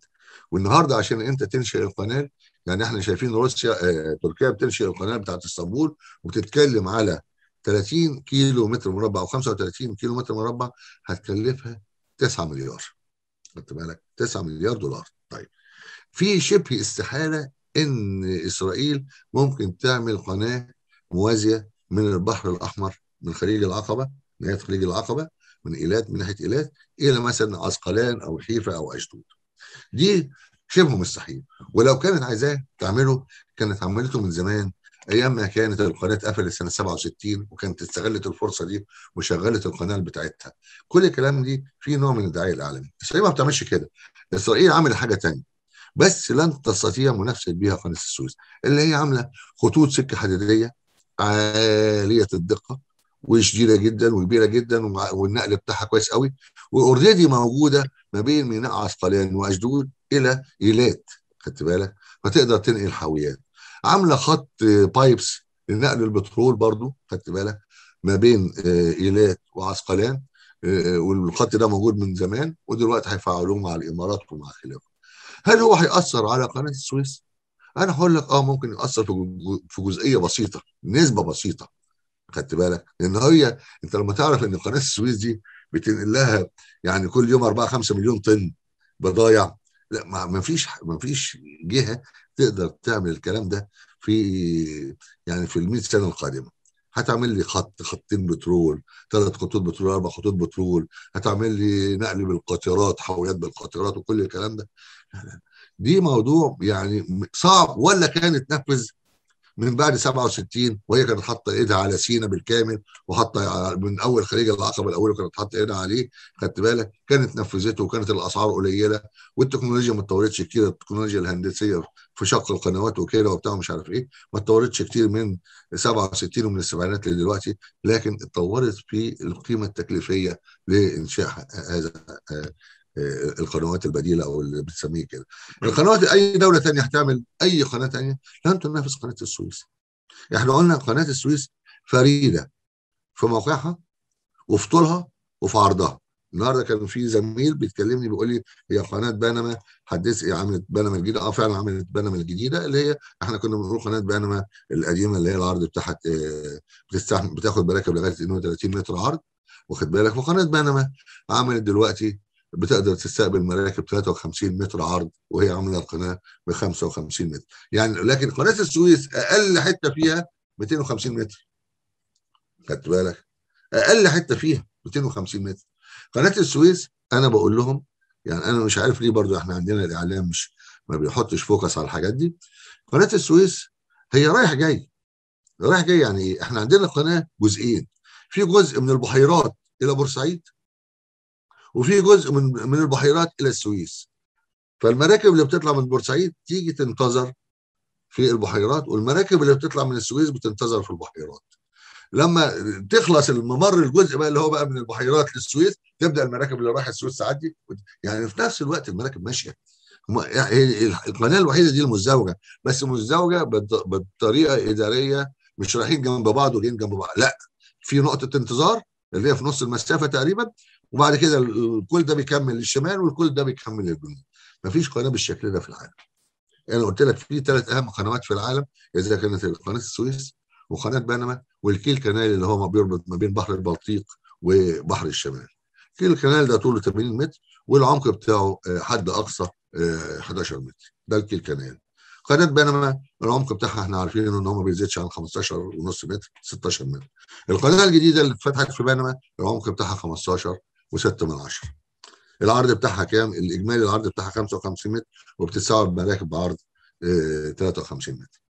والنهارده عشان انت تنشئ القناه يعني احنا شايفين روسيا آه، تركيا بتنشئ القناه بتاعت اسطنبول وبتتكلم على 30 كيلو متر مربع او 35 كيلو متر مربع هتكلفها 9 مليار خدت بالك 9 مليار دولار طيب في شبه استحاله ان اسرائيل ممكن تعمل قناه موازيه من البحر الاحمر من خليج العقبه نهايه خليج العقبه من ايلات من ناحيه ايلات الى مثلا عسقلان او حيفا او اشدود. دي شبه مستحيل ولو كانت عايزاه تعمله كانت عملته من زمان ايام ما كانت القناه قفلت سنه 67 وكانت استغلت الفرصه دي وشغلت القناه بتاعتها كل الكلام دي في نوع من الدعايه الاعلامي اسرائيل ما بتعملش كده اسرائيل عملت حاجه ثانيه. بس لن تستطيع منافسه بيها قناه السويس اللي هي عامله خطوط سكه حديديه عاليه الدقه وشديده جدا وكبيره جدا والنقل بتاعها كويس قوي واوريدي موجوده ما بين ميناء عسقلان واشدود الى ايلات خدت بالك فتقدر تنقل حاويات عامله خط بايبس لنقل البترول برضو خدت بالك ما بين آه، ايلات وعسقلان آه، آه، والخط ده موجود من زمان ودلوقتي هيفعلوه مع الامارات ومع خلافه هل هو هيأثر على قناه السويس؟ انا هقول لك اه ممكن يأثر في جزئيه بسيطه نسبه بسيطه خدت بالك لان هي انت لما تعرف ان قناه السويس دي بتنقل لها يعني كل يوم 4 5 مليون طن بضايع لا ما فيش ما فيش جهه تقدر تعمل الكلام ده في يعني في ال 100 سنه القادمه هتعمل لي خط خطين بترول ثلاث خطوط بترول اربع خطوط بترول هتعمل لي نقل بالقاطرات حاويات بالقاطرات وكل الكلام ده لا لا. دي موضوع يعني صعب ولا كان اتنفذ من بعد 67 وهي كانت حاطه ايدها على سينا بالكامل وحاطه من اول خليج العقبه الاول كانت حاطه ايدها عليه خدت بالك كانت نفذته وكانت الاسعار قليله والتكنولوجيا ما اتطورتش كتير التكنولوجيا الهندسيه في شق القنوات وكده وبتاع ومش عارف ايه ما اتطورتش كتير من 67 ومن السبعينات لدلوقتي لكن اتطورت في القيمه التكليفيه لانشاء هذا آه، القنوات البديله او اللي بتسميه كده القنوات اي دوله ثانيه هتعمل اي قناه ثانيه لن تنافس قناه السويس احنا قلنا قناه السويس فريده في موقعها وفي طولها وفي عرضها النهارده كان في زميل بيتكلمني بيقول لي هي قناه بنما حدث ايه عملت بنما الجديده اه فعلا عملت بنما الجديده اللي هي احنا كنا بنقول قناه بنما القديمه اللي هي العرض بتاعها آه، بتاخد بالك لغايه 32 متر عرض واخد بالك وقناه بنما عملت دلوقتي بتقدر تستقبل مراكب 53 متر عرض وهي عامله القناه ب 55 متر يعني لكن قناه السويس اقل حته فيها 250 متر خدت بالك اقل حته فيها 250 متر قناه السويس انا بقول لهم يعني انا مش عارف ليه برضو احنا عندنا الاعلام مش ما بيحطش فوكس على الحاجات دي قناه السويس هي رايح جاي رايح جاي يعني ايه احنا عندنا قناه جزئين في جزء من البحيرات الى بورسعيد وفي جزء من من البحيرات الى السويس فالمراكب اللي بتطلع من بورسعيد تيجي تنتظر في البحيرات والمراكب اللي بتطلع من السويس بتنتظر في البحيرات لما تخلص الممر الجزء بقى اللي هو بقى من البحيرات للسويس تبدا المراكب اللي رايحه السويس تعدي يعني في نفس الوقت المراكب ماشيه يعني القناه الوحيده دي المزدوجه بس مزدوجه بطريقه اداريه مش رايحين جنب بعض وجايين جنب بعض لا في نقطه انتظار اللي هي في نص المسافه تقريبا وبعد كده الكل ده بيكمل للشمال والكل ده بيكمل للجنوب مفيش قناه بالشكل ده في العالم انا يعني قلت لك في ثلاث اهم قنوات في العالم اذا كانت قناه السويس وقناه بنما والكيل كنال اللي هو ما بيربط ما بين بحر البلطيق وبحر الشمال كيل الكنال ده طوله 80 متر والعمق بتاعه آه، حد اقصى 11 آه، متر ده الكيل كنال قناه بنما العمق بتاعها احنا عارفين ان هو ما بيزيدش عن 15 ونص متر 16 متر القناه الجديده اللي اتفتحت في بنما العمق بتاعها 15 وستة من عشرة العرض بتاعها كام؟ الاجمالي العرض بتاعها 55 متر وبتتساوى بمراكب بعرض 53 آه، متر.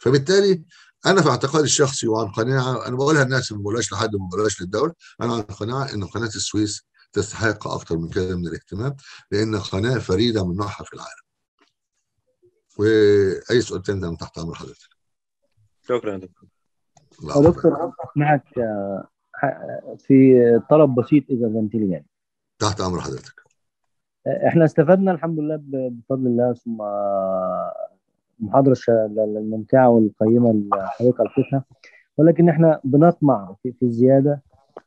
فبالتالي انا في اعتقادي الشخصي وعن قناعه انا بقولها للناس ما بقولهاش لحد ما بقولهاش للدوله انا عن قناعه ان قناه السويس تستحق اكثر من كده من الاهتمام لان قناه فريده من نوعها في العالم. واي سؤال تاني تحت امر حضرتك. شكرا دكتور. دكتور. دكتور معك آه، في طلب بسيط اذا يعني تحت امر حضرتك احنا استفدنا الحمد لله بفضل الله ثم المحاضره الممتعه والقيمه اللي حضرتك القيتها ولكن احنا بنطمع في, في الزياده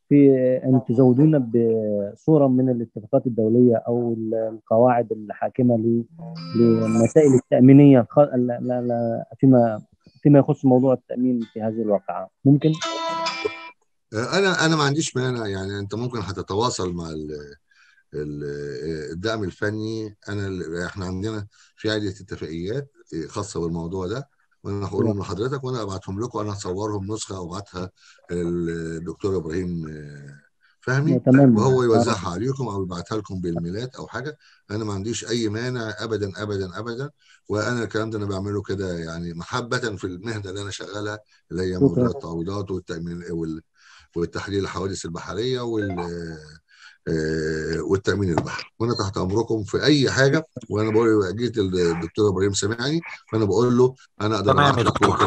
في ان تزودونا بصوره من الاتفاقات الدوليه او القواعد الحاكمه للمسائل التامينيه فيما فيما يخص موضوع التامين في هذه الواقعه ممكن انا انا ما عنديش مانع يعني انت ممكن هتتواصل مع ال الدعم الفني انا احنا عندنا في عده اتفاقيات خاصه بالموضوع ده وانا هقولهم نعم. لحضرتك وانا ابعتهم لكم انا هصورهم نسخه وابعتها للدكتور ابراهيم فهمي نعم، وهو نعم. يوزعها عليكم او يبعتها لكم بالميلات او حاجه انا ما عنديش اي مانع ابدا ابدا ابدا وانا الكلام ده انا بعمله كده يعني محبه في المهنه اللي انا شغالها اللي هي موضوع التعويضات والتامين وال وتحليل الحوادث البحريه وال آه، والتامين البحري وانا تحت امركم في اي حاجه وانا بقول جيت الدكتور ابراهيم سامعني فانا بقول له انا اقدر تمام يا دكتور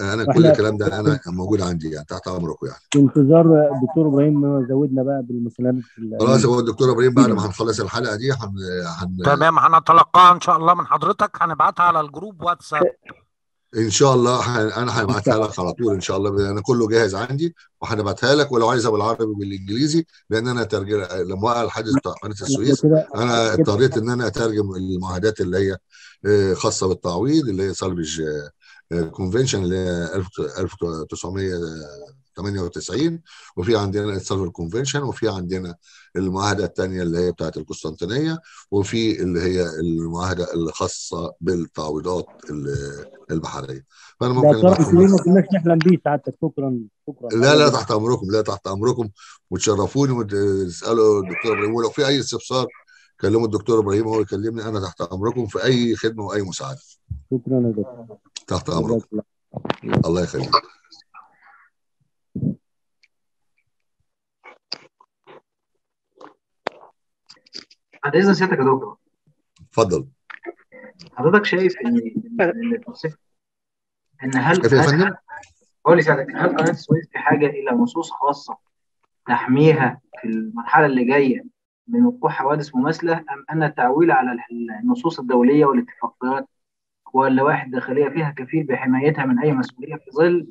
آه، انا كل الكلام ده انا موجود عندي يعني تحت امركم يعني في انتظار الدكتور ابراهيم زودنا بقى بالمسلمات خلاص هو الدكتور ابراهيم بعد ما هنخلص الحلقه دي هن, هن... تمام هنتلقاها ان شاء الله من حضرتك هنبعتها على الجروب واتساب ان شاء الله حن... انا هبعتها لك على طول ان شاء الله انا كله جاهز عندي وهنبعتها لك ولو عايزها بالعربي بالانجليزي لان انا ترجم لما وقع الحادث بتاع قناه السويس انا اضطريت ان انا اترجم المعاهدات اللي هي آه، خاصه بالتعويض اللي هي سالفج آه، كونفنشن آه، اللي هي 1998 وفي عندنا سالفج كونفنشن وفي عندنا المعاهده الثانيه اللي هي بتاعه القسطنطينيه وفي اللي هي المعاهده الخاصه بالتعويضات اللي البحريه فانا ممكن ما كناش نحلم بيه سعادتك شكرا شكرا لا لا تحت امركم لا تحت امركم وتشرفوني وتسالوا الدكتور ابراهيم ولو في اي استفسار كلموا الدكتور ابراهيم هو يكلمني انا تحت امركم في اي خدمه واي مساعده شكرا يا دكتور تحت امركم الله يخليك بعد اذن سيادتك يا دكتور اتفضل حضرتك شايف ان ان هل قول لي سعادتك هل قناه السويس بحاجه الى نصوص خاصه تحميها في المرحله اللي جايه من وقوع حوادث مماثله ام ان التعويل على النصوص الدوليه والاتفاقيات واللوائح الداخليه فيها كفيل بحمايتها من اي مسؤوليه في ظل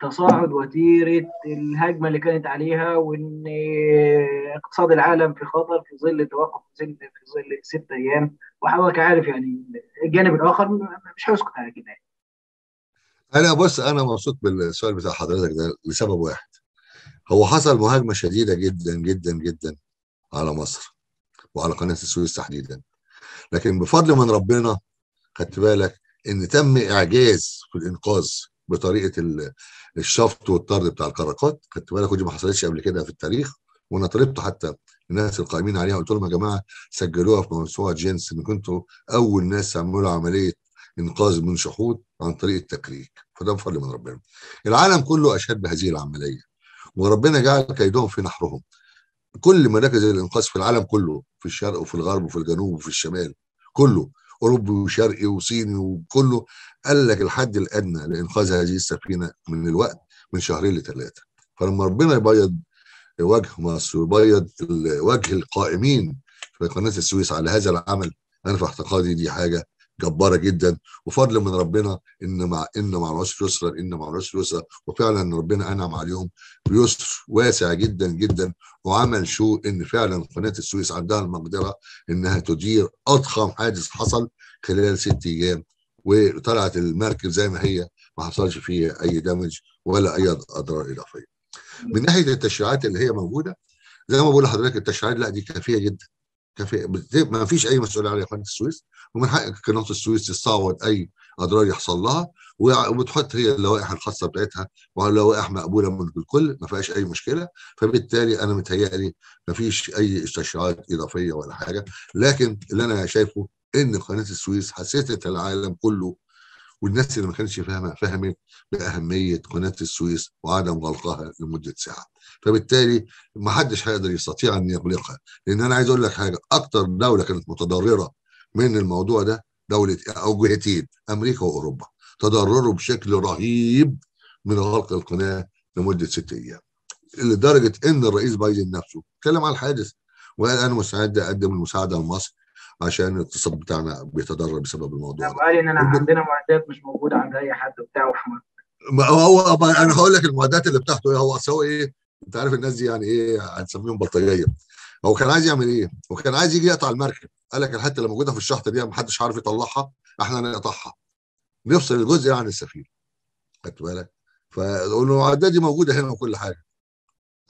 تصاعد وتيره الهجمه اللي كانت عليها وان اقتصاد العالم في خطر في ظل التوقف في ظل في ظل ست ايام وحضرتك عارف يعني الجانب الاخر مش هيسكت على كده انا بص انا مبسوط بالسؤال بتاع حضرتك ده لسبب واحد هو حصل مهاجمه شديده جدا جدا جدا على مصر وعلى قناه السويس تحديدا لكن بفضل من ربنا خدت بالك ان تم اعجاز في الانقاذ بطريقه الشفط والطرد بتاع الكراكات خدت بالك ودي ما حصلتش قبل كده في التاريخ وانا طلبت حتى الناس القائمين عليها قلت لهم يا جماعه سجلوها في موسوعه جينس ان كنتوا اول ناس عملوا عمليه انقاذ من شحوط عن طريق التكريك فده بفضل من ربنا العالم كله اشاد بهذه العمليه وربنا جعل كيدهم في نحرهم كل مراكز الانقاذ في العالم كله في الشرق وفي الغرب وفي الجنوب وفي الشمال كله اوروبي وشرقي وصيني وكله قال لك الحد الادنى لانقاذ هذه السفينه من الوقت من شهرين لثلاثه فلما ربنا يبيض وجه مصر ويبيض وجه القائمين في قناه السويس على هذا العمل انا في اعتقادي دي حاجه جباره جدا وفضل من ربنا ان مع ان مع العسر يسرا ان مع العسر يسرا وفعلا ربنا انعم عليهم بيسر واسع جدا جدا وعمل شو ان فعلا قناه السويس عندها المقدره انها تدير اضخم حادث حصل خلال ست ايام وطلعت المركب زي ما هي ما حصلش فيها اي دمج ولا اي اضرار اضافيه. من ناحيه التشريعات اللي هي موجوده زي ما بقول لحضرتك التشريعات لا دي كافيه جدا كافيه ما فيش اي مسؤوليه عليها قناه السويس ومن حق قناه السويس تستعوض اي اضرار يحصل لها وبتحط هي اللوائح الخاصه بتاعتها ولوائح مقبوله من الكل ما فيهاش اي مشكله فبالتالي انا متهيألي ما فيش اي استشعارات اضافيه ولا حاجه لكن اللي انا شايفه ان قناه السويس حسست العالم كله والناس اللي ما كانتش فاهمه فهمت باهميه قناه السويس وعدم غلقها لمده ساعه فبالتالي ما حدش هيقدر يستطيع ان يغلقها لان انا عايز اقول لك حاجه اكتر دوله كانت متضرره من الموضوع ده دوله او جهتين امريكا واوروبا تضرروا بشكل رهيب من غلق القناه لمده ست ايام لدرجه ان الرئيس بايدن نفسه اتكلم على الحادث وقال انا مستعد اقدم المساعده لمصر عشان الاقتصاد بتاعنا بيتضرر بسبب الموضوع ده قال ان انا عندنا معدات مش موجوده عند اي حد بتاع وحمد هو انا هقول لك المعدات اللي بتاعته ايه هو هو ايه انت عارف الناس دي يعني ايه هنسميهم بلطجيه هو كان عايز يعمل ايه؟ هو كان عايز يجي يقطع المركب قال لك الحته اللي موجوده في الشحطه دي محدش عارف يطلعها احنا نقطعها نفصل الجزء عن السفينه خدت بالك؟ فالمعدات دي موجوده هنا وكل حاجه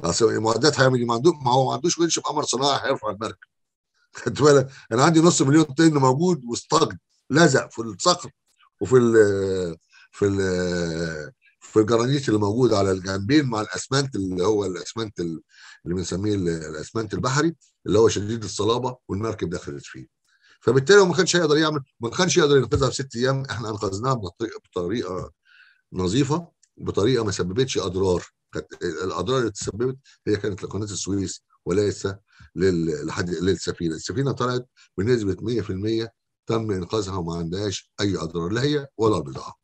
اصل المعدات هيعمل إيه؟ ما ما هو ما عندوش ونش بقمر صناعي هيرفع المركب خدت بالك انا عندي نص مليون طن موجود واصطاد لزق في الصخر وفي الـ في الـ في الجرانيت اللي موجود على الجنبين مع الاسمنت اللي هو الاسمنت اللي بنسميه الاسمنت البحري اللي هو شديد الصلابه والمركب دخلت فيه. فبالتالي هو ما كانش هيقدر يعمل ما كانش يقدر ينقذها في ست ايام احنا انقذناها بطريقه, بطريقة نظيفه بطريقه ما سببتش اضرار الاضرار اللي تسببت هي كانت لقناه السويس وليس للسفينه، السفينه طلعت بنسبه 100% تم انقاذها وما عندهاش اي اضرار لا هي ولا البضاعه.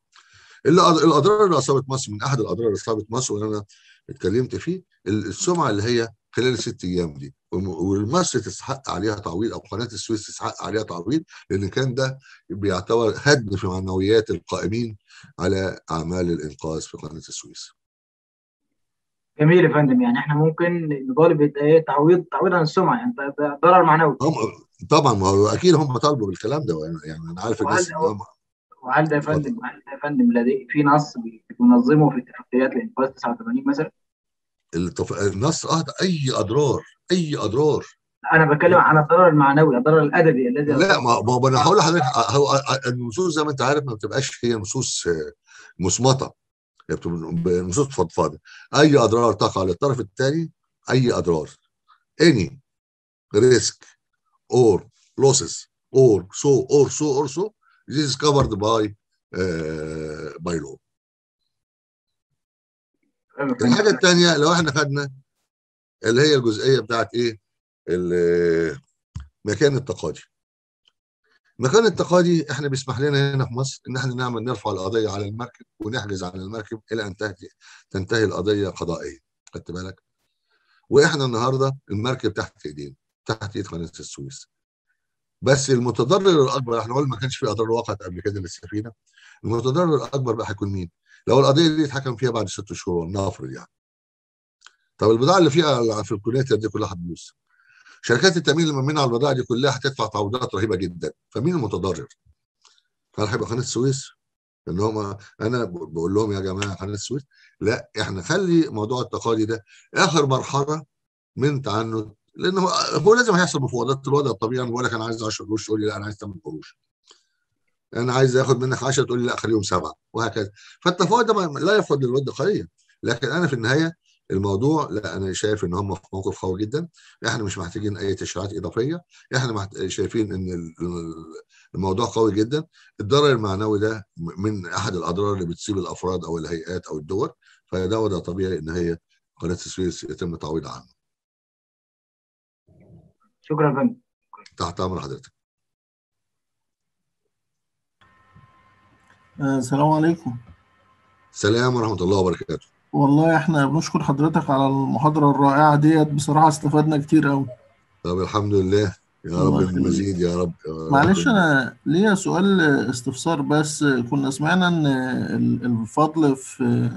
الاضرار اللي اصابت مصر من احد الاضرار اللي اصابت مصر واللي انا اتكلمت فيه السمعه اللي هي خلال الست ايام دي والمصر تستحق عليها تعويض او قناه السويس تستحق عليها تعويض لان كان ده بيعتبر هدم في معنويات القائمين على اعمال الانقاذ في قناه السويس. جميل يا فندم يعني احنا ممكن نطالب ايه تعويض تعويض عن السمعه يعني ضرر معنوي هم طبعا ما هو اكيد هم طالبوا بالكلام ده يعني انا عارف الناس وهل ده يا فندم هل ده يا فندم لديه في نص بينظمه في اتفاقيات الانفاذ 89 مثلا؟ التف... النص اه اي اضرار اي اضرار انا بتكلم عن الضرر المعنوي الضرر الادبي الذي لا ما, ما انا هقول لحضرتك هو النصوص زي ما انت عارف ما بتبقاش هي نصوص مسمطه آه، بنصوص فضفاضه اي اضرار تقع للطرف الثاني اي اضرار اني ريسك اور لوسز اور سو اور سو اور سو ذيس از كفرد باي باي لو الحاجه الثانيه لو احنا خدنا اللي هي الجزئيه بتاعت ايه مكان التقاضي مكان التقاضي احنا بيسمح لنا هنا في مصر ان احنا نعمل نرفع القضيه على المركب ونحجز على المركب الى ان تنتهي, تنتهي القضيه قضائيا خدت بالك؟ واحنا النهارده المركب تحت ايدينا تحت ايد قناه السويس بس المتضرر الاكبر احنا قلنا ما كانش في اضرار وقعت قبل كده للسفينه المتضرر الاكبر بقى هيكون مين؟ لو القضيه دي اتحكم فيها بعد ست شهور نفرض يعني طب البضاعه اللي فيها في الكونيتر دي كلها هتبوظ شركات التامين اللي مأمنة على البضائع دي كلها هتدفع تعويضات رهيبه جدا فمين المتضرر؟ هل هيبقى قناه السويس؟ ان هم انا بقول لهم يا جماعه قناه السويس لا احنا خلي موضوع التقاضي ده اخر مرحله من تعنت لان هو لازم هيحصل مفاوضات الوضع الطبيعي انا بقول لك انا عايز 10 قروش تقول لي لا انا عايز 8 قروش انا عايز اخد منك 10 تقول لي لا خليهم سبعه وهكذا فالتفاوض ده لا يفرض للود قضيه لكن انا في النهايه الموضوع لا انا شايف ان هم في موقف قوي جدا احنا مش محتاجين اي تشريعات اضافيه احنا شايفين ان الموضوع قوي جدا الضرر المعنوي ده من احد الاضرار اللي بتصيب الافراد او الهيئات او الدول فده وضع طبيعي ان هي قناه السويس يتم التعويض عنه شكرا فندم تحت امر حضرتك آه، السلام عليكم السلام ورحمه الله وبركاته والله احنا بنشكر حضرتك على المحاضرة الرائعة ديت بصراحة استفدنا كتير قوي طب الحمد لله يا رب المزيد يا رب معلش انا ليا سؤال استفسار بس كنا سمعنا ان الفضل في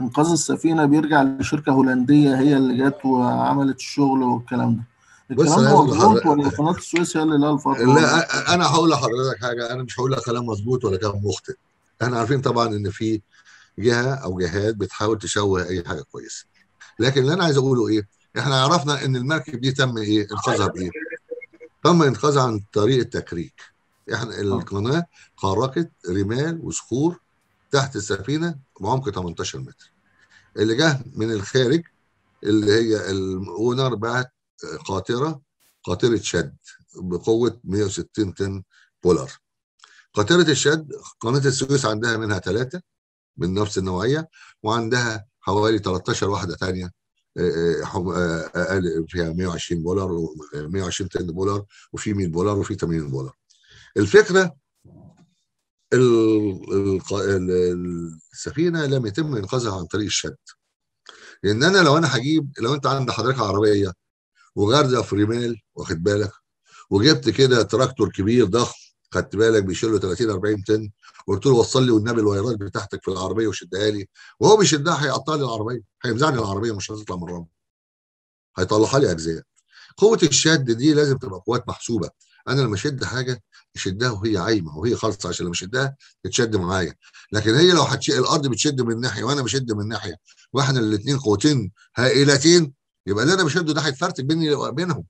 انقاذ السفينة بيرجع لشركة هولندية هي اللي جت وعملت الشغل والكلام ده الكلام ده مظبوط ولا قناة السويس هي اللي لها الفضل؟ لا انا هقول لحضرتك حاجة انا مش هقول لك كلام مظبوط ولا كلام مخطئ احنا عارفين طبعا ان في جهه او جهات بتحاول تشوه اي حاجه كويسه لكن اللي انا عايز اقوله ايه احنا عرفنا ان المركب دي تم ايه انقاذها بايه تم انقاذها عن طريق التكريك احنا آه. القناه خرقت رمال وصخور تحت السفينه بعمق 18 متر اللي جه من الخارج اللي هي الاونر بعت قاطره قاطره شد بقوه 160 طن بولار قاطره الشد قناه السويس عندها منها ثلاثه من نفس النوعيه وعندها حوالي 13 واحده ثانيه آه، آه، آه، اقل فيها 120 دولار و120 تن دولار وفي 100 دولار وفي 80 دولار الفكره السفينه لم يتم انقاذها عن طريق الشد لان انا لو انا هجيب لو انت عند حضرتك عربيه وغارزه في رمال واخد بالك وجبت كده تراكتور كبير ضخم خدت بالك بيشيل له 30 40 طن قلت له وصل لي والنبي الوايرات بتاعتك في العربيه وشدها لي وهو بيشدها هيقطع لي العربيه هيمزعني العربيه مش هتطلع من الرمل هيطلعها لي اجزاء قوه الشد دي لازم تبقى قوات محسوبه انا لما اشد حاجه اشدها وهي عايمه وهي خالصه عشان لما اشدها تتشد معايا لكن هي لو هتشيل الارض بتشد من ناحيه وانا بشد من ناحيه واحنا الاثنين قوتين هائلتين يبقى اللي انا بشده ده هيتفرتك بيني بينهم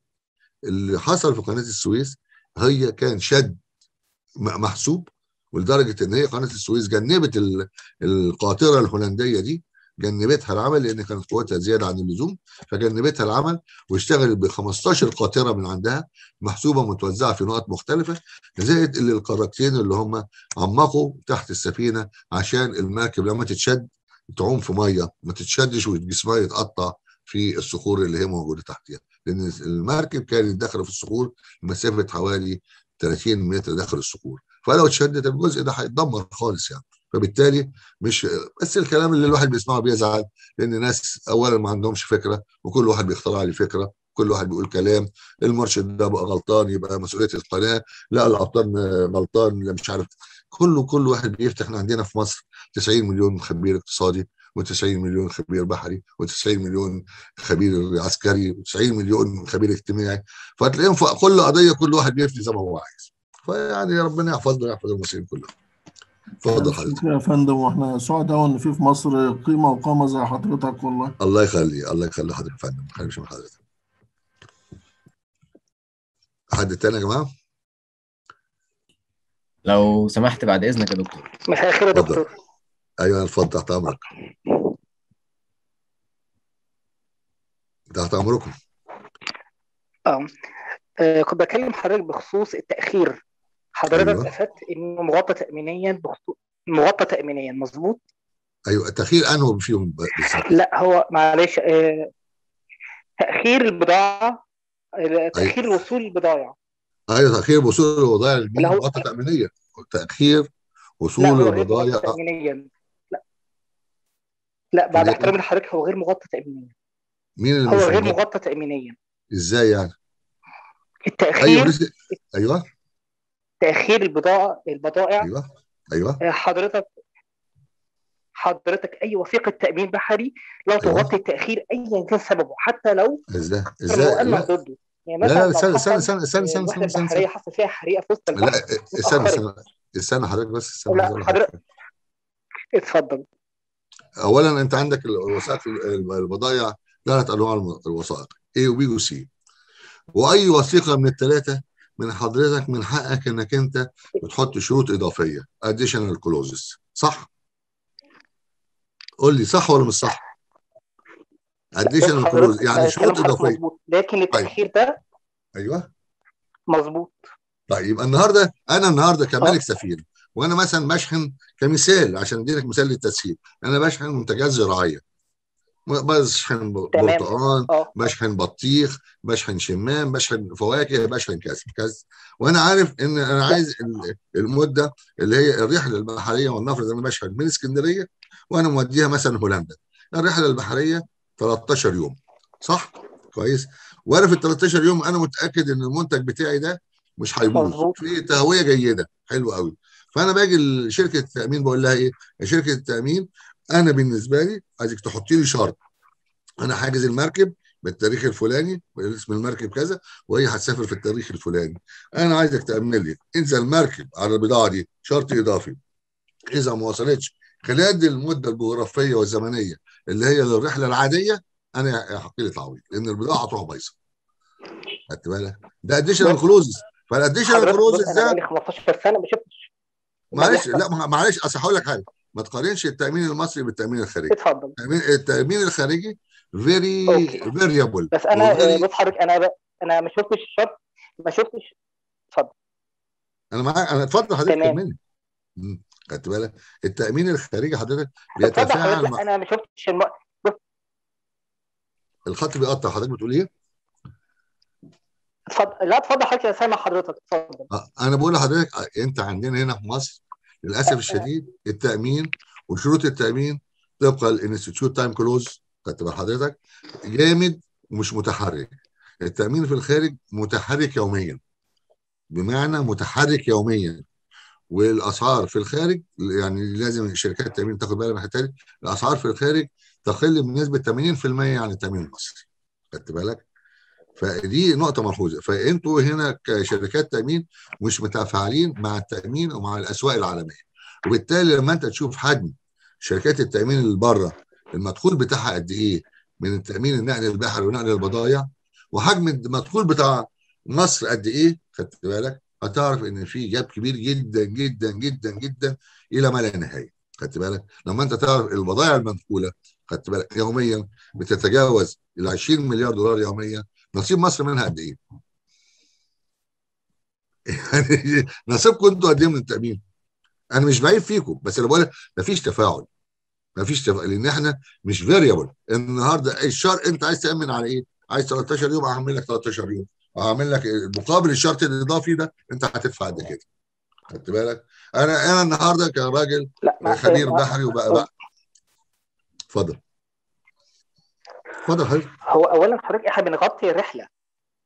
اللي حصل في قناه السويس هي كان شد محسوب ولدرجه ان هي قناه السويس جنبت القاطره الهولنديه دي جنبتها العمل لان كانت قوتها زياده عن اللزوم فجنبتها العمل واشتغلت ب 15 قاطره من عندها محسوبه متوزعه في نقط مختلفه زائد اللي القارتين اللي هم عمقوا تحت السفينه عشان المركب لما تتشد تعوم في ميه ما تتشدش وجسمها يتقطع في الصخور اللي هي موجوده تحتها لان المركب كانت داخله في الصخور مسافه حوالي 30 متر داخل الصخور فلو اتشدت الجزء ده هيتدمر خالص يعني فبالتالي مش بس الكلام اللي الواحد بيسمعه بيزعل لان ناس اولا ما عندهمش فكره وكل واحد بيخترع لي فكره كل واحد بيقول كلام المرشد ده بقى غلطان يبقى مسؤوليه القناه لا الابطال غلطان لا مش عارف كله كل واحد بيفتح احنا عندنا في مصر 90 مليون خبير اقتصادي و90 مليون خبير بحري و90 مليون خبير عسكري و90 مليون خبير اجتماعي فتلاقيهم في كل قضيه كل واحد بيفتي زي ما هو عايز فيعني ربنا يحفظنا ويحفظ المسلمين كلهم اتفضل يا فندم واحنا سعداء ان في في مصر قيمه وقامه زي حضرتك والله الله يخلي الله يخلي حضرتك يا فندم خلينا من حضرتك حد تاني يا جماعه لو سمحت بعد اذنك يا دكتور مساء الخير يا دكتور ايوه الفضل تحت امرك تحت امركم آه. اه كنت بكلم حضرتك بخصوص التاخير حضرتك أيوة. افدت انه مغطى تامينيا مغطى تامينيا مظبوط ايوه التاخير انه فيهم بالظبط لا هو معلش آه تاخير البضاعه أيوة. تاخير أيوة. وصول البضايع ايوه تاخير وصول البضايع مغطى تامينيا تاخير وصول البضايع لا بعد إيه. احترامي لحضرتك هو غير مغطى تامينيا مين اللي هو غير مغطى, مغطى تامينيا ازاي يعني؟ التاخير ايوه ايوه تاخير البضاعه البضائع ايوه ايوه آه، حضرتك حضرتك اي وثيقه تامين بحري لا أيوة. تغطي التاخير ايا كان سببه حتى لو ازاي ازاي ضده يعني مثلا لا لا استنى استنى استنى استنى استنى استنى استنى استنى حصل فيها حريقه في وسط لا استنى استنى استنى حضرتك بس استنى لا حضرتك اتفضل اولا انت عندك الوثائق البضائع ثلاث انواع الوثائق B و C واي وثيقه من الثلاثه من حضرتك من حقك انك انت بتحط شروط اضافيه اديشنال كلوزز صح قول لي صح ولا مش صح اديشنال كلوزز يعني شروط اضافيه لكن طيب. التاخير ده ايوه مظبوط طيب النهارده انا النهارده كمالك سفير وانا مثلا بشحن كمثال عشان اديلك مثال للتسهيل انا بشحن منتجات زراعيه بشحن برتقال أه. بشحن بطيخ بشحن شمام بشحن فواكه بشحن كذا كذا وانا عارف ان انا عايز المده اللي هي الرحله البحريه والنفر انا بشحن من اسكندريه وانا موديها مثلا هولندا الرحله البحريه 13 يوم صح كويس وانا في ال 13 يوم انا متاكد ان المنتج بتاعي ده مش هيبوظ في تهويه جيده حلو قوي فانا باجي لشركه التامين بقول لها ايه يا شركه التامين انا بالنسبه لي عايزك تحطي لي شرط انا حاجز المركب بالتاريخ الفلاني اسم المركب كذا وهي هتسافر في التاريخ الفلاني انا عايزك تامن لي انزل المركب على البضاعه دي شرط اضافي اذا ما وصلتش خلال المده الجغرافيه والزمنيه اللي هي للرحله العاديه انا هحط لي تعويض لان البضاعه هتروح بايظه خدت بالك ده اديشنال كلوزز فالاديشنال كلوزز ده بقالي 15 سنه ما شفتش معلش لا معلش اصل هقول لك حاجه ما تقارنش التامين المصري بالتامين الخارجي اتفضل التامين, التأمين الخارجي فيري فيريبل بس انا آه، very... بص حضرتك انا ب... انا ما شفتش الشرط ما شفتش اتفضل انا معاك انا اتفضل حضرتك كملي خدت بالك التامين الخارجي حضرتك بيتفاعل مع... انا ما شفتش الم... الخط بيقطع حضرتك بتقول ايه؟ اتفضل لا اتفضل حضرتك انا سامع حضرتك اتفضل انا بقول لحضرتك انت عندنا هنا في مصر للاسف الشديد التامين وشروط التامين طبقا الانستيتيوت تايم كلوز خدت بال حضرتك جامد ومش متحرك التامين في الخارج متحرك يوميا بمعنى متحرك يوميا والاسعار في الخارج يعني لازم شركات التامين تاخد بالها من الحته دي الاسعار في الخارج تقل بنسبه 80% عن التامين المصري خدت بالك فدي نقطه ملحوظه فانتوا هنا كشركات تامين مش متفاعلين مع التامين ومع الاسواق العالميه وبالتالي لما انت تشوف حجم شركات التامين اللي بره المدخول بتاعها قد ايه من التامين النقل البحري ونقل البضائع وحجم المدخول بتاع مصر قد ايه خدت بالك هتعرف ان في جاب كبير جدا جدا جدا جدا الى ما لا نهايه خدت بالك لما انت تعرف البضائع المنقوله خدت بالك يوميا بتتجاوز ال 20 مليار دولار يوميا نصيب مصر منها قد ايه؟ يعني نصيبكم انتوا قد ايه من التامين؟ انا مش بعيب فيكم بس انا بقول مفيش تفاعل مفيش تفاعل لان احنا مش فاريبل النهارده الشهر انت عايز تامن على ايه؟ عايز 13 يوم هعمل لك 13 يوم هعمل لك مقابل الشرط الاضافي ده انت هتدفع قد كده خدت بالك؟ انا انا النهارده كراجل خبير بحري وبقى بقى اتفضل اتفضل هو اولا حضرتك احنا إيه بنغطي الرحله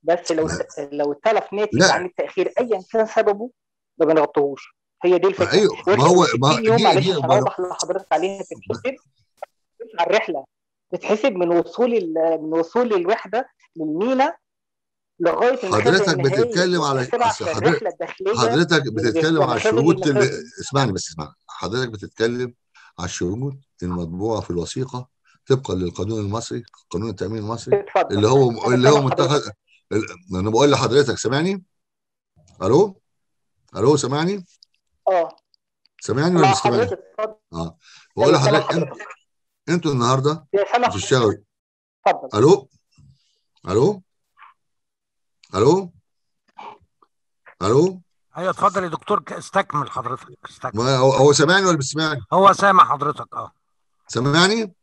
بس لو س... لو اتلف ناتج عن التاخير ايا كان سببه ما بنغطيهوش هي دي الفكره ايوه ما هو ما يوم ما هوضح لحضرتك عليها تتحسب على الرحله بتتحسب من وصول من وصول الوحده للمينا لغايه حضرتك بتتكلم على حضرتك, حضرتك بتتكلم على الشروط اللي... اسمعني بس اسمعني حضرتك بتتكلم على الشروط المطبوعه في الوثيقه طبقا للقانون المصري قانون التامين المصري اتفضل. اللي هو اللي هو متخذ انا بقول لحضرتك سامعني الو الو سامعني اه سامعني ولا مش سامعني اه بقول لحضرتك انتوا النهارده بتشتغلوا اتفضل الو الو الو الو ايوه اتفضل يا دكتور استكمل حضرتك استكمل هو سامعني ولا مش سامعني؟ هو سامع حضرتك اه سامعني؟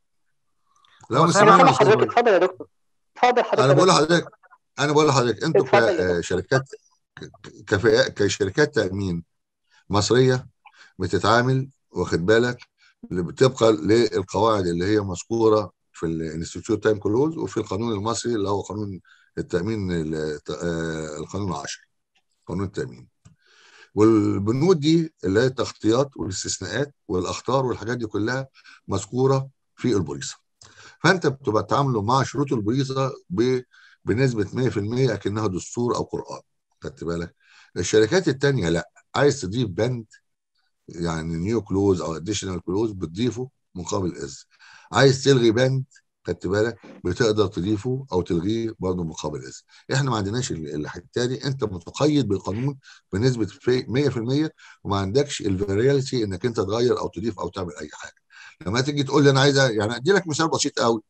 لو انا سمعنا حضرتك اتفضل يا دكتور اتفضل حضرتك انا بقول لحضرتك انا بقول لحضرتك انتوا كشركات كفئة كشركات تامين مصريه بتتعامل واخد بالك طبقا للقواعد اللي هي مذكوره في الانستيتيوت تايم كلوز وفي القانون المصري اللي هو قانون التامين آه، القانون 10 قانون التامين والبنود دي اللي هي التغطيات والاستثناءات والاخطار والحاجات دي كلها مذكوره في البوليصه فانت بتبقى تعامله مع شروط البوليصه بنسبه 100% اكنها دستور او قران خدت بالك الشركات الثانيه لا عايز تضيف بند يعني نيو كلوز او اديشنال كلوز بتضيفه مقابل اذن عايز تلغي بند خدت بالك بتقدر تضيفه او تلغيه برضه مقابل اذن احنا ما عندناش الحته دي انت متقيد بالقانون بنسبه 100% وما عندكش الفارياليتي انك انت تغير او تضيف او تعمل اي حاجه لما تيجي تقول لي انا عايز يعني ادي لك مثال بسيط قوي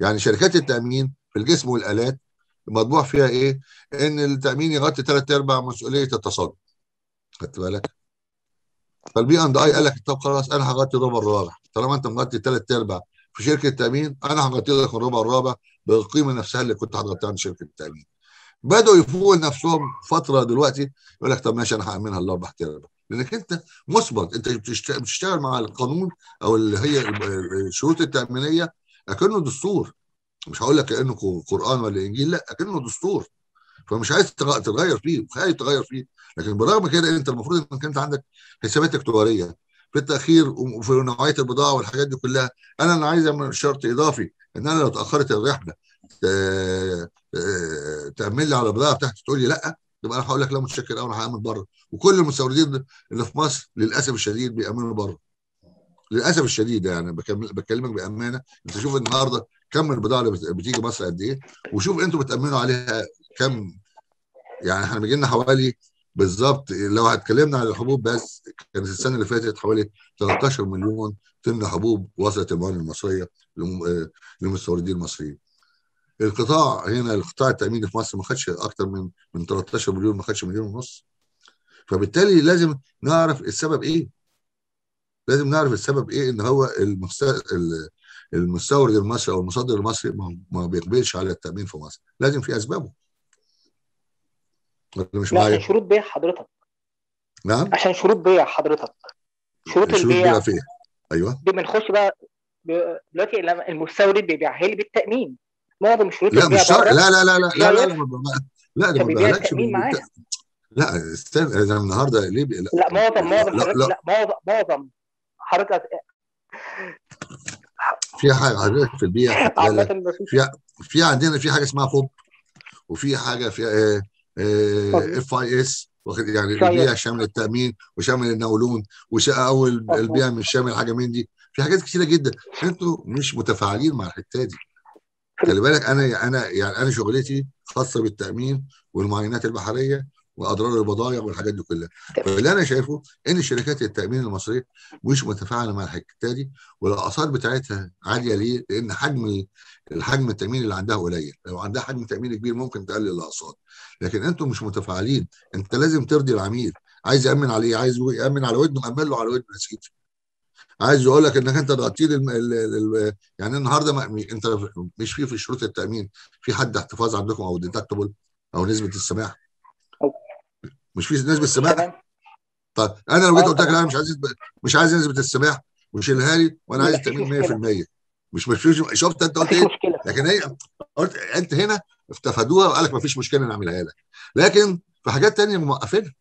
يعني شركات التامين في الجسم والالات مطبوع فيها ايه؟ ان التامين يغطي ثلاث ارباع مسؤوليه التصادم. خدت بالك؟ فالبي اند اي قال لك طب خلاص انا هغطي الربع الرابع طالما انت مغطي ثلاث ارباع في شركه التامين انا هغطي لك الربع الرابع بالقيمه نفسها اللي كنت هتغطيها عند شركه التامين. بداوا يفوقوا نفسهم فتره دلوقتي يقول لك طب ماشي انا هامنها الاربع ارباع. لانك انت مثبت انت بتشتغل مع القانون او اللي هي الشروط التامينيه اكنه دستور مش هقول لك كانه قران ولا انجيل لا اكنه دستور فمش عايز تغير فيه وخايف تغير فيه لكن بالرغم كده انت المفروض انك انت عندك حسابات اكتواريه في التاخير وفي نوعيه البضاعه والحاجات دي كلها انا انا عايز اعمل شرط اضافي ان انا لو تاخرت الرحله تعمل لي على البضاعه بتاعتي تقول لي لا يبقى انا هقول لك لا متشكل قوي انا هامن بره وكل المستوردين اللي في مصر للاسف الشديد بيامنوا بره للاسف الشديد يعني بكلمك بامانه انت شوف النهارده كم البضاعه اللي بتيجي مصر قد ايه وشوف انتوا بتامنوا عليها كم يعني احنا بيجي لنا حوالي بالظبط لو هتكلمنا عن الحبوب بس كانت السنه اللي فاتت حوالي 13 مليون طن حبوب وصلت الموانئ المصريه آه، للمستوردين المصريين القطاع هنا القطاع التاميني في مصر ما خدش اكتر من من 13 مليون ما خدش مليون ونص فبالتالي لازم نعرف السبب ايه لازم نعرف السبب ايه ان هو المستورد المصري او المصدر المصري ما بيقبلش على التامين في مصر لازم في اسبابه مش معايا عشان شروط بيع حضرتك نعم عشان شروط بيع حضرتك شروط البيع فين ايوه بنخش بقى دلوقتي المستورد بيبيعها لي بالتامين معظم مش لا مش شرط لا لا لا لا لا لا لا لا ما لا لا لا استنى اذا النهارده ليه لا, لا معظم معظم لا, لا, لا معظم معظم حضرتك في حاجه حضرتك في البيئه في في عندنا في حاجه اسمها فوب وفي حاجه في اف اي اس واخد يعني البيئه شامل التامين وشامل النولون وشامل البيئه مش شامل حاجه من دي في حاجات كتيره جدا انتوا مش متفاعلين مع الحته دي خلي بالك انا يعني، انا يعني انا شغلتي خاصه بالتامين والمعاينات البحريه واضرار البضائع والحاجات دي كلها فاللي انا شايفه ان شركات التامين المصريه مش متفاعله مع الحكايه دي والاثار بتاعتها عاليه ليه؟ لان حجم الحجم التامين اللي عندها قليل لو عندها حجم تامين كبير ممكن تقلل الاقساط لكن انتم مش متفاعلين انت لازم ترضي العميل عايز يامن عليه عايز يامن على ودنه امن له على ودنه يا سيدي عايز يقول لك انك انت ضغطتيل الم... ال... ال... يعني النهارده ما... انت مش في في شروط التامين في حد احتفاظ عندكم او ديتكتبل او نسبه السماح مش في نسبه السماح طب انا لو جيت آه، قلت لك انا مش عايز مش عايز نسبه السماح وشيلها لي وانا عايز التامين 100% مش مش شفت انت قلت ايه لكن هي قلت انت هنا افتفدوها وقال لك ما فيش مشكله نعملها لك لكن في حاجات تانية موقفينها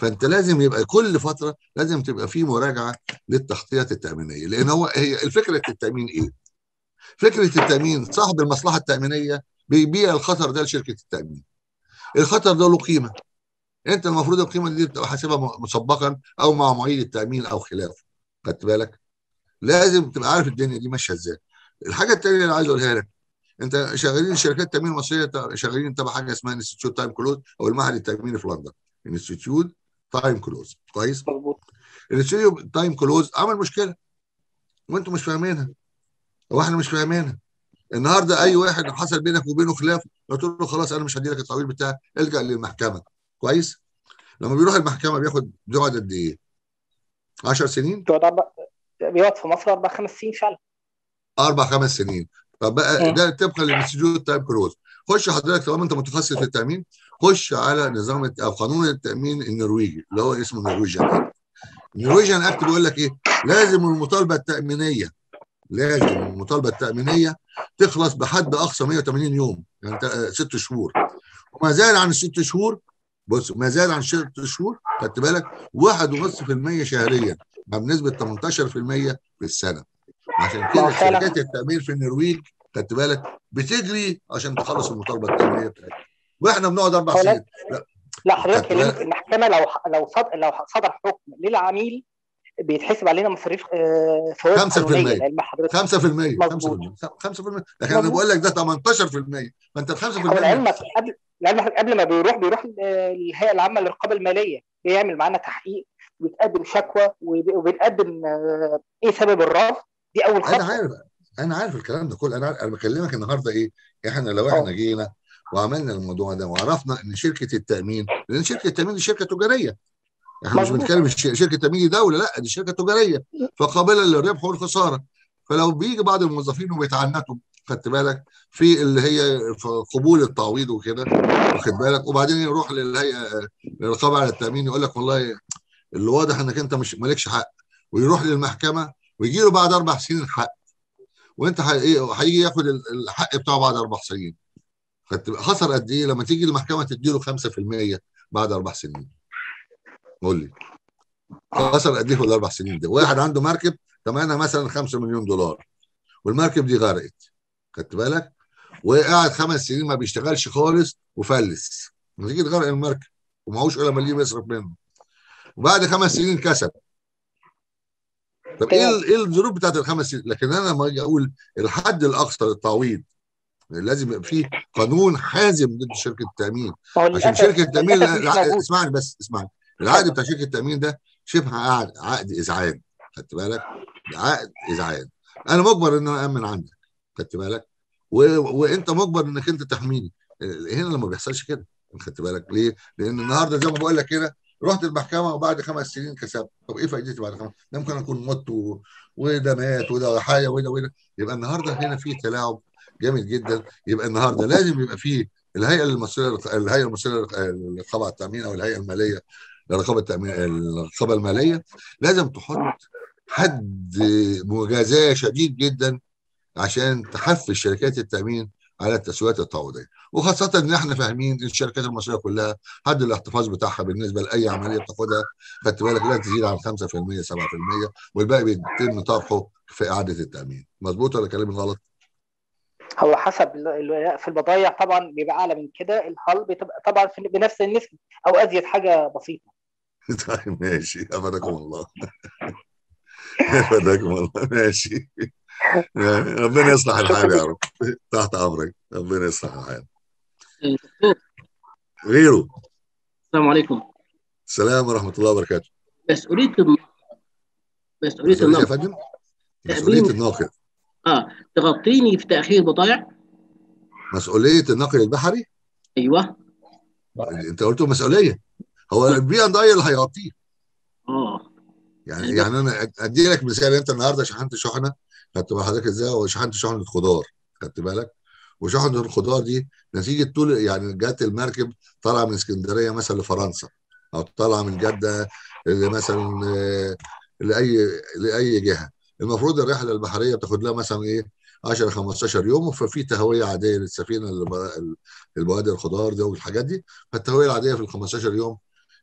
فانت لازم يبقى كل فتره لازم تبقى في مراجعه للتخطيط التامينيه لان هو هي الفكره التامين ايه؟ فكره التامين صاحب المصلحه التامينيه بيبيع الخطر ده لشركه التامين الخطر ده له قيمه انت المفروض القيمه دي تبقى حاسبها مسبقا او مع معيد التامين او خلافه خدت بالك لازم تبقى عارف الدنيا دي ماشيه ازاي الحاجه الثانيه اللي عايز اقولها لك انت شغالين شركات التامين المصريه شغالين تبع حاجه اسمها انستيتيوت تايم كلود او المعهد التاميني في لندن انستيتيوت تايم كلوز كويس مظبوط تايم كلوز عمل مشكله وانتم مش فاهمينها واحنا مش فاهمينها النهارده اي واحد حصل بينك وبينه خلاف قلت له خلاص انا مش هدي لك التعويض بتاعك الجا للمحكمه كويس لما بيروح المحكمه بياخد بيقعد قد ايه 10 سنين بيقعد في مصر اربع خمس سنين فعلا اربع خمس سنين طب بقى ده طبقا للانستيتيوت تايم كلوز خش حضرتك طالما انت متخصص في التامين خش على نظام او قانون التامين النرويجي اللي هو اسمه النرويجيان اكت النرويجيان اكت بيقول لك ايه لازم المطالبه التامينيه لازم المطالبه التامينيه تخلص بحد اقصى 180 يوم يعني آه، ست شهور وما زال عن الست شهور بص ما زال عن ست شهور خدت بالك 1.5% شهريا بنسبه 18% في السنه عشان كده شركات التامين في النرويج خدت بالك بتجري عشان تخلص المطالبه التامينيه بتاعتها واحنا بنقعد اربع سنين لا حضرتك المحكمه لو لو صدر لو صدر حكم للعميل بيتحسب علينا مصاريف آه، فوائد 5% 5% 5% لكن انا بقول لك ده 18% فانت ال 5% لعلمك قبل لعلمك قبل ما بيروح بيروح الهيئه العامه للرقابه الماليه بيعمل معانا تحقيق ويتقدم شكوى وبنقدم آه، ايه سبب الرفض دي اول خطوه انا عارف انا عارف الكلام ده كله انا انا بكلمك النهارده ايه احنا لو احنا أه. جينا وعملنا الموضوع ده وعرفنا ان شركه التامين لان شركه التامين دي شركه تجاريه احنا مش بنتكلم شركه تامين دي دوله لا دي شركه تجاريه فقابله للربح والخساره فلو بيجي بعض الموظفين وبيتعنتوا خدت بالك في اللي هي في قبول التعويض وكده واخد بالك وبعدين يروح للهيئه للرقابه على التامين يقول لك والله اللي واضح انك انت مش مالكش حق ويروح للمحكمه ويجي له بعد اربع سنين الحق وانت إيه، هيجي ياخد الحق بتاعه بعد اربع سنين خسر قد ايه لما تيجي المحكمه تديله 5% بعد اربع سنين قول لي خسر قد ايه في الاربع سنين ده واحد عنده مركب ثمنها مثلا 5 مليون دولار والمركب دي غرقت خدت بالك وقعد خمس سنين ما بيشتغلش خالص وفلس نتيجه غرق المركب ومعهوش ولا مليم يصرف منه وبعد خمس سنين كسب طب ايه ايه الظروف بتاعت الخمس سنين لكن انا لما اجي اقول الحد الاقصى للتعويض لازم يبقى في قانون حازم ضد شركه التامين عشان شركه التامين اسمعني بس اسمعني العقد بتاع شركه التامين ده شبه عقد عقد ازعاج خدت بالك عقد ازعاج انا مجبر ان انا امن عندك خدت بالك و... وانت مجبر انك انت تحميني هنا لما بيحصلش كده خدت بالك ليه؟ لان النهارده زي ما بقول لك كده رحت المحكمه وبعد خمس سنين كسبت طب ايه فائدتي بعد خمس ده ممكن اكون مت و... وده مات وده حيا وده وده يبقى النهارده هنا في تلاعب جامد جدا يبقى النهارده لازم يبقى فيه الهيئه المصريه الهيئه المصريه للرقابه على التامين او الهيئه الماليه للرقابه التامين الرقابه الماليه لازم تحط حد مجازاه شديد جدا عشان تحفز شركات التامين على التسويات التعويضيه وخاصه ان احنا فاهمين الشركات المصريه كلها حد الاحتفاظ بتاعها بالنسبه لاي عمليه بتاخدها خدت بالك لا تزيد عن 5% 7% والباقي بيتم طرحه في اعاده التامين مظبوط ولا كلامي غلط؟ هو حسب في البضايع طبعا بيبقى اعلى من كده الهال بتبقى طبعا بنفس النسبه او ازيد حاجه بسيطه طيب ماشي افادكم الله افادكم الله ماشي ربنا يصلح الحال يا رب تحت امرك ربنا يصلح الحال غيره السلام عليكم السلام ورحمه الله وبركاته مسؤوليه مسؤوليه الناقد مسؤوليه الناقد اه تغطيني في تاخير بضائع مسؤوليه النقل البحري ايوه انت قلت مسؤوليه هو البي اند اي اللي هيغطيه اه يعني أيوة. يعني انا ادي لك مثال انت النهارده شحنت شحنه خدت بال حضرتك ازاي هو شحنت شحنه خضار خدت بالك وشحنه الخضار دي نتيجه طول يعني جت المركب طالعه من اسكندريه مثلا لفرنسا او طالعه من جده مثلا آه، لاي لاي جهه المفروض الرحله البحريه بتاخد لها مثلا ايه 10 15 يوم ففي تهويه عاديه للسفينه البوادر الخضار دي والحاجات دي فالتهويه العاديه في ال 15 يوم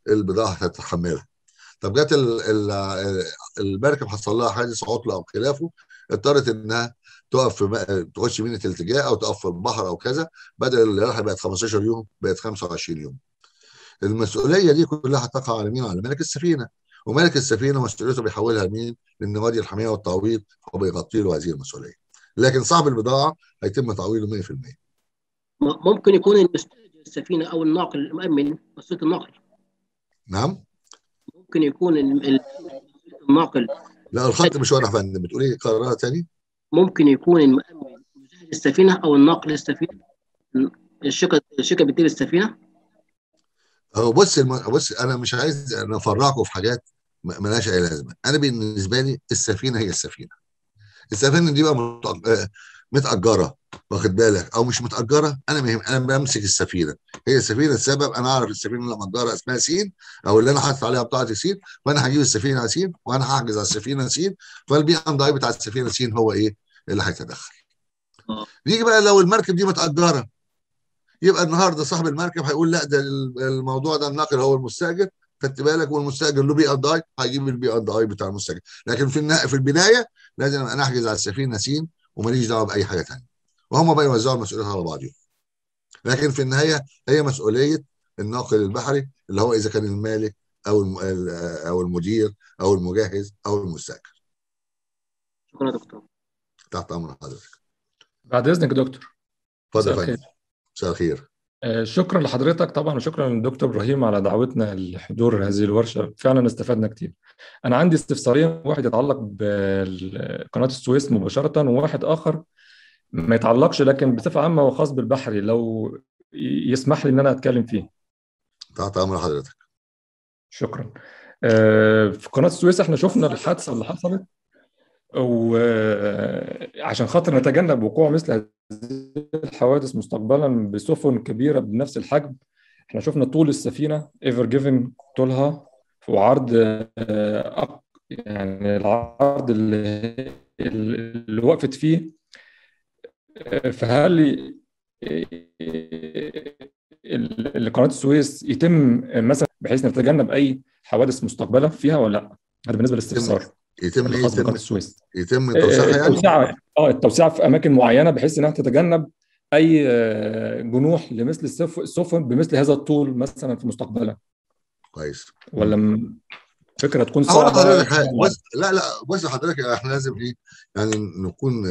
البضاعه هتتحملها طب جت المركب حصل لها حادث عطل او خلافه اضطرت انها تقف في تخش مينة التجاء او تقف في البحر او كذا بدل الرحله بقت 15 يوم بقت 25 يوم المسؤوليه دي كلها هتقع على مين على ملك السفينه وملك السفينه مسؤوليته بيحولها لمين؟ للنوادي الحاميه والتعويض وبيغطي له هذه المسؤوليه. لكن صاحب البضاعه هيتم تعويضه 100%. ممكن يكون المستاجر السفينه او الناقل المؤمن مسؤوليه الناقل. نعم؟ ممكن يكون الناقل لا الخط مش واضح يا فندم بتقول ايه قرارها تاني؟ ممكن يكون المؤمن السفينه او الناقل السفينه الشركه الشركه بتدير السفينه هو بص الم... بص انا مش عايز افرعكم في حاجات ملهاش اي لازمه انا بالنسبه لي السفينه هي السفينه السفينه دي بقى متاجره واخد بالك او مش متاجره انا مهم انا بمسك السفينه هي السفينه السبب انا اعرف السفينه اللي متاجره اسمها سين او اللي انا حاطط عليها بتاعتي سين وانا هجيب السفينه سين وانا هحجز على السفينه سين ان داي بتاع السفينه سين هو ايه اللي هيتدخل نيجي آه. بقى لو المركب دي متاجره يبقى النهارده صاحب المركب هيقول لا ده الموضوع ده الناقل هو المستاجر خدت بالك والمستاجر له بي ار داي هيجيب البي ار داي بتاع المستاجر لكن في في البدايه لازم انا احجز على السفينه سين وماليش دعوه باي حاجه ثانيه وهم بقى يوزعوا المسؤوليه على بعضهم لكن في النهايه هي مسؤوليه الناقل البحري اللي هو اذا كان المالك او او المدير او المجهز او المستاجر شكرا يا دكتور تحت امر حضرتك بعد اذنك يا دكتور اتفضل يا فندم مساء الخير آه، شكرا لحضرتك طبعا وشكرا للدكتور ابراهيم على دعوتنا لحضور هذه الورشه فعلا استفدنا كتير انا عندي استفسارين واحد يتعلق بقناه السويس مباشره وواحد اخر ما يتعلقش لكن بصفه عامه وخاص بالبحري لو يسمح لي ان انا اتكلم فيه تحت امر حضرتك شكرا آه، في قناه السويس احنا شفنا الحادثه اللي حصلت وعشان خاطر نتجنب وقوع مثل هذه الحوادث مستقبلا بسفن كبيره بنفس الحجم احنا شفنا طول السفينه ايفر جيفن طولها وعرض آه، يعني العرض اللي, اللي وقفت فيه فهل قناه السويس يتم مثلا بحيث نتجنب اي حوادث مستقبله فيها ولا لا؟ هذا بالنسبه للاستفسار يتم ايه يتم السويس يتم آه، توسعها آه، يعني اه التوسعه في اماكن معينه بحيث انها تتجنب اي آه، جنوح لمثل السفن بمثل هذا الطول مثلا في مستقبلا كويس ولا م... فكره تكون صعبه بس لا لا بس حضرتك احنا لازم ايه يعني نكون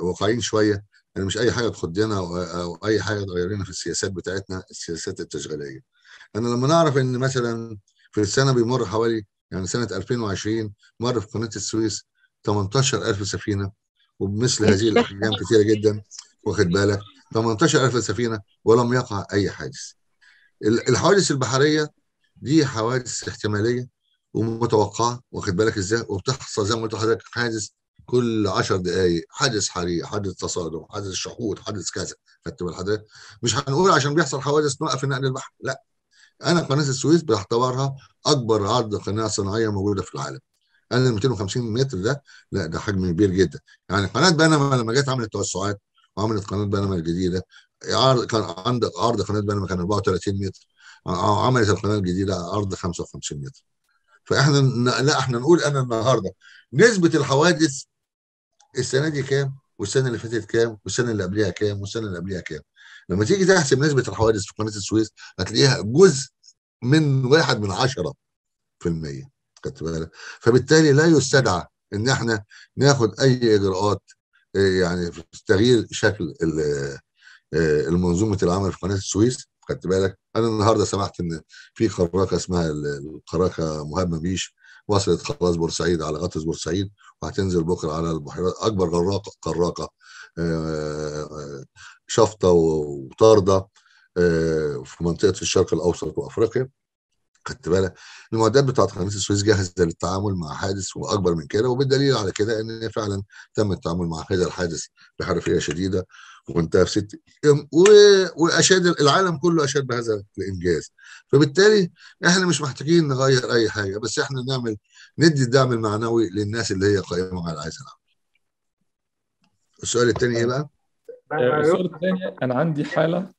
واقعيين شويه يعني مش اي حاجه تخدنا أو, او اي حاجه تغيرنا في السياسات بتاعتنا السياسات التشغيليه انا لما نعرف ان مثلا في السنه بيمر حوالي يعني سنة 2020 مر في قناة السويس 18000 سفينة وبمثل هذه الأحجام كثيرة جدا واخد بالك 18000 سفينة ولم يقع أي حادث الحوادث البحرية دي حوادث احتمالية ومتوقعة واخد بالك ازاي وبتحصل زي ما قلت لحضرتك حادث كل 10 دقائق حادث حريق حادث تصادم حادث شحوط حادث كذا خدت بال حضرتك مش هنقول عشان بيحصل حوادث نوقف النقل البحري لا انا قناه السويس بعتبرها اكبر عرض قناه صناعيه موجوده في العالم انا ال 250 متر ده لا ده حجم كبير جدا يعني قناه بنما لما جت عملت توسعات وعملت قناه بنما الجديده عرض كان عند عرض قناه بنما كان 34 متر عملت القناه الجديده عرض 55 متر فاحنا لا احنا نقول انا النهارده نسبه الحوادث السنه دي كام والسنه اللي فاتت كام والسنه اللي قبلها كام والسنه اللي قبلها كام لما تيجي تحسب نسبه الحوادث في قناه السويس هتلاقيها جزء من واحد من عشرة في المية خدت بالك فبالتالي لا يستدعى ان احنا ناخد اي اجراءات آه، يعني في تغيير شكل آه، المنظومه العمل في قناه السويس خدت بالك انا النهارده سمعت ان في قراكه اسمها القراكه مهمه بيش وصلت خلاص بورسعيد على غطس بورسعيد وهتنزل بكره على البحيرات اكبر قراقه قراقه آه، آه، شفطة وطاردة آه، في منطقة في الشرق الأوسط وأفريقيا خدت بالك المعدات بتاعت قناه السويس جاهزه للتعامل مع حادث واكبر من كده وبالدليل على كده ان فعلا تم التعامل مع هذا الحادث بحرفيه شديده وانتهى في ست ايام واشاد العالم كله اشاد بهذا الانجاز فبالتالي احنا مش محتاجين نغير اي حاجه بس احنا نعمل ندي الدعم المعنوي للناس اللي هي قائمه على عايزة العمل السؤال الثاني ايه بقى؟ آه، السؤال الثاني انا عندي حاله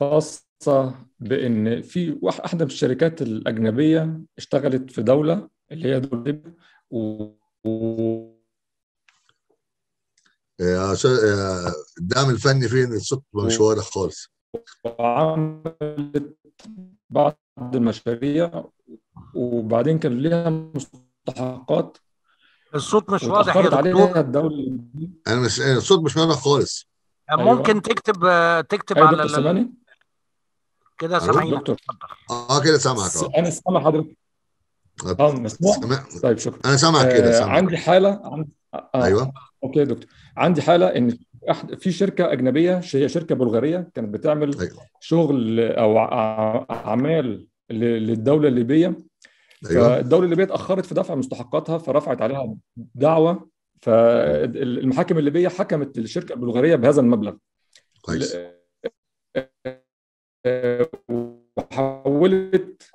خاصه بان في واحده من الشركات الاجنبيه اشتغلت في دوله اللي هي دوله و... آه، آه، الدعم الفني فين الصوت مش واضح خالص وعملت بعض المشاريع وبعدين كان ليها مستحقات الصوت مش واضح يا دكتور انا مش الصوت مش واضح خالص أه، أيوة. ممكن أيوة. تكتب آه، تكتب أيوة على كده أيوة، سامعين اه كده سامعك آه. انا سامع حضرتك اه مسموع طيب شكرا انا سامعك كده سامعك. عندي حاله آه. ايوه اوكي يا دكتور عندي حاله ان احد في شركه اجنبيه هي شركه بلغاريه كانت بتعمل أيوة. شغل او اعمال للدوله الليبيه أيوة. فالدوله الليبيه اتاخرت في دفع مستحقاتها فرفعت عليها دعوه فالمحاكم الليبيه حكمت الشركه البلغاريه بهذا المبلغ كويس وحولت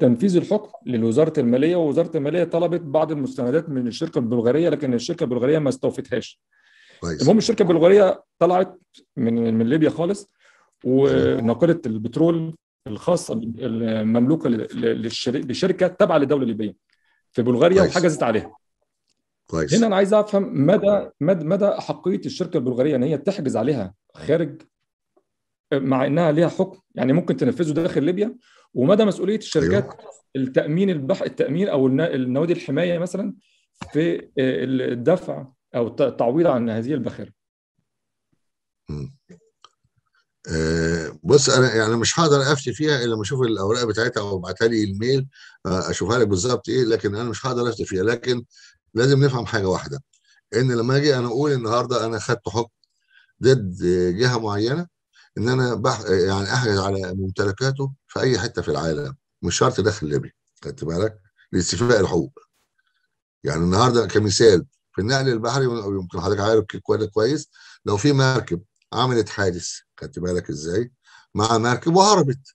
تنفيذ الحكم لوزاره الماليه ووزاره الماليه طلبت بعض المستندات من الشركه البلغاريه لكن الشركه البلغاريه ما استوفتهاش المهم الشركه البلغاريه طلعت من من ليبيا خالص أيوه. وناقله البترول الخاصه المملوكه لشركه تابعه للدوله الليبيه في بلغاريا كويس. وحجزت عليها كويس هنا انا عايز افهم مدى مدى مدى احقيه الشركه البلغاريه ان هي تحجز عليها خارج مع انها ليها حكم يعني ممكن تنفذه داخل ليبيا ومدى مسؤوليه الشركات أيوه. التامين البح التامين او النوادي الحمايه مثلا في الدفع او التعويض عن هذه البخيره آه، بص انا يعني مش هقدر افتي فيها الا لما اشوف الاوراق بتاعتها او ابعتها لي الميل آه، اشوفها لك بالظبط ايه لكن انا مش هقدر افتي فيها لكن لازم نفهم حاجه واحده ان لما اجي انا اقول النهارده انا خدت حكم ضد جهه معينه ان انا بح يعني احجز على ممتلكاته في اي حته في العالم مش شرط داخل ليبيا خدت بالك لاستيفاء الحقوق يعني النهارده كمثال في النقل البحري يمكن حضرتك عارف كويس لو في مركب عملت حادث خدت بالك ازاي مع مركب وهربت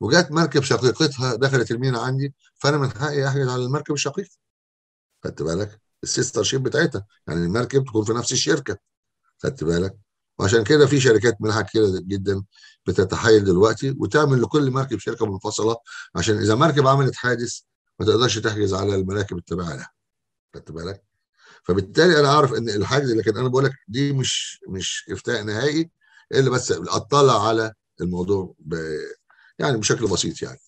وجت مركب شقيقتها دخلت المينا عندي فانا من حقي احجز على المركب الشقيق خدت بالك السيستر شيب بتاعتها يعني المركب تكون في نفس الشركه خدت بالك وعشان كده في شركات منها كده جدا بتتحايل دلوقتي وتعمل لكل مركب شركه منفصله عشان اذا مركب عملت حادث ما تقدرش تحجز على المراكب التابعه لها خدت بالك فبالتالي انا اعرف ان الحاجز لكن انا بقول لك دي مش مش افتاء نهائي الا بس اطلع على الموضوع ب... يعني بشكل بسيط يعني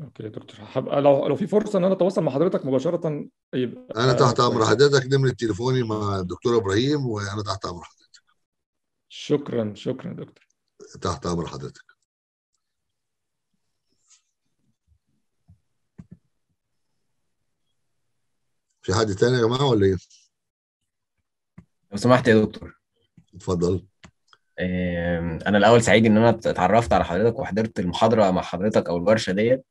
اوكي يا دكتور هبقى لو لو في فرصه ان انا اتواصل مع حضرتك مباشره يبقى انا تحت امر حضرتك نمره تليفوني مع الدكتور ابراهيم وانا تحت امر حضرتك شكرا شكرا دكتور تحت امر حضرتك في حد تاني يا جماعه ولا ايه؟ لو سمحت يا دكتور اتفضل انا الاول سعيد ان انا اتعرفت على حضرتك وحضرت المحاضره مع حضرتك او الورشه ديت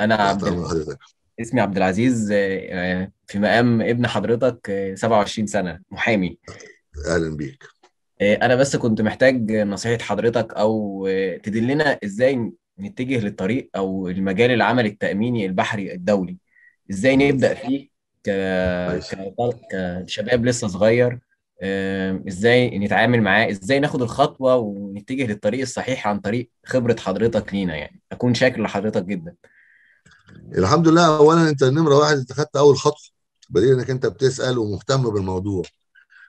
انا عبد اسمي عبد العزيز آه، في مقام ابن حضرتك 27 آه، سنه محامي اهلا بيك آه، انا بس كنت محتاج نصيحه حضرتك او تدلنا ازاي نتجه للطريق او المجال العمل التاميني البحري الدولي ازاي نبدا فيه كشباب لسه صغير ازاي نتعامل معاه ازاي ناخد الخطوه ونتجه للطريق الصحيح عن طريق خبره حضرتك لينا يعني اكون شاكر لحضرتك جدا الحمد لله اولا انت نمره واحد انت خدت اول خطوه بدليل انك انت بتسال ومهتم بالموضوع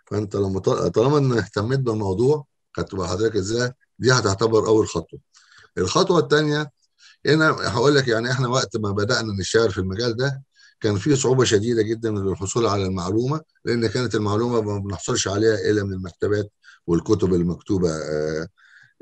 فانت لما طالما ان اهتميت بالموضوع هتبقى حضرتك ازاي دي هتعتبر اول خطوه الخطوه الثانيه هنا هقول لك يعني احنا وقت ما بدانا نشتغل في المجال ده كان في صعوبه شديده جدا للحصول على المعلومه لان كانت المعلومه ما بنحصلش عليها الا من المكتبات والكتب المكتوبه آه،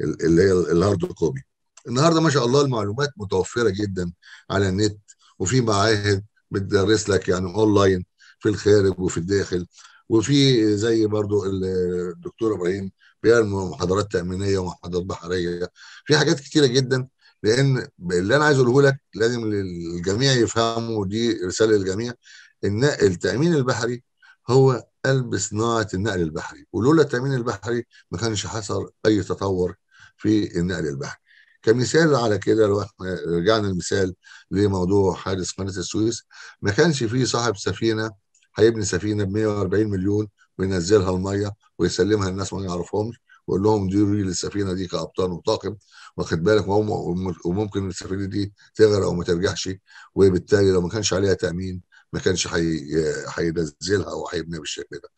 اللي هي الهارد كوبي النهارده ما شاء الله المعلومات متوفره جدا على النت وفي معاهد بتدرس لك يعني اونلاين في الخارج وفي الداخل وفي زي برضو الدكتور ابراهيم بيعمل محاضرات تامينيه ومحاضرات بحريه في حاجات كتيره جدا لان اللي انا عايز اقوله لك لازم الجميع يفهمه ودي رساله للجميع ان التامين البحري هو قلب صناعه النقل البحري ولولا التامين البحري ما كانش حصل اي تطور في النقل البحري كمثال على كده لو احنا رجعنا المثال لموضوع حادث قناه السويس ما كانش في صاحب سفينه هيبني سفينه ب 140 مليون وينزلها الميه ويسلمها للناس ما يعرفهمش ويقول لهم ديروا لي السفينه دي كابطال وطاقم واخد بالك وممكن السفينه دي تغرق وما ترجعش وبالتالي لو ما كانش عليها تامين ما كانش هينزلها او هيبنيها بالشكل ده.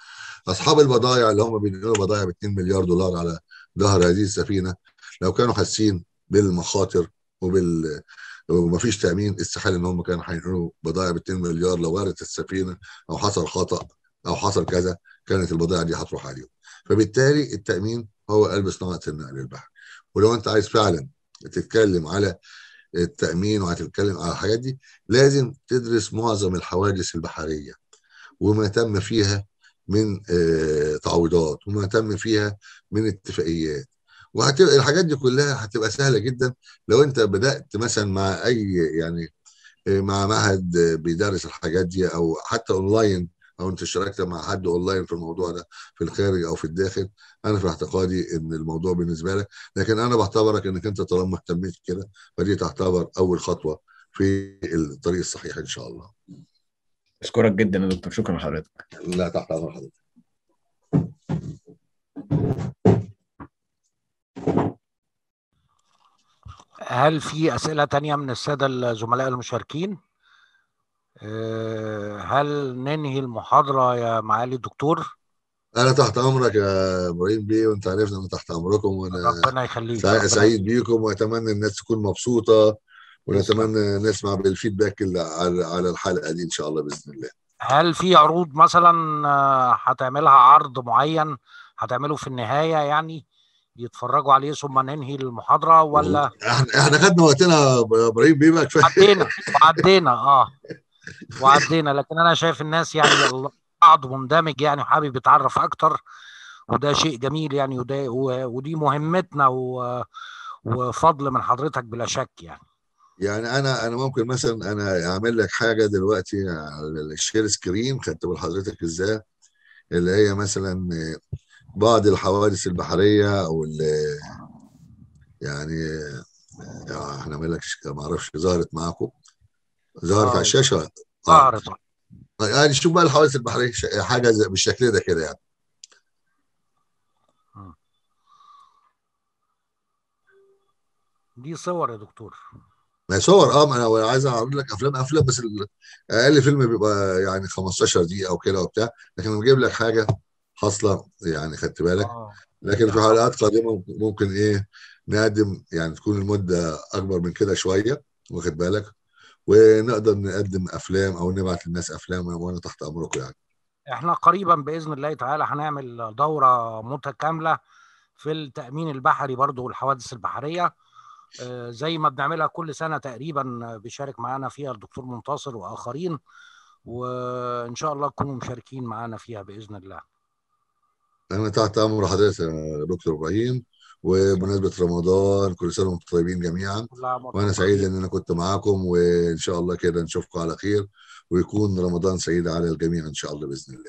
اصحاب البضائع اللي هم بينقلوا بضائع ب 2 مليار دولار على ظهر هذه السفينه لو كانوا حاسين بالمخاطر وبال ومفيش تامين استحاله ان هم كانوا هينقلوا بضائع ب 2 مليار لو غرقت السفينه او حصل خطا او حصل كذا كانت البضائع دي هتروح عليهم. فبالتالي التامين هو قلب صناعه النقل البحري. ولو انت عايز فعلا تتكلم على التامين وهتتكلم على الحاجات دي لازم تدرس معظم الحوادث البحريه وما تم فيها من آه، تعويضات وما تم فيها من اتفاقيات وهتبقى الحاجات دي كلها هتبقى سهله جدا لو انت بدات مثلا مع اي يعني آه، مع معهد بيدرس الحاجات دي او حتى اونلاين او انت اشتركت مع حد اونلاين في الموضوع ده في الخارج او في الداخل انا في اعتقادي ان الموضوع بالنسبه لك لكن انا بعتبرك انك انت طالما اهتميت كده فدي تعتبر اول خطوه في الطريق الصحيح ان شاء الله اشكرك جدا يا دكتور شكرا لحضرتك لا تحت امر حضرتك هل في اسئله تانية من الساده الزملاء المشاركين آه، هل ننهي المحاضرة يا معالي الدكتور؟ أنا تحت أمرك يا إبراهيم بيه وأنت عرفنا أنا تحت أمركم وأنا ربنا يخليك سعيد, بيكم وأتمنى الناس تكون مبسوطة ونتمنى نسمع بالفيدباك على على الحلقة دي إن شاء الله بإذن الله هل في عروض مثلا آه، هتعملها عرض معين هتعمله في النهاية يعني؟ يتفرجوا عليه ثم ننهي المحاضره ولا احنا احنا خدنا وقتنا يا ابراهيم بيبقى كفايه عدينا عدينا اه وعدينا لكن انا شايف الناس يعني بعض مندمج يعني وحابب يتعرف اكتر وده شيء جميل يعني وده ودي مهمتنا وفضل من حضرتك بلا شك يعني يعني انا انا ممكن مثلا انا اعمل لك حاجه دلوقتي على الشير سكرين خدت لحضرتك ازاي اللي هي مثلا بعض الحوادث البحريه او يعني آه، احنا لك ما اعرفش ظهرت معاكم ظهرت على الشاشه اعرض آه. آه. طيب، يعني شوف بقى الحوادث البحريه حاجه بالشكل ده كده يعني آه. دي صور يا دكتور ما صور اه ما انا عايز اعرض لك افلام افلام بس اقل فيلم بيبقى يعني 15 دقيقه او كده وبتاع لكن بجيب لك حاجه حاصله يعني خدت بالك آه. لكن في يعني حلقات قادمه ممكن ايه نقدم يعني تكون المده اكبر من كده شويه واخد بالك ونقدر نقدم افلام او نبعت للناس افلام وانا تحت امركم يعني احنا قريبا باذن الله تعالى هنعمل دوره متكامله في التامين البحري برضو والحوادث البحريه آه، زي ما بنعملها كل سنه تقريبا بيشارك معانا فيها الدكتور منتصر واخرين وان شاء الله تكونوا مشاركين معانا فيها باذن الله انا تحت امر حضرتك يا دكتور ابراهيم وبمناسبه رمضان كل سنه وانتم طيبين جميعا وانا سعيد ان انا كنت معاكم وان شاء الله كده نشوفكم على خير ويكون رمضان سعيد على الجميع ان شاء الله باذن الله